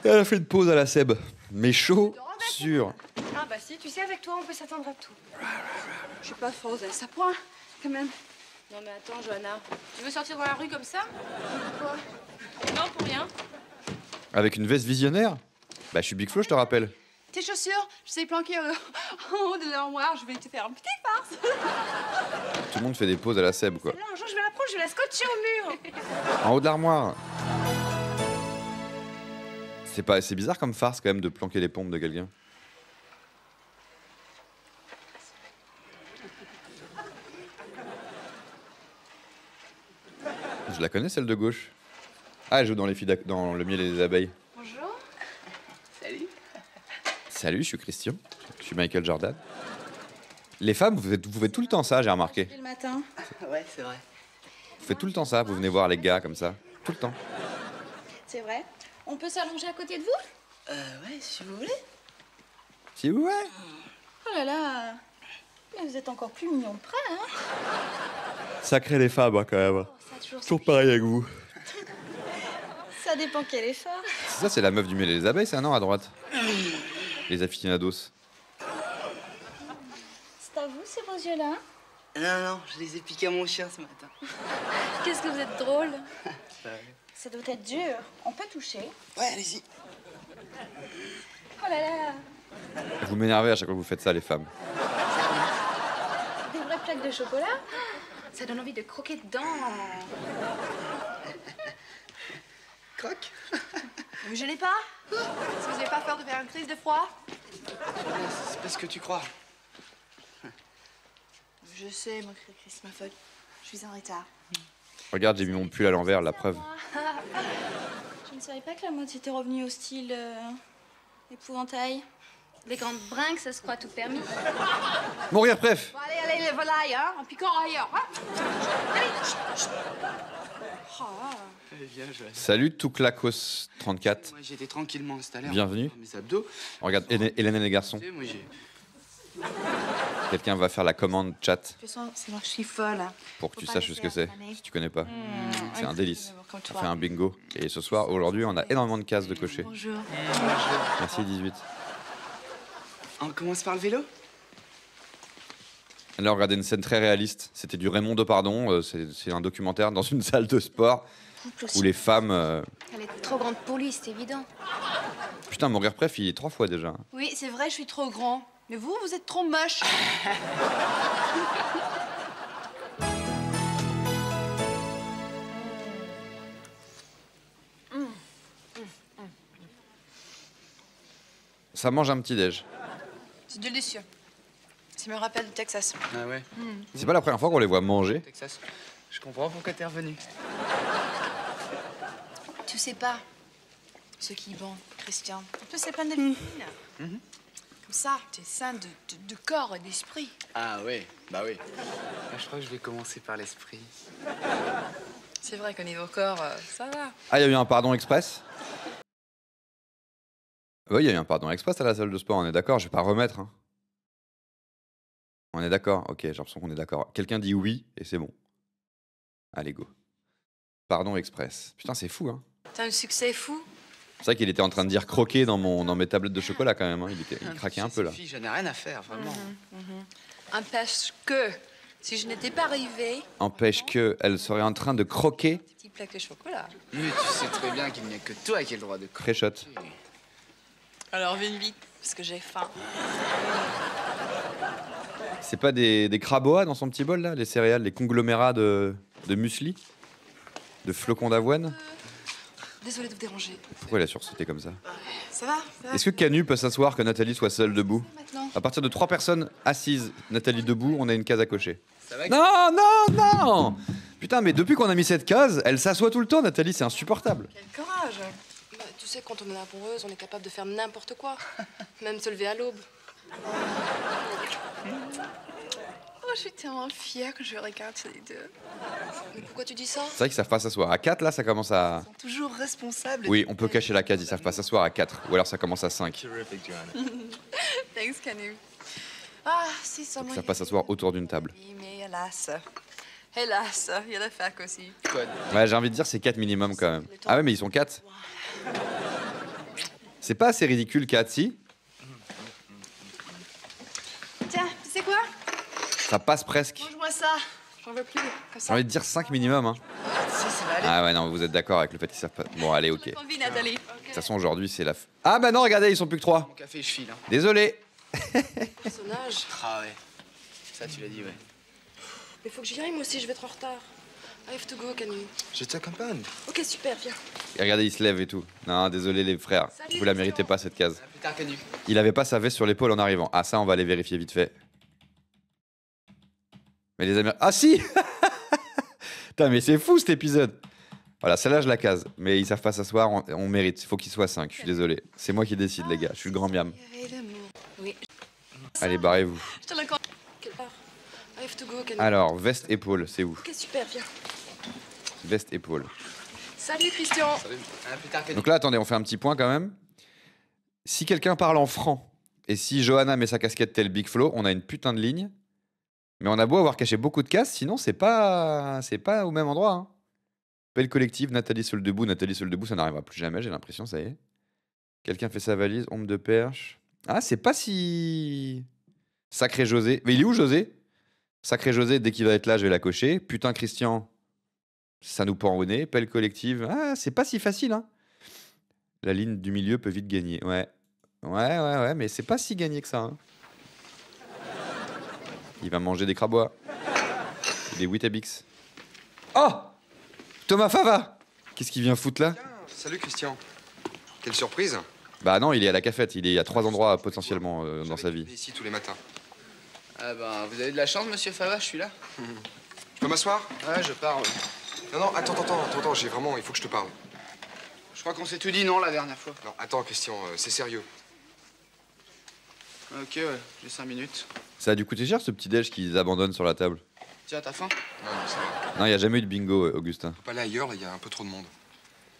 Elle a fait une pause à la Seb. Mes chaussures. Ah bah si, tu sais, avec toi, on peut s'attendre à tout. Je suis pas fausse ça point, quand même. Non mais attends, Johanna. Tu veux sortir dans la rue comme ça Pourquoi Non, pour rien. Avec une veste visionnaire Bah je suis Big Flo, je te rappelle. Tes chaussures, je sais planquer en haut de l'armoire, je vais te faire une petite farce. Tout le monde fait des pauses à la seb quoi. Non, un je vais la prendre, je vais la scotcher au mur. En haut de l'armoire c'est pas bizarre comme farce quand même de planquer les pompes de quelqu'un. Je la connais, celle de gauche. Ah, elle joue dans, les dans Le miel et les abeilles. Bonjour. Salut. Salut, je suis Christian. Je suis Michael Jordan. Les femmes, vous faites, tout le temps ça, j'ai remarqué. le matin. ouais, c'est vrai. Vous faites tout le temps ça, vous venez voir les gars comme ça. Tout le temps. C'est vrai. On peut s'allonger à côté de vous Euh, ouais, si vous voulez. Si vous voulez. Oh là là. Mais vous êtes encore plus mignon de près, hein Sacré les femmes, hein, quand même toujours, pareil avec vous. ça dépend quel effort. C'est ça, c'est la meuf du mêlé des abeilles, c'est un an à droite. les aficionados. C'est à vous ces beaux yeux-là hein Non, non, je les ai piqués à mon chien ce matin. Qu'est-ce que vous êtes drôle Ça doit être dur. On peut toucher Ouais, allez-y. Oh là là Vous m'énervez à chaque fois que vous faites ça, les femmes. Des vraies plaques de chocolat ça donne envie de croquer dedans. Croque Je n'ai pas. vous n'avez pas peur de faire une crise de froid C'est pas ce que tu crois. Je sais, mon Chris, ma faute. Je suis en retard. Regarde, j'ai mis mon pull à l'envers, la preuve. Je ne savais pas que la mode était revenue au style euh, épouvantail. Les grandes brinques, ça se croit tout permis. Mourir, bref. allez, allez, les volailles, hein, en piquant ailleurs. Hein oh. eh Salut tout clacos 34. j'étais tranquillement installé. Bienvenue. mes abdos. Regarde, Hélène, et les garçons. Quelqu'un va faire la commande chat. Je c'est suis là. Pour que tu saches ce que c'est, si tu connais pas. Mmh, c'est un délice. On fait un bingo. Et ce soir, aujourd'hui, on a énormément de cases de mmh, cocher. Bonjour. Mmh, Merci 18. On commence par le vélo alors regardez une scène très réaliste. C'était du Raymond Depardon. pardon. Euh, c'est un documentaire dans une salle de sport où les femmes. Euh, Elle est trop grande pour lui, c'est évident. Putain, mon rire préf, il est trois fois déjà. Oui, c'est vrai, je suis trop grand. Mais vous, vous êtes trop moche. Ça mange un petit déj. C'est délicieux. Ça me rappelle le Texas. Ah ouais hmm. C'est pas la première fois qu'on les voit manger. Texas. Je comprends pourquoi t'es revenu. Tu sais pas ce qui bon, Christian. un peu c'est plein de Comme ça, t'es sain de, corps et d'esprit. Ah oui, bah oui. Ah, je crois que je vais commencer par l'esprit. C'est vrai qu'au niveau corps, euh, ça va. Ah, il y a eu un pardon express oui, il y a eu un pardon express à la salle de sport, on est d'accord, je vais pas remettre. Hein. On est d'accord Ok, j'ai l'impression qu'on est d'accord. Quelqu'un dit oui et c'est bon. Allez, go. Pardon express. Putain, c'est fou, hein. T'as un succès fou C'est vrai qu'il était en train de dire croquer dans, mon, dans mes tablettes de chocolat quand même. Hein. Il, était, ah, craquait un peu là. Fille, je n'ai rien à faire, vraiment. Mhm, mhm. Empêche que si je n'étais pas arrivée, Empêche que elle serait en train de croquer Petite plaque de chocolat. Mais tu sais très bien qu'il n'y a que toi qui as le droit de alors, viens vite, parce que j'ai faim. C'est pas des, des dans son petit bol, là Les céréales, les conglomérats de, de muesli De flocons d'avoine euh, Désolée de vous déranger. Pourquoi elle a sursauté comme ça ah Ça va, Est-ce que Canu peut s'asseoir que Nathalie soit seule debout À partir de trois personnes assises, Nathalie debout, on a une case à cocher. non, non, non Putain, mais depuis qu'on a mis cette case, elle s'assoit tout le temps, Nathalie, c'est insupportable. Quel courage quand on est amoureuse, on est capable de faire n'importe quoi. Même se lever à l'aube. oh, je suis tellement fière que je regarde les deux. Mais pourquoi tu dis ça C'est vrai qu'ils savent pas s'asseoir. À 4, là, ça commence à... sont toujours responsables. Oui, on peut cacher la case, ils savent pas s'asseoir à 4. Ou alors ça commence à 5. Thanks, Canu. Ah, si seulement... Ils savent pas s'asseoir autour d'une table. mais hélas... Hélas, il y a la fac aussi. Ouais, j'ai envie de dire c'est 4 minimum quand même. Ah ouais, mais ils sont 4. C'est pas assez ridicule, 4, si Tiens, c'est quoi Ça passe presque. Mange-moi ça, j'en veux plus. J'ai envie de dire 5 minimum. Hein. Ah ouais, non, vous êtes d'accord avec le fait qu'ils servent pas. Bon, allez, ok. De Envie, toute façon, aujourd'hui, c'est la. Ah bah non, regardez, ils sont plus que 3. Mon café, je file. hein. Désolé. Personnage. Ah ouais. Ça, tu l'as dit, ouais. Mais faut que j'y aille, moi aussi, je vais être en retard. I have to go, Canu. Je t'accompagne. Ok, super, viens. regardez, il se lève et tout. Non, désolé les frères, vous la méritez pas cette case. Ah, il avait pas sa veste sur l'épaule en arrivant. Ah ça, on va aller vérifier vite fait. Mais les amis... Ah si Putain, mais c'est fou cet épisode Voilà, celle-là, je la case. Mais ils savent pas s'asseoir, on, mérite. Il faut qu'il soit 5, je suis désolé. C'est moi qui décide, les gars. Je suis le grand miam. Allez, barrez-vous. Alors, veste épaule, c'est où super, Veste épaule. Salut Christian. Donc là, attendez, on fait un petit point quand même. Si quelqu'un parle en franc et si Johanna met sa casquette tel Big Flow, on a une putain de ligne. Mais on a beau avoir caché beaucoup de cases, sinon c'est pas c'est pas au même endroit. Hein. Belle collective, Nathalie Seul debout, Nathalie Seul debout, ça n'arrivera plus jamais, j'ai l'impression, ça y est. Quelqu'un fait sa valise, ombre de perche. Ah, c'est pas si sacré José. Mais il est où José Sacré José, dès qu'il va être là, je vais la cocher. Putain, Christian, ça nous pend au nez. Pelle collective, ah, c'est pas si facile. Hein. La ligne du milieu peut vite gagner. Ouais, ouais, ouais, ouais, mais c'est pas si gagné que ça. Hein. Il va manger des crabois. Des Witabix. Oh Thomas Fava Qu'est-ce qu'il vient foutre là Salut Christian. Quelle surprise Bah non, il est à la cafette. Il est à trois endroits potentiellement euh, dans sa vie. ici tous les matins. Ah ben, vous avez de la chance, monsieur Fava, je suis là. Tu Je peux m'asseoir Ouais, je parle. Non, non, attends, attends, attends, attends j'ai vraiment, il faut que je te parle. Je crois qu'on s'est tout dit non la dernière fois. Non, attends, question, euh, c'est sérieux. Ok, ouais, j'ai cinq minutes. Ça a dû coûter cher ce petit déj qu'ils abandonnent sur la table. Tiens, t'as faim Non, non, ça Non, il n'y a jamais eu de bingo, euh, Augustin. Faut pas aller ailleurs, il y a un peu trop de monde.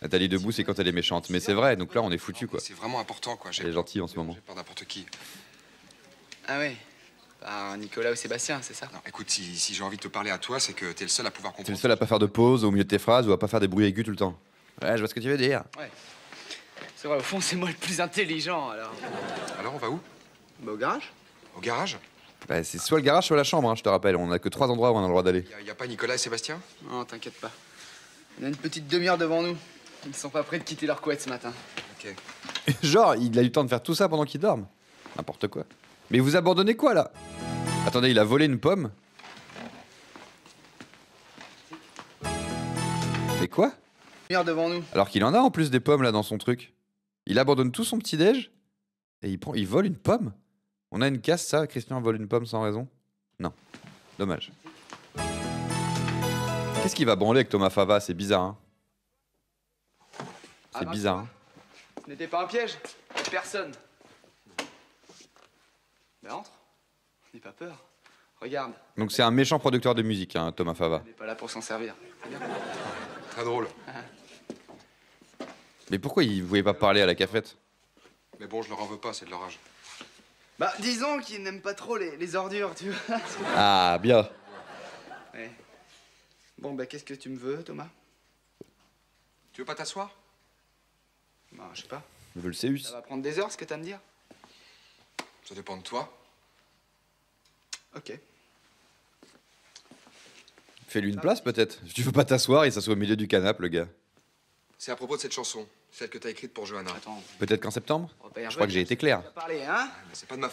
Nathalie debout, c'est quand elle est méchante. Mais c'est vrai, donc là, on est foutu, quoi. C'est vraiment important, quoi. Elle est gentille en ce moment. J'ai peur n'importe qui. Ah ouais ah Nicolas ou Sébastien, c'est ça Non, écoute, si, j'ai envie de te parler à toi, c'est que t'es le seul à pouvoir comprendre. T'es le seul à pas faire de pause au milieu de tes phrases ou à pas faire des bruits aigus tout le temps. Ouais, je vois ce que tu veux dire. Ouais. C'est vrai, au fond, c'est moi le plus intelligent, alors. Alors, on va où bah, au garage. Au garage bah, c'est soit le garage, soit la chambre, hein, je te rappelle. On a que trois endroits où on a le droit d'aller. Y, a pas Nicolas et Sébastien Non, t'inquiète pas. On a une petite demi-heure devant nous. Ils ne sont pas prêts de quitter leur couette ce matin. Ok. Genre, il a eu le temps de faire tout ça pendant qu'ils dorment. N'importe quoi. Mais vous abandonnez quoi là Attendez, il a volé une pomme Mais quoi devant nous. Alors qu'il en a en plus des pommes là dans son truc. Il abandonne tout son petit déj et il, prend, il vole une pomme. On a une casse ça, Christian vole une pomme sans raison Non. Dommage. Qu'est-ce qu'il va branler avec Thomas Fava C'est bizarre. Hein C'est ah, bah, bizarre. Hein Ce n'était pas un piège. Personne. Ben entre, n'aie pas peur. Regarde. Donc c'est un méchant producteur de musique, hein, Thomas Fava. On n'est pas là pour s'en servir. Très drôle. Mais pourquoi il ne voulaient pas parler à la cafette Mais bon, je leur en veux pas, c'est de leur âge. Bah, disons qu'il n'aiment pas trop les, ordures, tu vois. Ah, bien. Bon, bah, qu'est-ce que tu me veux, Thomas Tu veux pas t'asseoir Bah, je sais pas. Je veux le Céus. Ça va prendre des heures, ce que t'as à me dire ça dépend de toi. Ok. Fais-lui une ah. place peut-être. Tu veux pas t'asseoir, il s'assoit au milieu du canapé, le gars. C'est à propos de cette chanson, celle que t'as écrite pour Johanna. Peut-être qu'en septembre oh, ben, Je crois que j'ai été clair.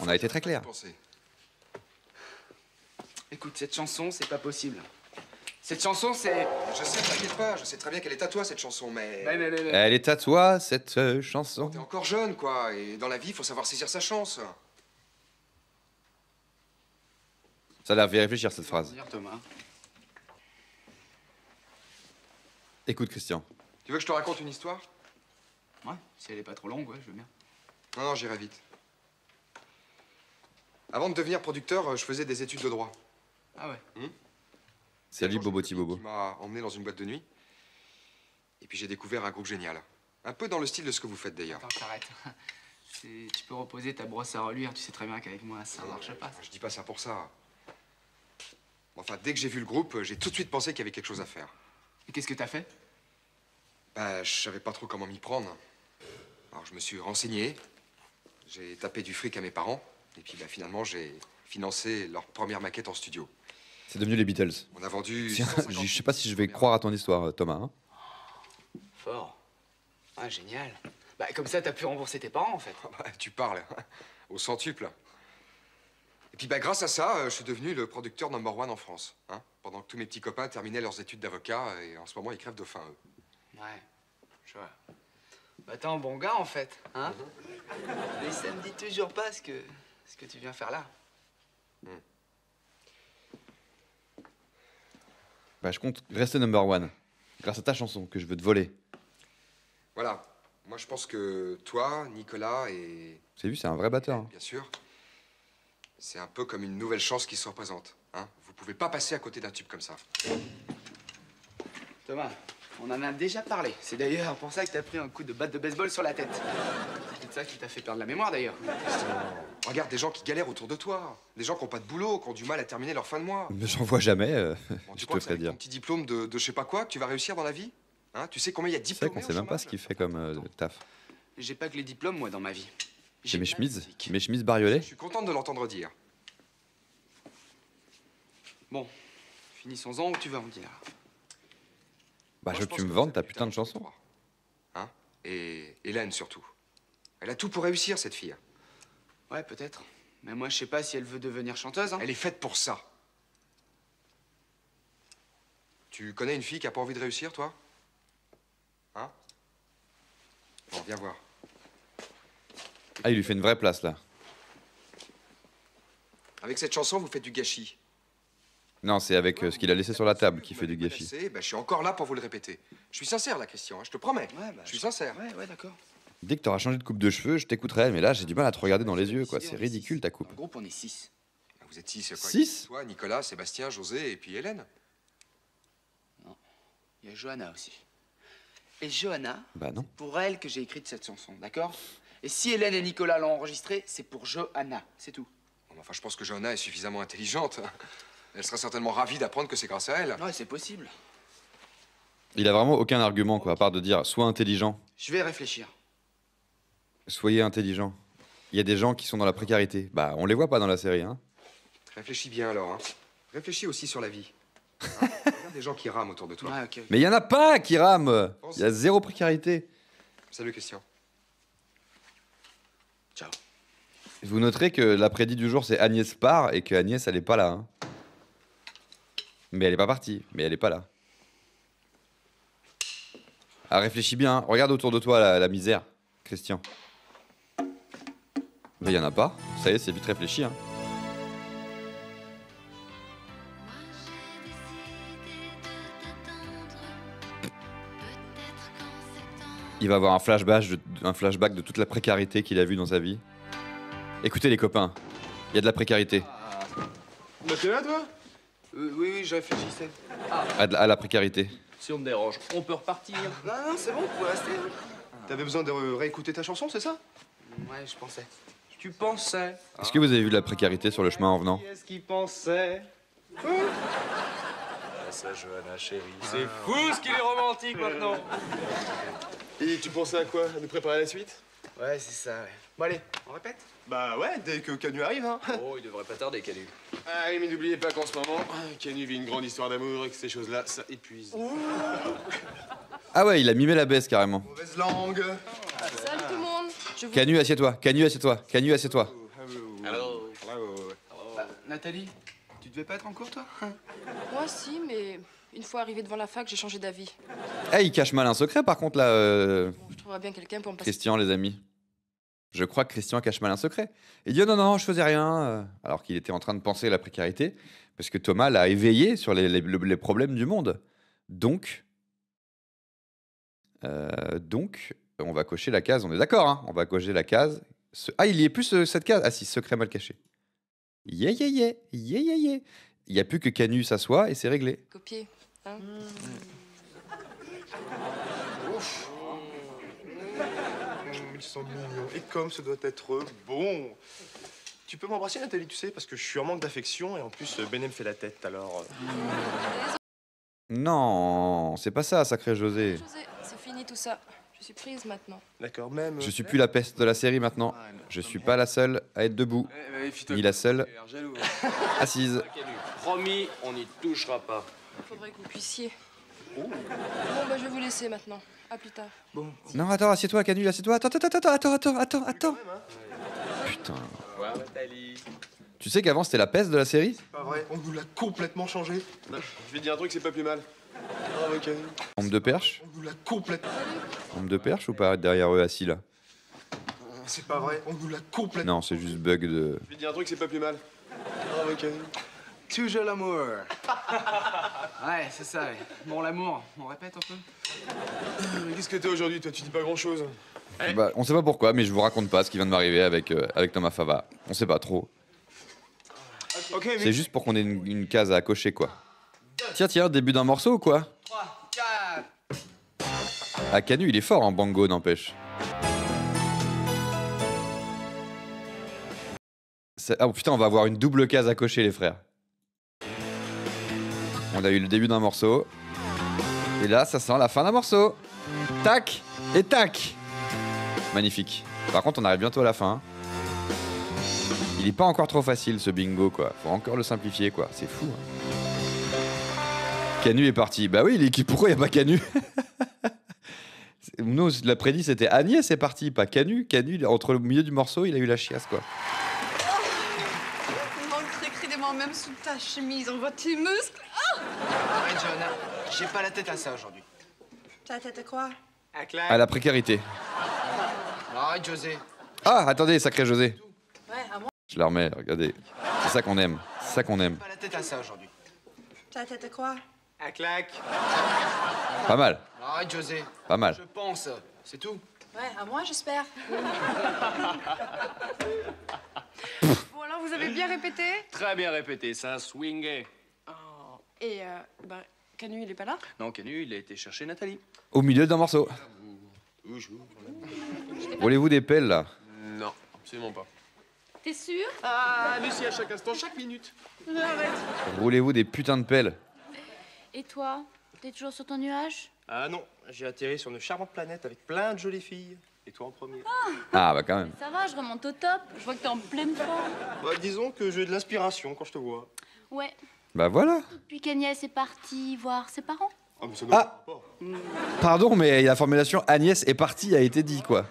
On a été très clair. Écoute, cette chanson, c'est pas possible. Cette chanson, c'est. Je sais, t'inquiète pas, je sais très bien qu'elle est à toi, cette chanson, mais. Ben, ben, Elle est à toi, cette euh, chanson. T'es encore jeune, quoi, et dans la vie, faut savoir saisir sa chance. Ça la fait réfléchir cette phrase. Thomas. Écoute, Christian. Tu veux que je te raconte une histoire Ouais, si elle est pas trop longue, ouais, je veux bien. Non, non, j'irai vite. Avant de devenir producteur, euh, je faisais des études de droit. Ah ouais hum Salut ti Bobo. Tu m'a emmené dans une boîte de nuit. Et puis j'ai découvert un groupe génial. Un peu dans le style de ce que vous faites d'ailleurs. Attends, t'arrêtes. Tu peux reposer ta brosse à reluire, tu sais très bien qu'avec moi ça ne euh, marche pas. Je Je dis pas ça pour ça. Enfin, dès que j'ai vu le groupe, euh, j'ai tout de suite pensé qu'il y avait quelque chose à faire. Et qu'est-ce que t'as fait Bah, je savais pas trop comment m'y prendre. Alors, je me suis renseigné, j'ai tapé du fric à mes parents, et puis bah, finalement, j'ai financé leur première maquette en studio. C'est devenu les Beatles. On a vendu. je sais pas si je vais croire à ton histoire, Thomas. Hein. Fort. Ah, génial. Bah, comme ça, t'as pu rembourser tes parents, en fait. tu parles, au centuple. Et puis, bah, grâce à ça, euh, je suis devenu le producteur number one en France. Hein, pendant que tous mes petits copains terminaient leurs études d'avocat et en ce moment, ils crèvent de faim, eux. Ouais, je vois. Bah, t'es un bon gars, en fait, hein mhm. Mais ça me dit toujours pas ce que, ce que tu viens faire là. Hmm. Bah, je compte rester number one, grâce à ta chanson que je veux te voler. Voilà. Moi, je pense que toi, Nicolas et. C'est vu, c'est un vrai batteur. Hein. Bien sûr. C'est un peu comme une nouvelle chance qui se représente. Hein Vous pouvez pas passer à côté d'un tube comme ça. Thomas, on en a déjà parlé. C'est d'ailleurs pour ça que t'as pris un coup de batte de baseball sur la tête. C'est ça qui t'a fait perdre la mémoire, d'ailleurs. Regarde des gens qui galèrent autour de toi. Des gens qui n'ont pas de boulot, qui ont du mal à terminer leur fin de mois. Mais j'en vois jamais, euh, tu je te Tu dire. Ton petit diplôme de, de je sais pas quoi, tu vas réussir dans la vie hein Tu sais combien il y a de diplômes qu'on sait même pas ce qu'il fait comme euh, taf. J'ai pas que les diplômes, moi, dans ma vie. J'ai mes chemises, mes chemises bariolées. Je suis contente de l'entendre dire. Bon, finissons-en ou tu vas en dire Bah, je veux que tu me vendes ta putain de chanson. Hein Et Hélène surtout. Elle a tout pour réussir, cette fille. Ouais, peut-être. Mais moi, je sais pas si elle veut devenir chanteuse. Hein. Elle est faite pour ça. Tu connais une fille qui a pas envie de réussir, toi Hein Bon, viens voir. Ah, il lui fait une vraie place, là. Avec cette chanson, vous faites du gâchis. Non, c'est avec euh, ce qu'il a laissé sur la table qui fait du gâchis. Bah, je suis encore là pour vous le répéter. Je suis sincère, la question, hein, je te promets. Bah, je suis sincère. Ouais, d'accord. Dès que t'auras changé de coupe de cheveux, je t'écouterai, mais là, j'ai du mal à te regarder dans les yeux, quoi. C'est ridicule, ta coupe. En groupe, on est six. Vous êtes six, quoi Nicolas, Sébastien, José et puis Hélène. Non, il y a Johanna aussi. Et Johanna, bah non. pour elle que j'ai écrit cette chanson, d'accord et si Hélène et Nicolas l'ont enregistré, c'est pour Johanna, c'est tout. Enfin, je pense que Johanna est suffisamment intelligente. Elle sera certainement ravie d'apprendre que c'est grâce à elle. Ouais, c'est possible. Il a vraiment aucun argument, quoi, à part de dire sois intelligent. Je vais réfléchir. Soyez intelligent. Il y a des gens qui sont dans la précarité. Bah, on les voit pas dans la série, hein. Réfléchis bien alors, hein. Réfléchis aussi sur la vie. Il y a des gens qui rament autour de toi. Mais il y en a pas qui rament. Il y a zéro précarité. Salut, Christian. Vous noterez que la prédit du jour, c'est Agnès part et que Agnès, elle n'est pas là. Hein. Mais elle n'est pas partie, mais elle n'est pas là. Ah, réfléchis bien, hein. regarde autour de toi la, misère, Christian. Mais il n'y en a pas, ça y est, c'est vite réfléchi. Hein. Il va avoir un flashback, un flashback de toute la précarité qu'il a vue dans sa vie. Écoutez les copains, il y a de la précarité. Bah t'es là toi euh, Oui, oui, je réfléchissais. À, la précarité. Si on me dérange, on peut repartir. Non, ah, non, c'est bon, on peut rester. Hein. T'avais besoin de réécouter ta chanson, c'est ça Ouais, je pensais. Tu pensais Est-ce que vous avez vu de la précarité sur le chemin en venant Qui est-ce qui pensait ah. Ça, Johanna, chérie. C'est fou ce qu'il est romantique maintenant. Et tu pensais à quoi À nous préparer la suite Ouais, c'est ça, ouais. Bon, allez, on répète Bah ouais, dès que Canu arrive, hein. Oh, il devrait pas tarder, Canu. oui mais n'oubliez pas qu'en ce moment, Canu vit une grande histoire d'amour et que ces choses-là, ça épuise. ah ouais, il a mimé la baisse carrément. Mauvaise langue. Salut tout le monde. Canu, assieds-toi. Canu, assieds-toi. Canu, assieds-toi. Hello. Hello. Bah, Nathalie, tu devais pas être en cours, toi Moi, si, mais une fois arrivé devant la fac, j'ai changé d'avis. Eh, hey, il cache mal un secret, par contre, là. Euh. Je trouverai bien quelqu'un pour me passer. Christian, les amis. Je crois que Christian cache mal un secret. Il dit oh non, non, non, je faisais rien, euh, alors qu'il était en train de penser à la précarité, parce que Thomas l'a éveillé sur les, problèmes du monde. Donc, euh, donc, on va cocher la case, on est d'accord, hein on va cocher la case. Ce... Ah, il y est plus cette case. Ah si, secret mal caché. Yeah, yeah, yeah, Il n'y a plus que Canu s'assoit et c'est réglé. Copier. Hein. Mmh. Et comme ce doit être bon. Tu peux m'embrasser, Nathalie, tu sais, parce que je suis en manque d'affection et en plus, Benet me fait la tête, alors... Euh. Non, c'est pas ça, sacré José. José, c'est fini tout ça. Je suis prise maintenant. D'accord, même... Euh, je suis plus la peste de la série maintenant. Je suis pas la seule à être debout. Eh, eh, eh, Ni la seule hein. assise. Promis, on n'y touchera pas. Il Faudrait que vous puissiez. Bon, bah, je vais vous laisser maintenant. À plus tard. Bon. Non, attends, assieds-toi, Canule, assieds-toi. Attends, attends, attends, attends, attends, attends, attends. Putain. Tu sais qu'avant c'était la peste de la série C'est Pas vrai, on nous l'a complètement changé. Je vais dire un truc, c'est pas plus mal. Oh, ok. Homme de perche On nous l'a complètement. Homme de perche ou pas derrière eux assis là C'est pas vrai, on nous l'a complètement. Non, c'est juste bug de. Je vais dire un truc, c'est pas plus mal. Oh, ah ok. Toujours l'amour. ouais, c'est ça. Bon, l'amour, on répète un peu. Euh, qu'est-ce que t'es aujourd'hui, toi Tu dis pas grand-chose. Eh ben, on sait pas pourquoi, mais je vous raconte pas ce qui vient de m'arriver avec, euh, avec Thomas Fava. On sait pas trop. C'est juste pour qu'on ait une, case à cocher, quoi. Tiens, tiens, début d'un morceau ou quoi 3, 4. Ah, Canu, il est fort en hein, bango, n'empêche. Ah oh, putain, on va avoir une double case à cocher, les frères. On a eu le début d'un morceau. Et là, ça sent la fin d'un morceau. Tac et tac. Magnifique. Par contre, on arrive bientôt à la fin. Il n'est pas encore trop facile ce bingo quoi. Faut encore le simplifier quoi. C'est fou. Hein. Canu est parti. Bah oui, il est... pourquoi il n'y a pas Canu Nous, la prédit c'était Agnès est parti, pas Canu. Canu, entre le milieu du morceau, il a eu la chiasse quoi même sous ta chemise. On voit tes muscles. Oh j'ai pas la tête à ça aujourd'hui. Ta tête à quoi À, à la précarité. Arrête, José. Ah, attendez, sacré José. Ouais, à moi. Je la remets, regardez. C'est ça qu'on aime. C'est ça qu'on aime. Pas la tête à ça aujourd'hui. Ta tête à quoi À claque. Pas mal. Arrête, José. Pas mal. Je pense, c'est tout. Ouais, à moi, j'espère. vous avez bien répété Très bien répété, ça a swingé. Oh, et, euh, ben, Canu, il est pas là Non, Canu, il a été chercher Nathalie. Au milieu d'un morceau. Voulez-vous des pelles, là Non, absolument pas. T'es sûr Ah, mais si, à chaque instant, chaque minute. Arrête. Voulez-vous des putains de pelles Et toi T'es toujours sur ton nuage Ah non, j'ai atterri sur une charmante planète avec plein de jolies filles. Et toi en premier. Ah, ah, bah quand même. Ça va, je remonte au top. Je vois que t'es en pleine forme. Bah, disons que j'ai de l'inspiration quand je te vois. Ouais. Bah voilà. Depuis qu'Agnès est partie voir ses parents. Ah, ah. Pardon, mais la formulation Agnès est partie a été dit quoi.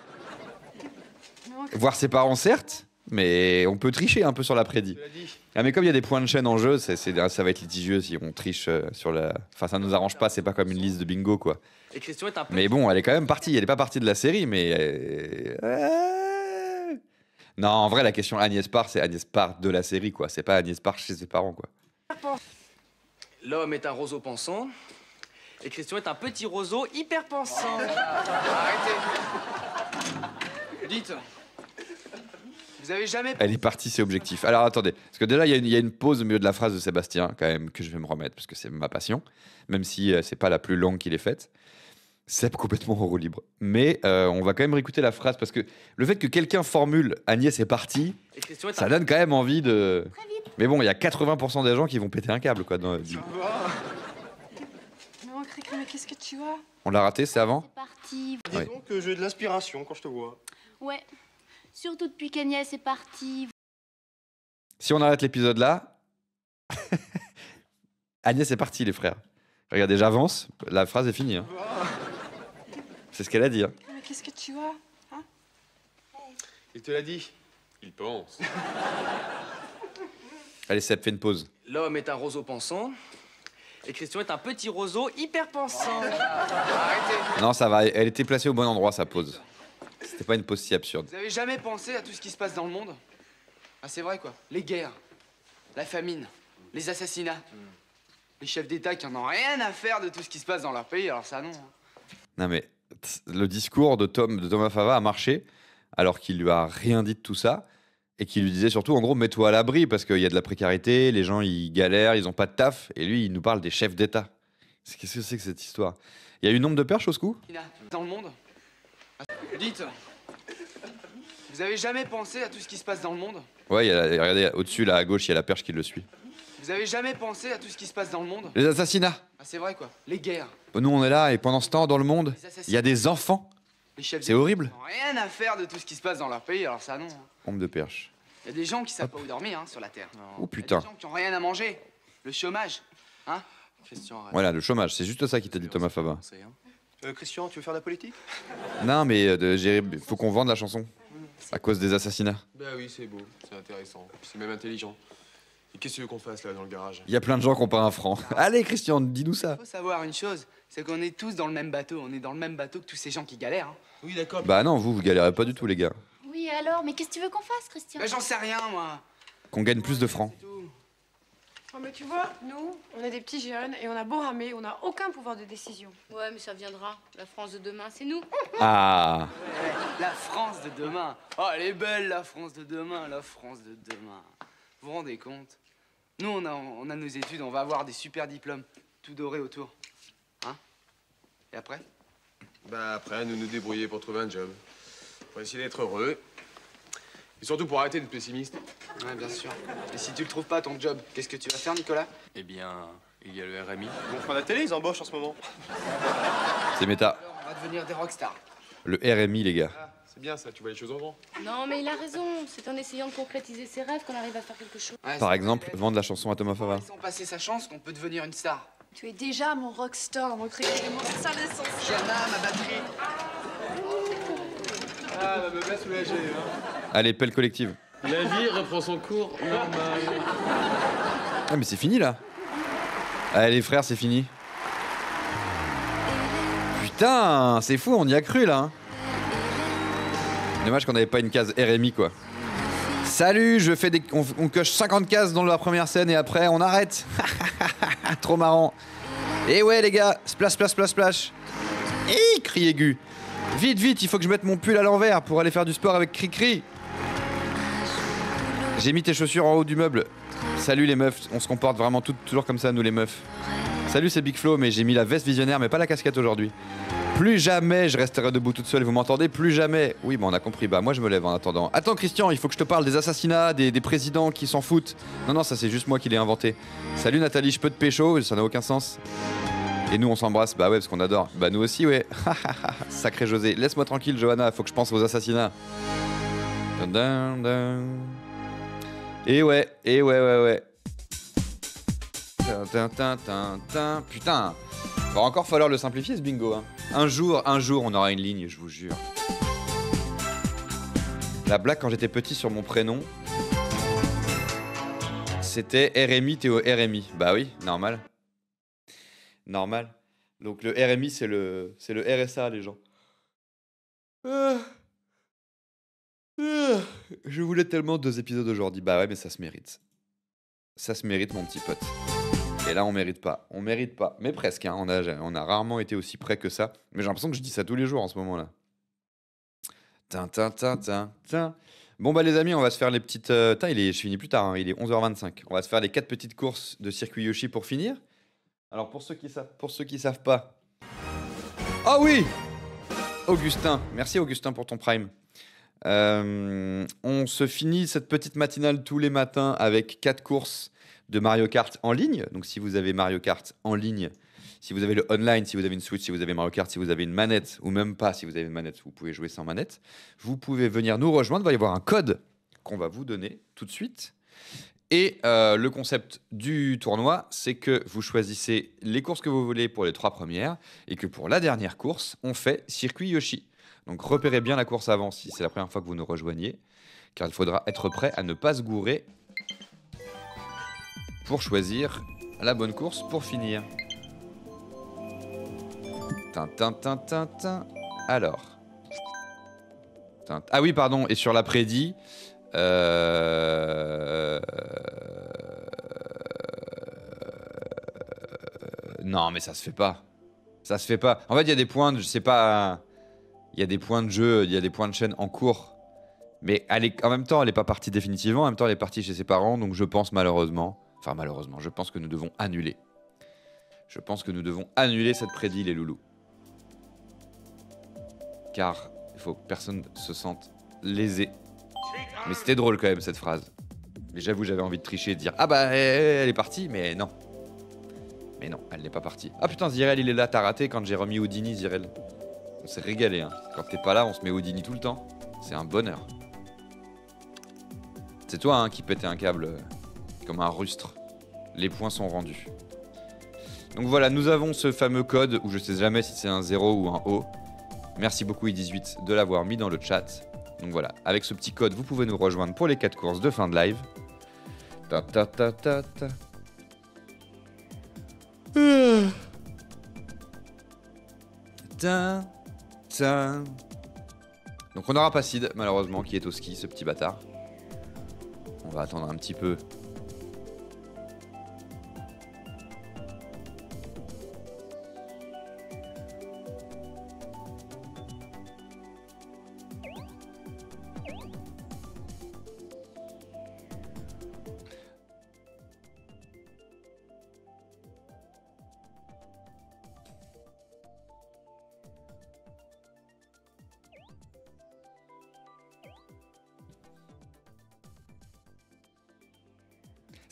Voir ses parents, certes, mais on peut tricher un peu sur la prédit. Ah, mais comme il y a des points de chaîne en jeu, ça va être litigieux si on triche euh, sur la. Enfin, ça ne nous arrange pas, c'est pas comme une liste de bingo quoi. Mais bon, elle est quand même partie. Elle n'est pas partie de la série, mais. Euh, non, en vrai, la question Agnès Parr, c'est Agnès Parr de la série, quoi. C'est pas Agnès Parr chez ses parents, quoi. L'homme est un roseau pensant. Et Christian est un petit roseau hyper pensant. Arrêtez. Dites. Vous avez jamais. Elle est partie, c'est objectif. Alors attendez, parce que déjà, il y, a une pause au milieu de la phrase de Sébastien, quand même, que je vais me remettre, parce que c'est ma passion, même si ce euh, c'est pas la plus longue qu'il ait faite. C'est complètement en roue libre. Mais euh, on va quand même réécouter la phrase parce que le fait que quelqu'un formule Agnès est partie, ça donne quand même envie de. Mais bon, il y a 80% des gens qui vont péter un câble quoi. Dans... qu'est-ce que tu On l'a raté, c'est avant que j'ai de l'inspiration quand je te vois. Ouais, surtout depuis qu'Agnès est partie. Si on arrête l'épisode là, Agnès est partie, les frères. Regardez, j'avance, la phrase est finie. Hein. C'est ce qu'elle a dit. Hein. Mais qu'est-ce que tu vois hein Il te l'a dit Il pense. Allez, Seb, fait une pause. L'homme est un roseau pensant. Et Christian est un petit roseau hyper pensant. Arrêtez. Non, ça va. Elle était placée au bon endroit, sa pause. C'était pas une pause si absurde. Vous avez jamais pensé à tout ce qui se passe dans le monde Ah, c'est vrai, quoi. Les guerres, la famine, les assassinats. Hmm. Les chefs d'État qui en ont rien à faire de tout ce qui se passe dans leur pays, alors ça, non. Hein. Non, mais le discours de, Tom, de Thomas Fava a marché, alors qu'il lui a rien dit de tout ça, et qu'il lui disait surtout, en gros, mets-toi à l'abri, parce qu'il y a de la précarité, les gens, ils galèrent, ils n'ont pas de taf, et lui, il nous parle des chefs d'État. Qu'est-ce que c'est que cette histoire Il y a eu nombre de perches au secou Dans le monde Dites, vous avez jamais pensé à tout ce qui se passe dans le monde Ouais, regardez, au-dessus, là, à gauche, il y a la perche qui le suit. Vous avez jamais pensé à tout ce qui se passe dans le monde Les assassinats ah, C'est vrai, quoi. Les guerres. Nous, on est là, et pendant ce temps, dans le monde, il y a des enfants. C'est horrible. Rien à faire de tout ce qui se passe dans leur pays, alors ça non. homme hein. de perche. Il y a des gens qui savent pas où dormir hein, sur la Terre. Oh putain. Y a des gens qui ont rien à manger. Le chômage. Hein. voilà, le chômage, c'est juste ça qui t'a dit Thomas Faba. Euh, Christian, tu veux faire de la politique Non, mais euh, il faut qu'on vende la chanson. Mm, à cause des assassinats. Bah oui, c'est beau, c'est intéressant, c'est même intelligent. Et qu'est-ce que tu qu'on fasse là dans le garage Il y a plein de gens qui ont pas un franc. Allez, Christian, dis-nous ça. Il faut savoir une chose, c'est qu'on est tous dans le même bateau. On est dans le même bateau que tous ces gens qui galèrent. Hein. Oui, d'accord. Bah non, vous, vous galérez pas du tout, les gars. Oui, alors, mais qu'est-ce que tu veux qu'on fasse, Christian Bah, j'en sais rien, moi. Qu'on gagne plus de francs. Oh, mais tu vois, nous, on est des petits jeunes et on a beau ramer, on n'a aucun pouvoir de décision. Ouais, mais ça viendra. La France de demain, c'est nous. Ah la France de demain. Oh, elle est belle, la France de demain, la France de demain. Vous vous rendez compte Nous, on a, on a nos études, on va avoir des super diplômes, tout doré autour. Hein Et après Bah après, nous nous débrouiller pour trouver un job. Pour essayer d'être heureux. Et surtout pour arrêter d'être pessimiste. Ouais, bien sûr. Et si tu le trouves pas, ton job, qu'est-ce que tu vas faire, Nicolas Eh bien, il y a le RMI. Ils prends la télé, ils embauchent en ce moment. C'est méta. on va devenir des rockstars. Le RMI, les gars. Ah. C'est bien ça, tu vois les choses en grand. Non, mais il a raison. C'est en essayant de concrétiser ses rêves qu'on arrive à faire quelque chose. Par exemple, vendre la chanson à Thomas Fava. Sans passer sa chance, qu'on peut devenir une star. Tu es déjà mon rockstar, mon créé, mon sale essence. Jana, ma batterie. Ah, bah, me bah, bah, soulager. Hein. soulager. Allez, pelle collective. La vie reprend son cours Ah, mais c'est fini là. Allez, les frères, c'est fini. Putain, c'est fou, on y a cru là. Hein. Dommage qu'on n'avait pas une case RMI quoi. Salut, je fais des. On, coche 50 cases dans la première scène et après on arrête. Trop marrant. Eh ouais les gars, splash splash splash splash. Et cri aigu. Vite vite, il faut que je mette mon pull à l'envers pour aller faire du sport avec cri cri. J'ai mis tes chaussures en haut du meuble. Salut les meufs, on se comporte vraiment tout, toujours comme ça nous les meufs. Salut c'est Big Flo, mais j'ai mis la veste visionnaire mais pas la casquette aujourd'hui. Plus jamais je resterai debout toute seule, vous m'entendez Plus jamais. Oui, mais on a compris, bah moi je me lève en attendant. Attends Christian, il faut que je te parle des assassinats, des, présidents qui s'en foutent. Non, non, ça c'est juste moi qui l'ai inventé. Salut Nathalie, je peux te pécho, ça n'a aucun sens. Et nous on s'embrasse, bah ouais, parce qu'on adore. Bah nous aussi, ouais. Sacré José, laisse-moi tranquille Johanna, faut que je pense aux assassinats. Et ouais, et ouais, ouais, ouais. Putain Va encore falloir le simplifier ce bingo. Hein. Un jour, un jour, on aura une ligne, je vous jure. La blague quand j'étais petit sur mon prénom, c'était RMI Théo RMI. Bah oui, normal. Normal. Donc le RMI c'est le c'est le RSA les gens. Je voulais tellement deux épisodes aujourd'hui. Bah ouais, mais ça se mérite. Ça se mérite mon petit pote. Et là, on mérite pas. On mérite pas. Mais presque. Hein. On, a, on a rarement été aussi près que ça. Mais j'ai l'impression que je dis ça tous les jours en ce moment-là. Bon, bah, les amis, on va se faire les petites. Euh, il est, je finis plus tard. Hein. il est 11h25. On va se faire les quatre petites courses de circuit Yoshi pour finir. Alors, pour ceux qui savent, pour ceux qui savent pas. Ah oui Augustin. Merci, Augustin, pour ton prime. Euh, on se finit cette petite matinale tous les matins avec quatre courses de Mario Kart en ligne. Donc si vous avez Mario Kart en ligne, si vous avez le online, si vous avez une Switch, si vous avez Mario Kart, si vous avez une manette, ou même pas, si vous avez une manette, vous pouvez jouer sans manette. Vous pouvez venir nous rejoindre. Il va y avoir un code qu'on va vous donner tout de suite. Et euh, le concept du tournoi, c'est que vous choisissez les courses que vous voulez pour les trois premières et que pour la dernière course, on fait circuit Yoshi. Donc repérez bien la course avant si c'est la première fois que vous nous rejoignez, car il faudra être prêt à ne pas se gourer pour choisir la bonne course pour finir. tin tin tin. Alors. Ah oui, pardon, et sur la prédit. Euh, non, mais ça se fait pas. Ça se fait pas. En fait, il y a des points, de, je sais pas. Il y a des points de jeu, il y a des points de chaîne en cours. Mais en même temps, elle n'est pas partie définitivement. En même temps, elle est partie chez ses parents. Donc, je pense malheureusement Enfin, malheureusement, je pense que nous devons annuler. Je pense que nous devons annuler cette prédile les loulous. Car il faut que personne se sente lésé. Mais c'était drôle quand même cette phrase. Mais j'avoue, j'avais envie de tricher et de dire Ah bah, eh, eh, eh, elle est partie, mais non. Mais non, elle n'est pas partie. Ah putain, Zirel, il est là, t'as raté quand j'ai remis Houdini, Zirel. On s'est régalé, hein. Quand t'es pas là, on se met Houdini tout le temps. C'est un bonheur. C'est toi, hein, qui pétait un câble comme un rustre. Les points sont rendus. Donc voilà, nous avons ce fameux code où je ne sais jamais si c'est un 0 ou un O. Merci beaucoup i18 de l'avoir mis dans le chat. Donc voilà, avec ce petit code, vous pouvez nous rejoindre pour les 4 courses de fin de live. Ta ta ta ta ta. Donc on aura pas Sid, malheureusement, qui est au ski, ce petit bâtard. On va attendre un petit peu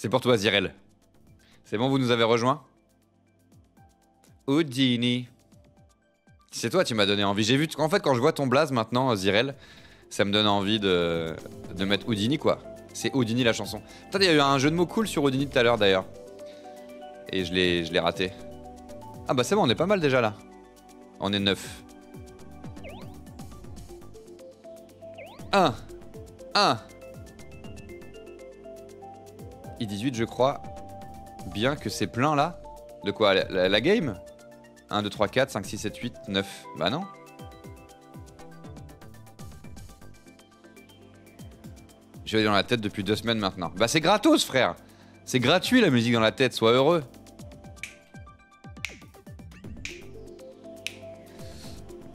C'est pour toi, Zirel. C'est bon, vous nous avez rejoint Houdini. C'est toi, tu m'as donné envie. J'ai vu. En fait, quand je vois ton blaze maintenant, euh, Zirel, ça me donne envie de, de mettre Houdini, quoi. C'est Houdini la chanson. Putain, il y a eu un jeu de mots cool sur Houdini tout à l'heure d'ailleurs. Et je l'ai raté. Ah bah c'est bon, on est pas mal déjà là. On est neuf. Un. Un I18, je crois bien que c'est plein là. De quoi la, game 1, 2, 3, 4, 5, 6, 7, 8, 9. Bah non. Je vais dans la tête depuis deux semaines maintenant. Bah c'est gratos, frère C'est gratuit la musique dans la tête, sois heureux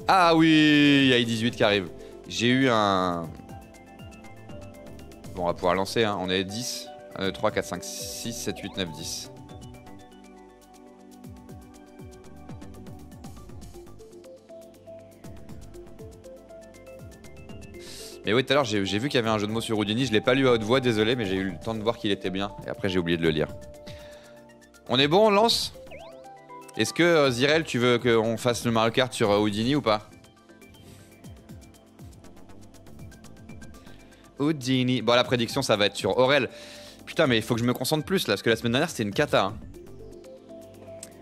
Ah oui, il y a i 18 qui arrive. J'ai eu un... Bon, on va pouvoir lancer, hein. on est à 10. 1, 2, 3, 4, 5, 6, 7, 8, 9, 10. Mais oui, tout à l'heure, j'ai vu qu'il y avait un jeu de mots sur Houdini. Je l'ai pas lu à haute voix, désolé, mais j'ai eu le temps de voir qu'il était bien. Et après, j'ai oublié de le lire. On est bon, on lance Est-ce que, euh, Zirel, tu veux qu'on fasse le Mario Kart sur euh, Houdini ou pas Houdini. Bon, la prédiction, ça va être sur Aurel. Putain, mais il faut que je me concentre plus là, parce que la semaine dernière c'était une cata. Hein.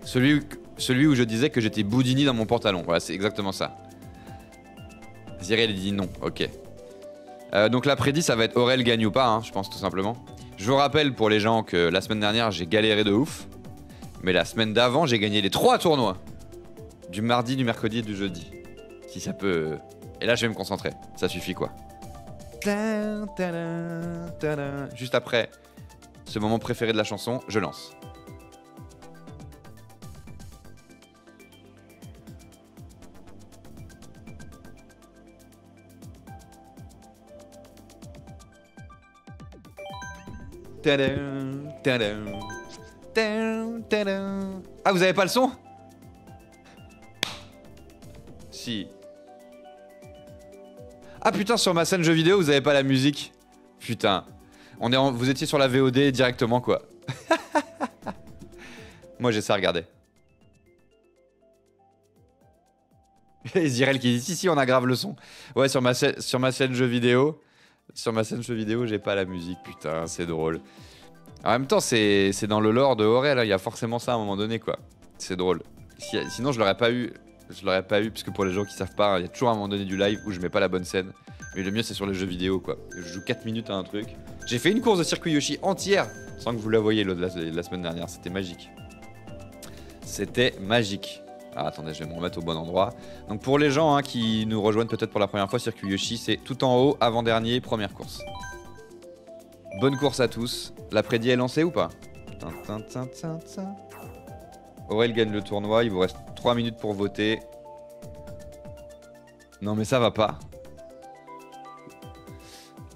Celui, où, celui où je disais que j'étais Boudini dans mon pantalon. Voilà, c'est exactement ça. Zirel il dit non, ok. Euh, donc laprès prédit, ça va être Aurel gagne ou pas, hein, je pense tout simplement. Je vous rappelle pour les gens que la semaine dernière j'ai galéré de ouf. Mais la semaine d'avant, j'ai gagné les trois tournois. Du mardi, du mercredi et du jeudi. Si ça peut. Euh, et là, je vais me concentrer. Ça suffit quoi. Juste après ce moment préféré de la chanson, je lance. ah, vous avez pas le son Si. Ah putain, sur ma scène jeu vidéo, vous avez pas la musique Putain. On est Vous étiez sur la VOD directement, quoi. Moi, j'ai ça à regarder. Zirel qui dit si si on aggrave le son. Ouais sur ma sur ma scène jeu vidéo, sur ma scène jeu vidéo j'ai pas la musique putain c'est drôle. En même temps c'est dans le lore de Aurel hein. il y a forcément ça à un moment donné quoi. C'est drôle. sinon je l'aurais pas eu je l'aurais pas eu parce que pour les gens qui savent pas hein, il y a toujours un moment donné du live où je mets pas la bonne scène. Mais le mieux c'est sur les jeux vidéo quoi. Je joue 4 minutes à un truc j'ai fait une course de circuit Yoshi entière sans que vous la voyez la, semaine dernière. C'était magique. C'était magique. Ah, attendez, je vais me remettre au bon endroit. Donc pour les gens hein, qui nous rejoignent peut-être pour la première fois, Circuit Yoshi, c'est tout en haut, avant-dernier, première course. Bonne course à tous. La prédit est lancée ou pas Aurel gagne le tournoi, il vous reste 3 minutes pour voter. Non mais ça va pas.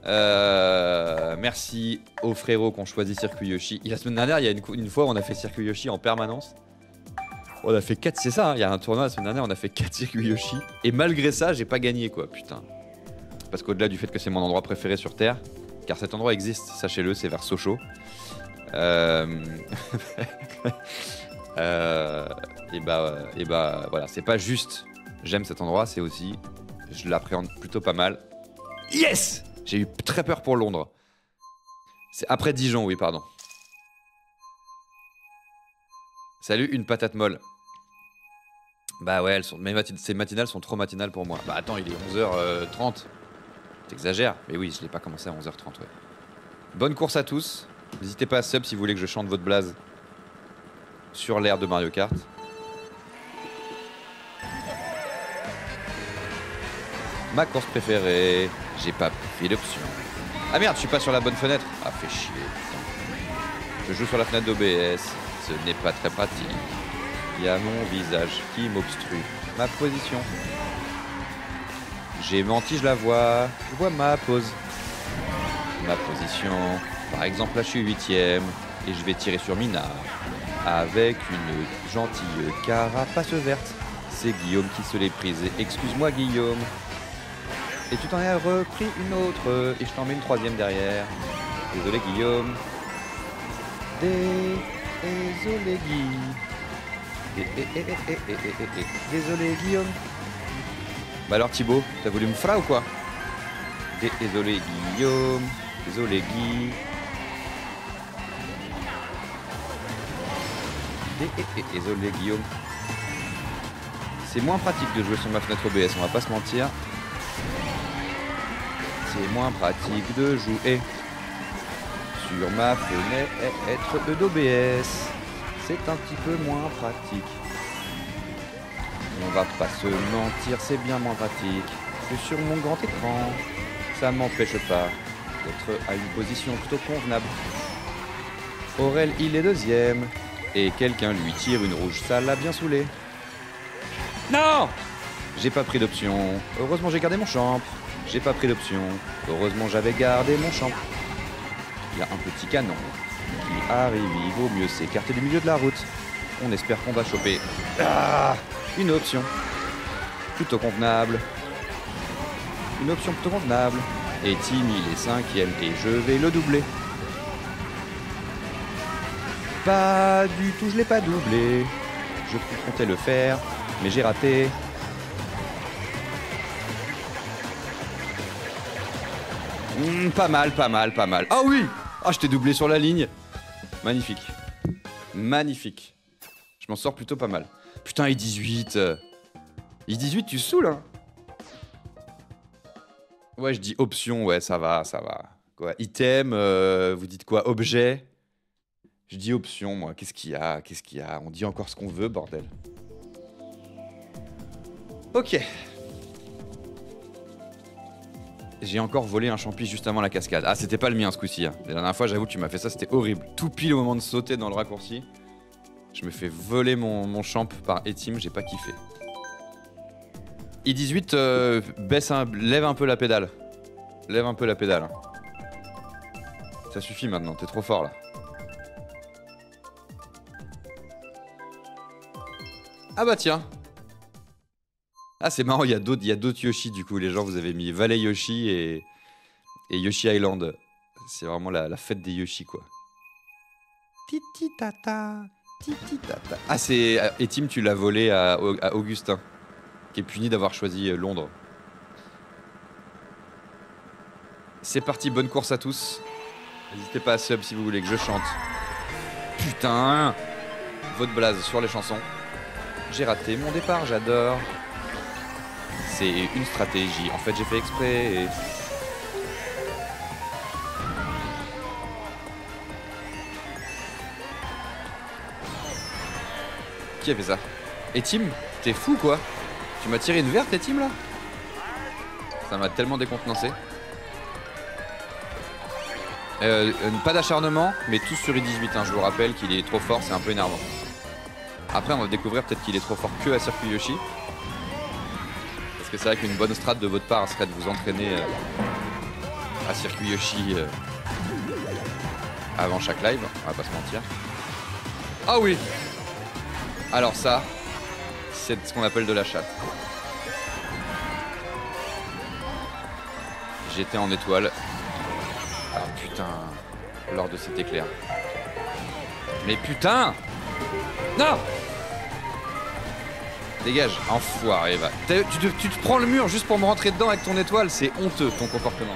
Euh, merci aux frérots qu'on choisit choisi Yoshi. la semaine dernière, il y a une, une fois, on a fait Circuit Yoshi en permanence. On a fait 4, c'est ça, hein, il y a un tournoi la semaine dernière, on a fait 4 Circuit Yoshi. Et malgré ça, j'ai pas gagné, quoi, putain. Parce qu'au-delà du fait que c'est mon endroit préféré sur Terre, car cet endroit existe, sachez-le, c'est vers Sochaux. Euh... euh... Et bah, euh, et bah voilà, c'est pas juste j'aime cet endroit, c'est aussi je l'appréhende plutôt pas mal. Yes j'ai eu très peur pour Londres. C'est après Dijon, oui, pardon. Salut, une patate molle. Bah ouais, elles sont, ces matinales sont trop matinales pour moi. Bah attends, il est 11h30. T'exagères Mais oui, je l'ai pas commencé à 11h30, ouais. Bonne course à tous. N'hésitez pas à sub si vous voulez que je chante votre blase sur l'air de Mario Kart. Ma course préférée. J'ai pas pris d'option. Ah merde, je suis pas sur la bonne fenêtre. Ah, fait chier. Je joue sur la fenêtre d'OBS. Ce n'est pas très pratique. Il y a mon visage qui m'obstrue. Ma position. J'ai menti, je la vois. Je vois ma pose. Ma position. Par exemple, là, je suis huitième. Et je vais tirer sur Mina. Avec une gentille carapace verte. C'est Guillaume qui se l'est prise. Excuse-moi, Guillaume. Et tu t'en as repris une autre. Euh, et je t'en mets une troisième derrière. Désolé Guillaume. Désolé Guillaume. Eh, eh, eh, désolé Guillaume. Bah alors Thibaut, t'as voulu me fra ou quoi Désolé Guillaume. Désolé Guy. Désolé Guillaume. C'est moins pratique de jouer sur ma fenêtre OBS, on va pas se mentir c'est moins pratique de jouer sur ma fenêtre d'OBS. E c'est un petit peu moins pratique. On va pas se mentir, c'est bien moins pratique que sur mon grand écran. Ça m'empêche pas d'être à une position plutôt convenable. Aurel, il est deuxième. Et quelqu'un lui tire une rouge, ça l'a bien saoulé. Non J'ai pas pris d'option. Heureusement, j'ai gardé mon champ. J'ai pas pris l'option. Heureusement, j'avais gardé mon champ. Il y a un petit canon qui arrive. Il vaut mieux s'écarter du milieu de la route. On espère qu'on va choper. Ah Une option. Plutôt convenable. Une option plutôt convenable. Et Tim, il est cinquième et je vais le doubler. Pas du tout, je l'ai pas doublé. Je comptais le faire, mais j'ai raté. Hmm, pas mal, pas mal, pas mal. Ah oui Ah, je t'ai doublé sur la ligne. Magnifique. Magnifique. Je m'en sors plutôt pas mal. Putain, I-18. Euh. I-18, tu saoules, hein Ouais, je dis option, ouais, ça va, ça va. Quoi, item, euh, vous dites quoi Objet Je dis option, moi. Qu'est-ce qu'il y a Qu'est-ce qu'il y a On dit encore ce qu'on veut, bordel. Ok j'ai encore volé un champi juste avant la cascade. Ah, c'était pas le mien ce coup-ci. Hein. La dernière fois, j'avoue, tu m'as fait ça, c'était horrible. Tout pile au moment de sauter dans le raccourci, je me fais voler mon, champ par Etim, j'ai pas kiffé. I18, euh, baisse un, lève un peu la pédale. Lève un peu la pédale. Hein. Ça suffit maintenant, t'es trop fort là. Ah bah tiens, ah, c'est marrant, il y a d'autres Yoshi du coup. Les gens, vous avez mis Valley Yoshi et, Yoshi Island. C'est vraiment la, fête des Yoshi quoi. Titi tata, Ah, c'est. Et euh, Tim, tu l'as volé à, à Augustin, qui est puni d'avoir choisi euh, Londres. C'est parti, bonne course à tous. N'hésitez pas à sub si vous voulez que je chante. Putain Votre blaze sur les chansons. J'ai raté mon départ, j'adore c'est une stratégie. En fait, j'ai fait exprès et... Qui a fait ça Et Tim T'es fou quoi Tu m'as tiré une verte et Tim là Ça m'a tellement décontenancé. Euh, euh, pas d'acharnement, mais tout sur I18. Hein. Je vous rappelle qu'il est trop fort, c'est un peu énervant. Après, on va découvrir peut-être qu'il est trop fort que à Circuit Yoshi c'est vrai qu'une bonne strat de votre part serait de vous entraîner euh, à circuit Yoshi euh, avant chaque live, on va pas se mentir. Ah oui Alors ça, c'est ce qu'on appelle de la chatte. J'étais en étoile. Ah putain, lors de cet éclair. Mais putain Non Dégage, enfoiré, va. Tu, tu, te prends le mur juste pour me rentrer dedans avec ton étoile, c'est honteux ton comportement.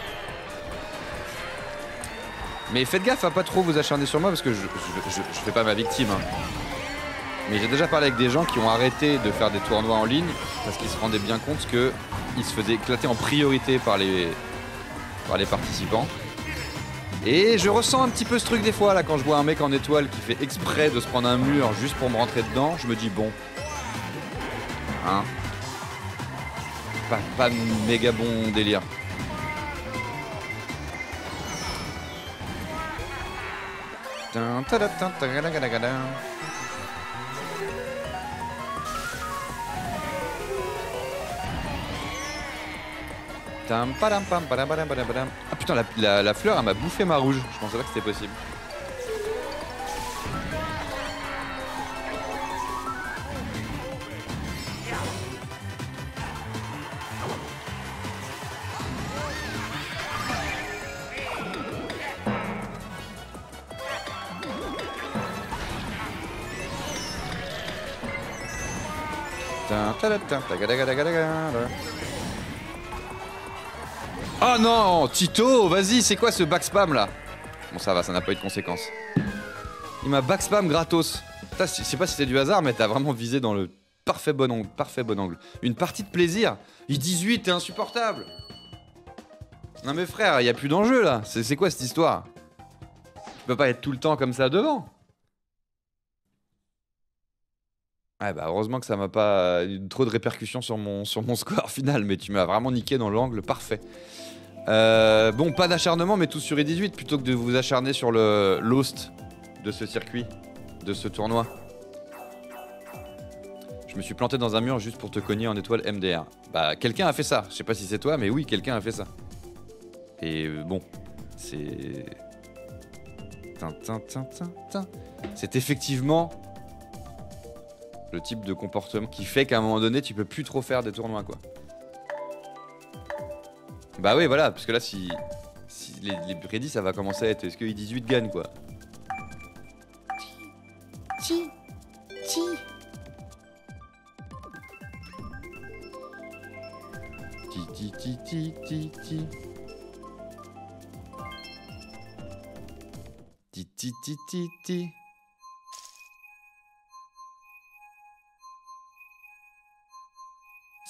Mais faites gaffe à pas trop vous acharner sur moi parce que je, fais pas ma victime. Hein. Mais j'ai déjà parlé avec des gens qui ont arrêté de faire des tournois en ligne parce qu'ils se rendaient bien compte que se faisaient éclater en priorité par les, par les participants. Et je ressens un petit peu ce truc des fois là quand je vois un mec en étoile qui fait exprès de se prendre un mur juste pour me rentrer dedans, je me dis bon, Hein pas, pas méga bon délire. Ah putain, la, la fleur, elle m'a bouffé ma rouge. Je pensais pas que c'était possible. Oh non Tito, vas-y, c'est quoi ce backspam là Bon ça va, ça n'a pas eu de conséquences. Il m'a backspam gratos. Je sais pas si c'était du hasard, mais t'as vraiment visé dans le parfait bon angle. Parfait bon angle. Une partie de plaisir Il 18, t'es insupportable Non mais frère, il a plus d'enjeu là. C'est quoi cette histoire Tu peux pas être tout le temps comme ça devant. Ouais, bah heureusement que ça m'a pas euh, eu trop de répercussions sur mon, sur mon score final, mais tu m'as vraiment niqué dans l'angle parfait. Euh, bon, pas d'acharnement, mais tout sur E18 plutôt que de vous acharner sur le l'host de ce circuit, de ce tournoi. Je me suis planté dans un mur juste pour te cogner en étoile MDR. Bah, quelqu'un a fait ça. Je sais pas si c'est toi, mais oui, quelqu'un a fait ça. Et euh, bon, c'est. C'est effectivement le type de comportement qui fait qu'à un moment donné, tu peux plus trop faire des tournois, quoi. Bah oui, voilà, parce que là, si, si les, prédits, ça va commencer à être est-ce que disent 18 gagne, quoi ti. Ti, Ti, ti, ti, ti, ti. Ti, ti, ti, ti, ti.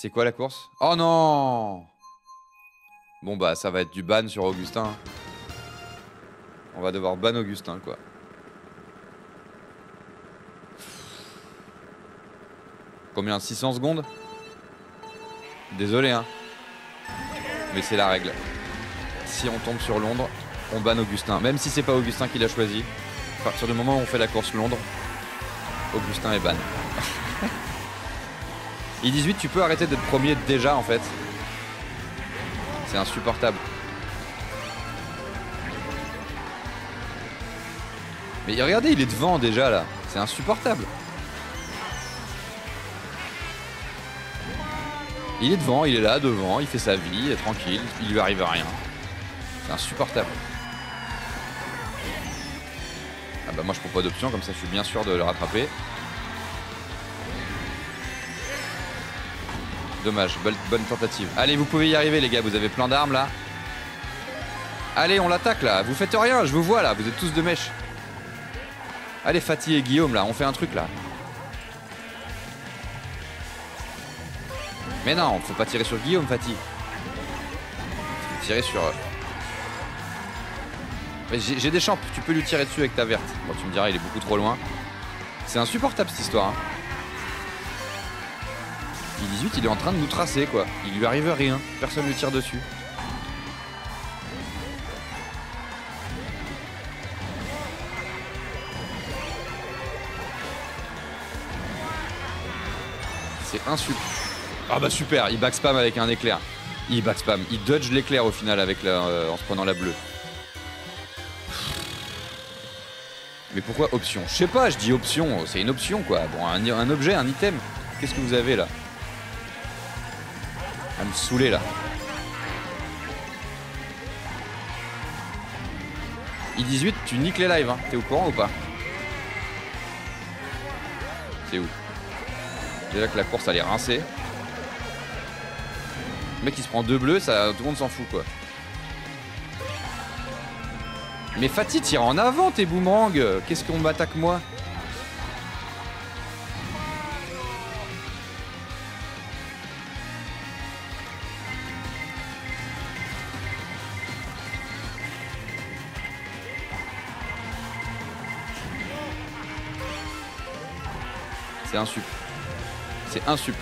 C'est quoi la course Oh non Bon bah ça va être du ban sur Augustin. On va devoir ban Augustin quoi. Combien 600 secondes Désolé hein. Mais c'est la règle. Si on tombe sur Londres, on ban Augustin. Même si c'est pas Augustin qui l'a choisi. À partir du moment où on fait la course Londres, Augustin est ban i 18 tu peux arrêter d'être premier déjà en fait. C'est insupportable. Mais regardez, il est devant déjà là. C'est insupportable. Il est devant, il est là, devant, il fait sa vie, il est tranquille, il lui arrive à rien. C'est insupportable. Ah bah moi je prends pas d'option, comme ça je suis bien sûr de le rattraper. Dommage, bonne, tentative. Allez, vous pouvez y arriver, les gars, vous avez plein d'armes là. Allez, on l'attaque là. Vous faites rien, je vous vois là, vous êtes tous de mèche. Allez, Fatih et Guillaume là, on fait un truc là. Mais non, faut pas tirer sur Guillaume, Fatih. Faut tirer sur. Euh, j'ai des champs, tu peux lui tirer dessus avec ta verte. Bon, tu me diras, il est beaucoup trop loin. C'est insupportable cette histoire. Hein il est en train de nous tracer, quoi. Il lui arrive rien, personne ne lui tire dessus. C'est insulte. Ah bah super, il backspam avec un éclair. Il backspam, il dodge l'éclair au final avec euh, en se prenant la bleue. Mais pourquoi option Je sais pas, je dis option, c'est une option quoi. Bon, un objet, un item. Qu'est-ce que vous avez là elle me saouler là. I-18, tu niques les lives, hein. t'es au courant ou pas C'est où Déjà que la course allait rincer. rincée. Le mec il se prend deux bleus, ça, tout le monde s'en fout quoi. Mais Fatih tire en avant tes boomerangs Qu'est-ce qu'on m'attaque moi C'est un sup. C'est un sup.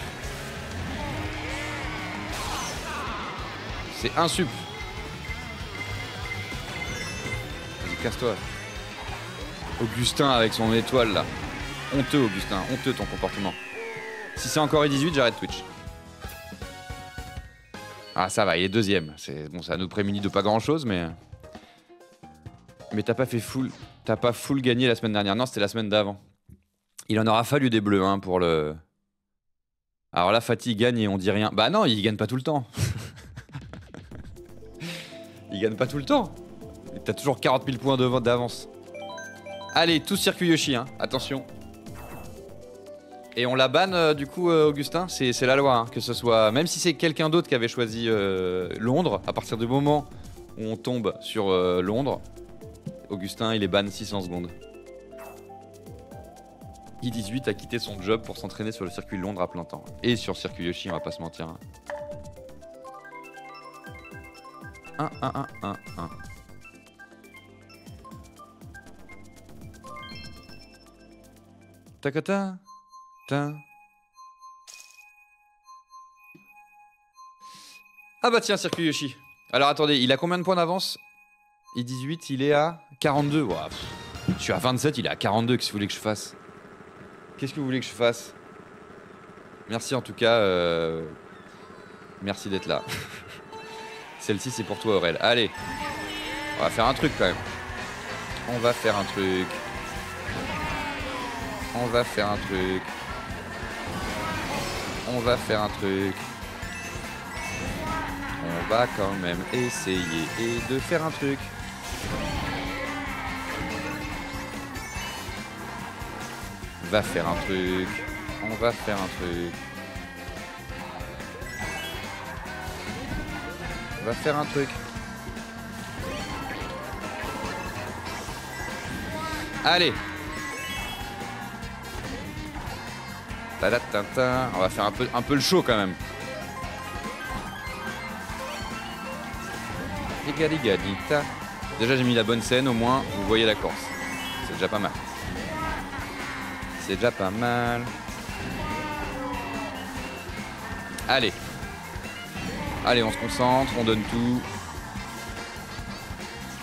C'est un sup. Vas-y, casse-toi. Augustin avec son étoile là. Honteux, Augustin. Honteux ton comportement. Si c'est encore E18, j'arrête Twitch. Ah, ça va, il est deuxième. C'est bon, ça nous prémunit de pas grand chose, mais. Mais t'as pas fait full. T'as pas full gagné la semaine dernière. Non, c'était la semaine d'avant. Il en aura fallu des bleus hein, pour le. Alors là, Fatih gagne et on dit rien. Bah non, il gagne pas tout le temps. il gagne pas tout le temps. T'as toujours 40 000 points d'avance. Allez, tout circuit Yoshi, hein, attention. Et on la banne, euh, du coup, euh, Augustin C'est la loi, hein, que ce soit... Même si c'est quelqu'un d'autre qui avait choisi euh, Londres, à partir du moment où on tombe sur Londres, Augustin, il est ban 600 secondes. I-18 a quitté son job pour s'entraîner sur le circuit Londres à plein temps. Et sur circuit Yoshi, on va pas se mentir. 1, 1, 1, 1, 1. Tacata Ah bah tiens, circuit Yoshi. Alors attendez, il a combien de points d'avance I-18, il est à 42. je suis à 27, il est à 42, qu'est-ce que vous voulez que je fasse Qu'est-ce que vous voulez que je fasse Merci en tout cas. Euh, merci d'être là. Celle-ci, c'est pour toi, Aurel. Allez. On va faire un truc quand même. On va faire un truc. On va faire un truc. On va faire un truc. On va quand même essayer et de faire un truc. va faire un truc. On va faire un truc. On va faire un truc. Allez On va faire un peu, un peu le show quand même. Déjà j'ai mis la bonne scène au moins, vous voyez la Corse. C'est déjà pas mal c'est déjà pas mal. Allez. Allez, on se concentre, on donne tout.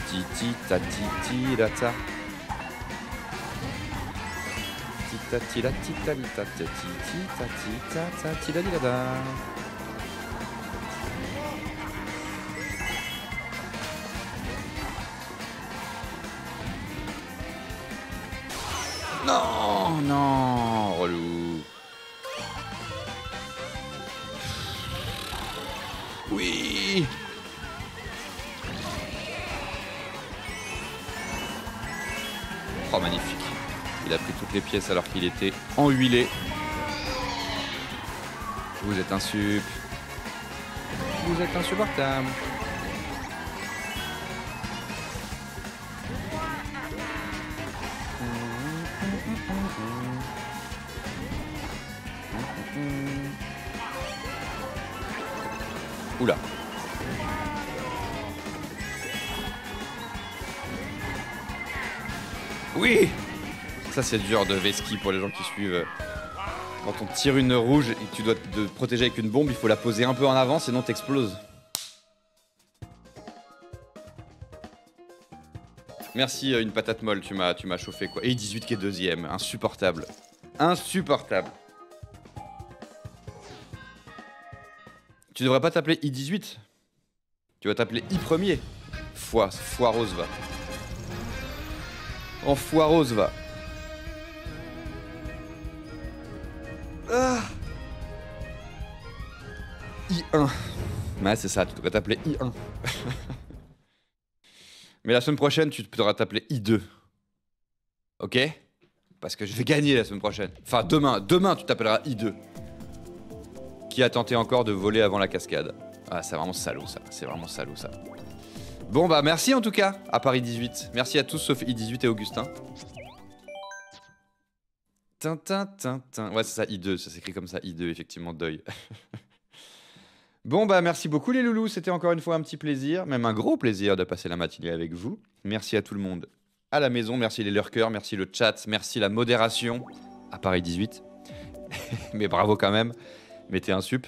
ti ta ti la ta. ti ta ti ta ti tita, tita, tita, tita, alors qu'il était enhuilé. Vous êtes un Vous êtes insupportable. c'est dur de Veski pour les gens qui suivent. Quand on tire une rouge et que tu dois te protéger avec une bombe, il faut la poser un peu en avant, sinon t'exploses. Merci euh, une patate molle, tu m'as tu m'as chauffé quoi. Et 18 qui est deuxième, insupportable. Insupportable. Tu devrais pas t'appeler I18. Tu vas t'appeler I premier. foire rose va. En rose va. Ouais, c'est ça, tu devrais t'appeler I1. Mais la semaine prochaine, tu devras t'appeler I2. Ok Parce que je vais gagner la semaine prochaine. Enfin, demain. Demain, tu t'appelleras I2. Qui a tenté encore de voler avant la cascade Ah, c'est vraiment salaud, ça. C'est vraiment salaud, ça. Bon, bah, merci en tout cas à Paris 18. Merci à tous, sauf I18 et Augustin. Tintin, tintin. Ouais, c'est ça, I2. Ça s'écrit comme ça, I2, effectivement, deuil. Bon, bah merci beaucoup les loulous, c'était encore une fois un petit plaisir, même un gros plaisir de passer la matinée avec vous. Merci à tout le monde à la maison, merci les lurkers, merci le chat, merci la modération à Paris 18. Mais bravo quand même, mettez un sup.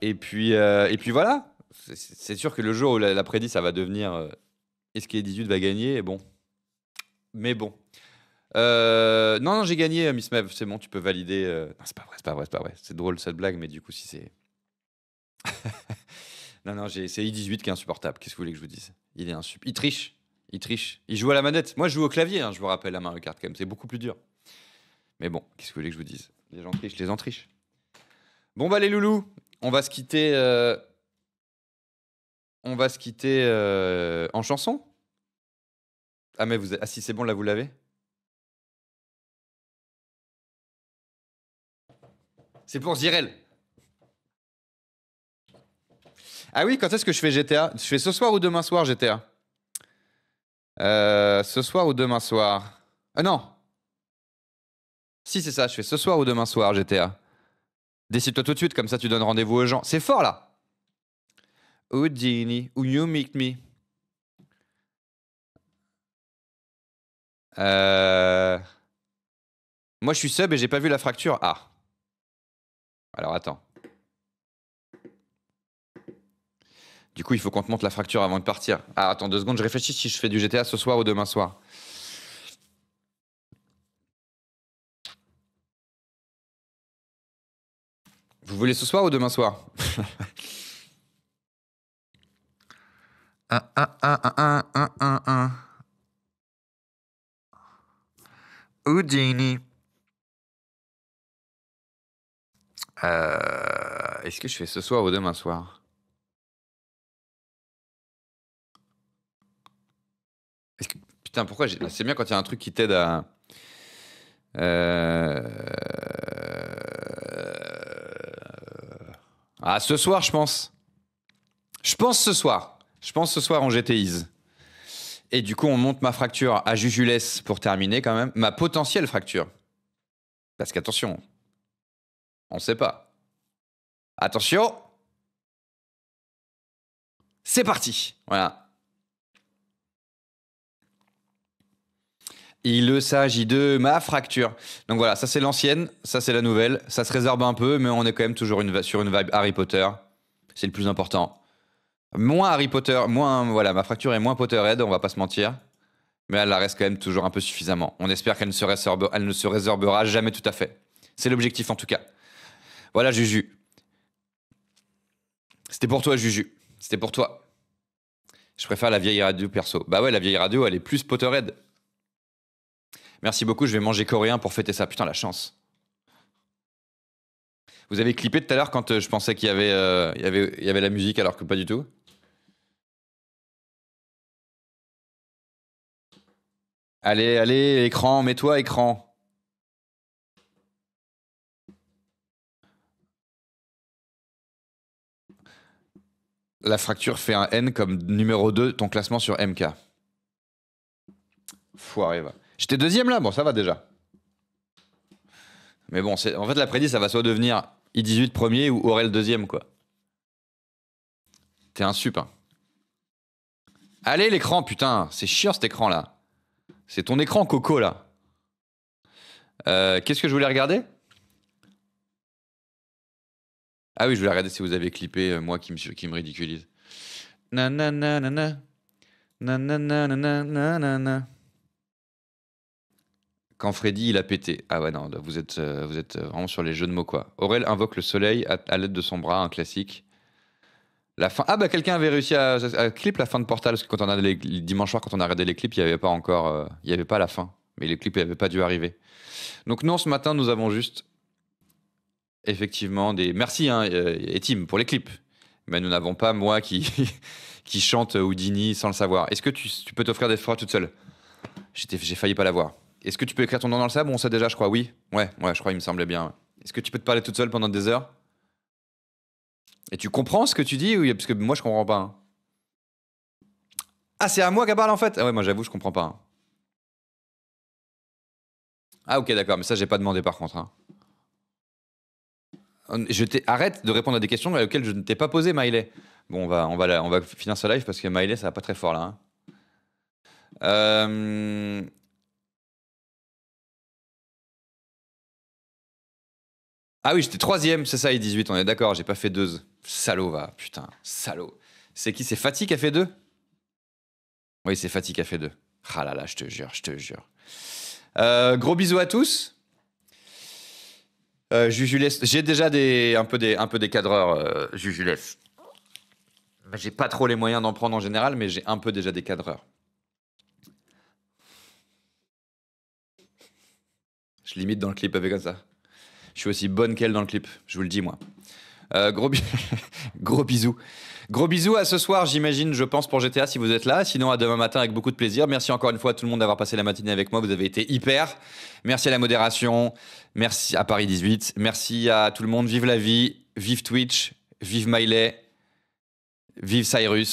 Et puis, euh, et puis voilà, c'est sûr que le jour où la, ça va devenir euh, est-ce que 18 va gagner Bon. Mais bon. Euh, non, non, j'ai gagné, Miss Mev, c'est bon, tu peux valider. c'est pas vrai, c'est pas vrai, c'est pas vrai. C'est drôle cette blague, mais du coup, si c'est. non, non, c'est I18 qui est insupportable. Qu'est-ce que vous voulez que je vous dise Il est Il triche. Il triche. Il joue à la manette. Moi, je joue au clavier, hein, je vous rappelle, la main Kart quand même. C'est beaucoup plus dur. Mais bon, qu'est-ce que vous voulez que je vous dise Les gens trichent, les gens trichent. Bon, bah, les loulous, on va se quitter. Euh, on va se quitter euh, en chanson Ah, mais vous. Ah, si, c'est bon, là, vous l'avez C'est pour Zirel. Ah oui, quand est-ce que je fais GTA Je fais ce soir ou demain soir GTA euh, Ce soir ou demain soir Ah non Si, c'est ça, je fais ce soir ou demain soir GTA. Décide-toi tout de suite, comme ça tu donnes rendez-vous aux gens. C'est fort là Oudini, ou you meet me euh, Moi je suis sub et j'ai pas vu la fracture. Ah. Alors attends. Du coup, il faut qu'on te montre la fracture avant de partir. Ah, attends deux secondes, je réfléchis si je fais du GTA ce soir ou demain soir. Vous voulez ce soir ou demain soir ah, ah, ah, ah, ah, ah, Est-ce que je fais ce soir ou demain soir putain, pourquoi j'ai... C'est bien quand il y a un truc qui t'aide à. Ah, ce soir, je pense. Je pense ce soir. Je pense ce soir, en GTIs. Et du coup, on monte ma fracture à Jujules pour terminer quand même. Ma potentielle fracture. Parce qu'attention, on ne sait pas. Attention. C'est parti. Voilà. Il le s'agit de ma fracture. Donc voilà, ça c'est l'ancienne, ça c'est la nouvelle. Ça se résorbe un peu, mais on est quand même toujours une, sur une vibe Harry Potter. C'est le plus important. Moins Harry Potter, moins. Voilà, ma fracture est moins Potterhead, on va pas se mentir. Mais elle la reste quand même toujours un peu suffisamment. On espère qu'elle ne, se ne se résorbera jamais tout à fait. C'est l'objectif en tout cas. Voilà, Juju. C'était pour toi, Juju. C'était pour toi. Je préfère la vieille radio perso. Bah ouais, la vieille radio, elle est plus Potterhead. Merci beaucoup, je vais manger coréen pour fêter ça. Putain, la chance. Vous avez clippé tout à l'heure quand euh, je pensais qu'il y, avait, euh, y avait la musique alors que pas du tout Allez, allez, écran, mets-toi écran. La fracture fait un N comme numéro 2, ton classement sur MK. Foiré, va. J'étais deuxième là, bon, ça va déjà. Mais bon, en fait, laprès prédit, ça va soit devenir I18 premier ou Aurel deuxième, quoi. T'es un sup. Hein. Allez, l'écran, putain, c'est chiant cet écran là. C'est ton écran coco là. Euh, qu'est-ce que je voulais regarder Ah oui, je voulais regarder si vous avez clippé, euh, moi qui me, qui me ridiculise. na na na na quand Freddy, il a pété. Ah ouais, non, vous êtes, euh, vous êtes euh, vraiment sur les jeux de mots, quoi. Aurel invoque le soleil à, l'aide de son bras, un classique. La fin... Ah bah quelqu'un avait réussi à, clip la fin de Portal, parce que quand on a les, dimanche soir, quand on a regardé les clips, il n'y avait pas encore... Euh, il n'y avait pas la fin. Mais les clips n'avaient pas dû arriver. Donc non, ce matin, nous avons juste... Effectivement, des... Merci, hein, et pour les clips. Mais nous n'avons pas moi qui, qui chante Houdini sans le savoir. Est-ce que tu, peux t'offrir des fois toute seule J'ai failli pas l'avoir. Est-ce que tu peux écrire ton nom dans le sable On sait déjà, je crois, oui. Ouais, ouais, je crois, il me semblait bien. Est-ce que tu peux te parler toute seule pendant des heures Et tu comprends ce que tu dis Parce que moi, je comprends pas. Hein. Ah, c'est à moi qu'elle en fait Ah ouais, moi j'avoue, je comprends pas. Hein. Ah ok, d'accord, mais ça, j'ai pas demandé par contre. Hein. Euh, arrête de répondre à des questions auxquelles je ne t'ai pas posé, Miley. Bon, on va, on, va on va finir ce live parce que Miley, ça va pas très fort là. Euh... Ah oui, j'étais troisième, c'est ça, il et 18, on est d'accord, j'ai pas fait deux. Salaud, va, putain, salaud. C'est qui C'est Fatih qui a fait deux Oui, c'est Fatih qui a fait deux. Ah là là, je te jure, je te jure. Euh, gros bisous à tous. Euh, j'ai déjà des, un, peu des, un peu des cadreurs, euh, Jujules J'ai pas trop les moyens d'en prendre en général, mais j'ai un peu déjà des cadreurs. Je limite dans le clip avec comme ça. Je suis aussi bonne qu'elle dans le clip, je vous le dis moi. Euh, gros, gros bisous. Gros bisous à ce soir, j'imagine, je pense, pour GTA si vous êtes là. Sinon, à demain matin avec beaucoup de plaisir. Merci encore une fois à tout le monde d'avoir passé la matinée avec moi. Vous avez été hyper. Merci à la modération. Merci à Paris 18. Merci à tout le monde. Vive la vie. Vive Twitch. Vive Miley. Vive Cyrus.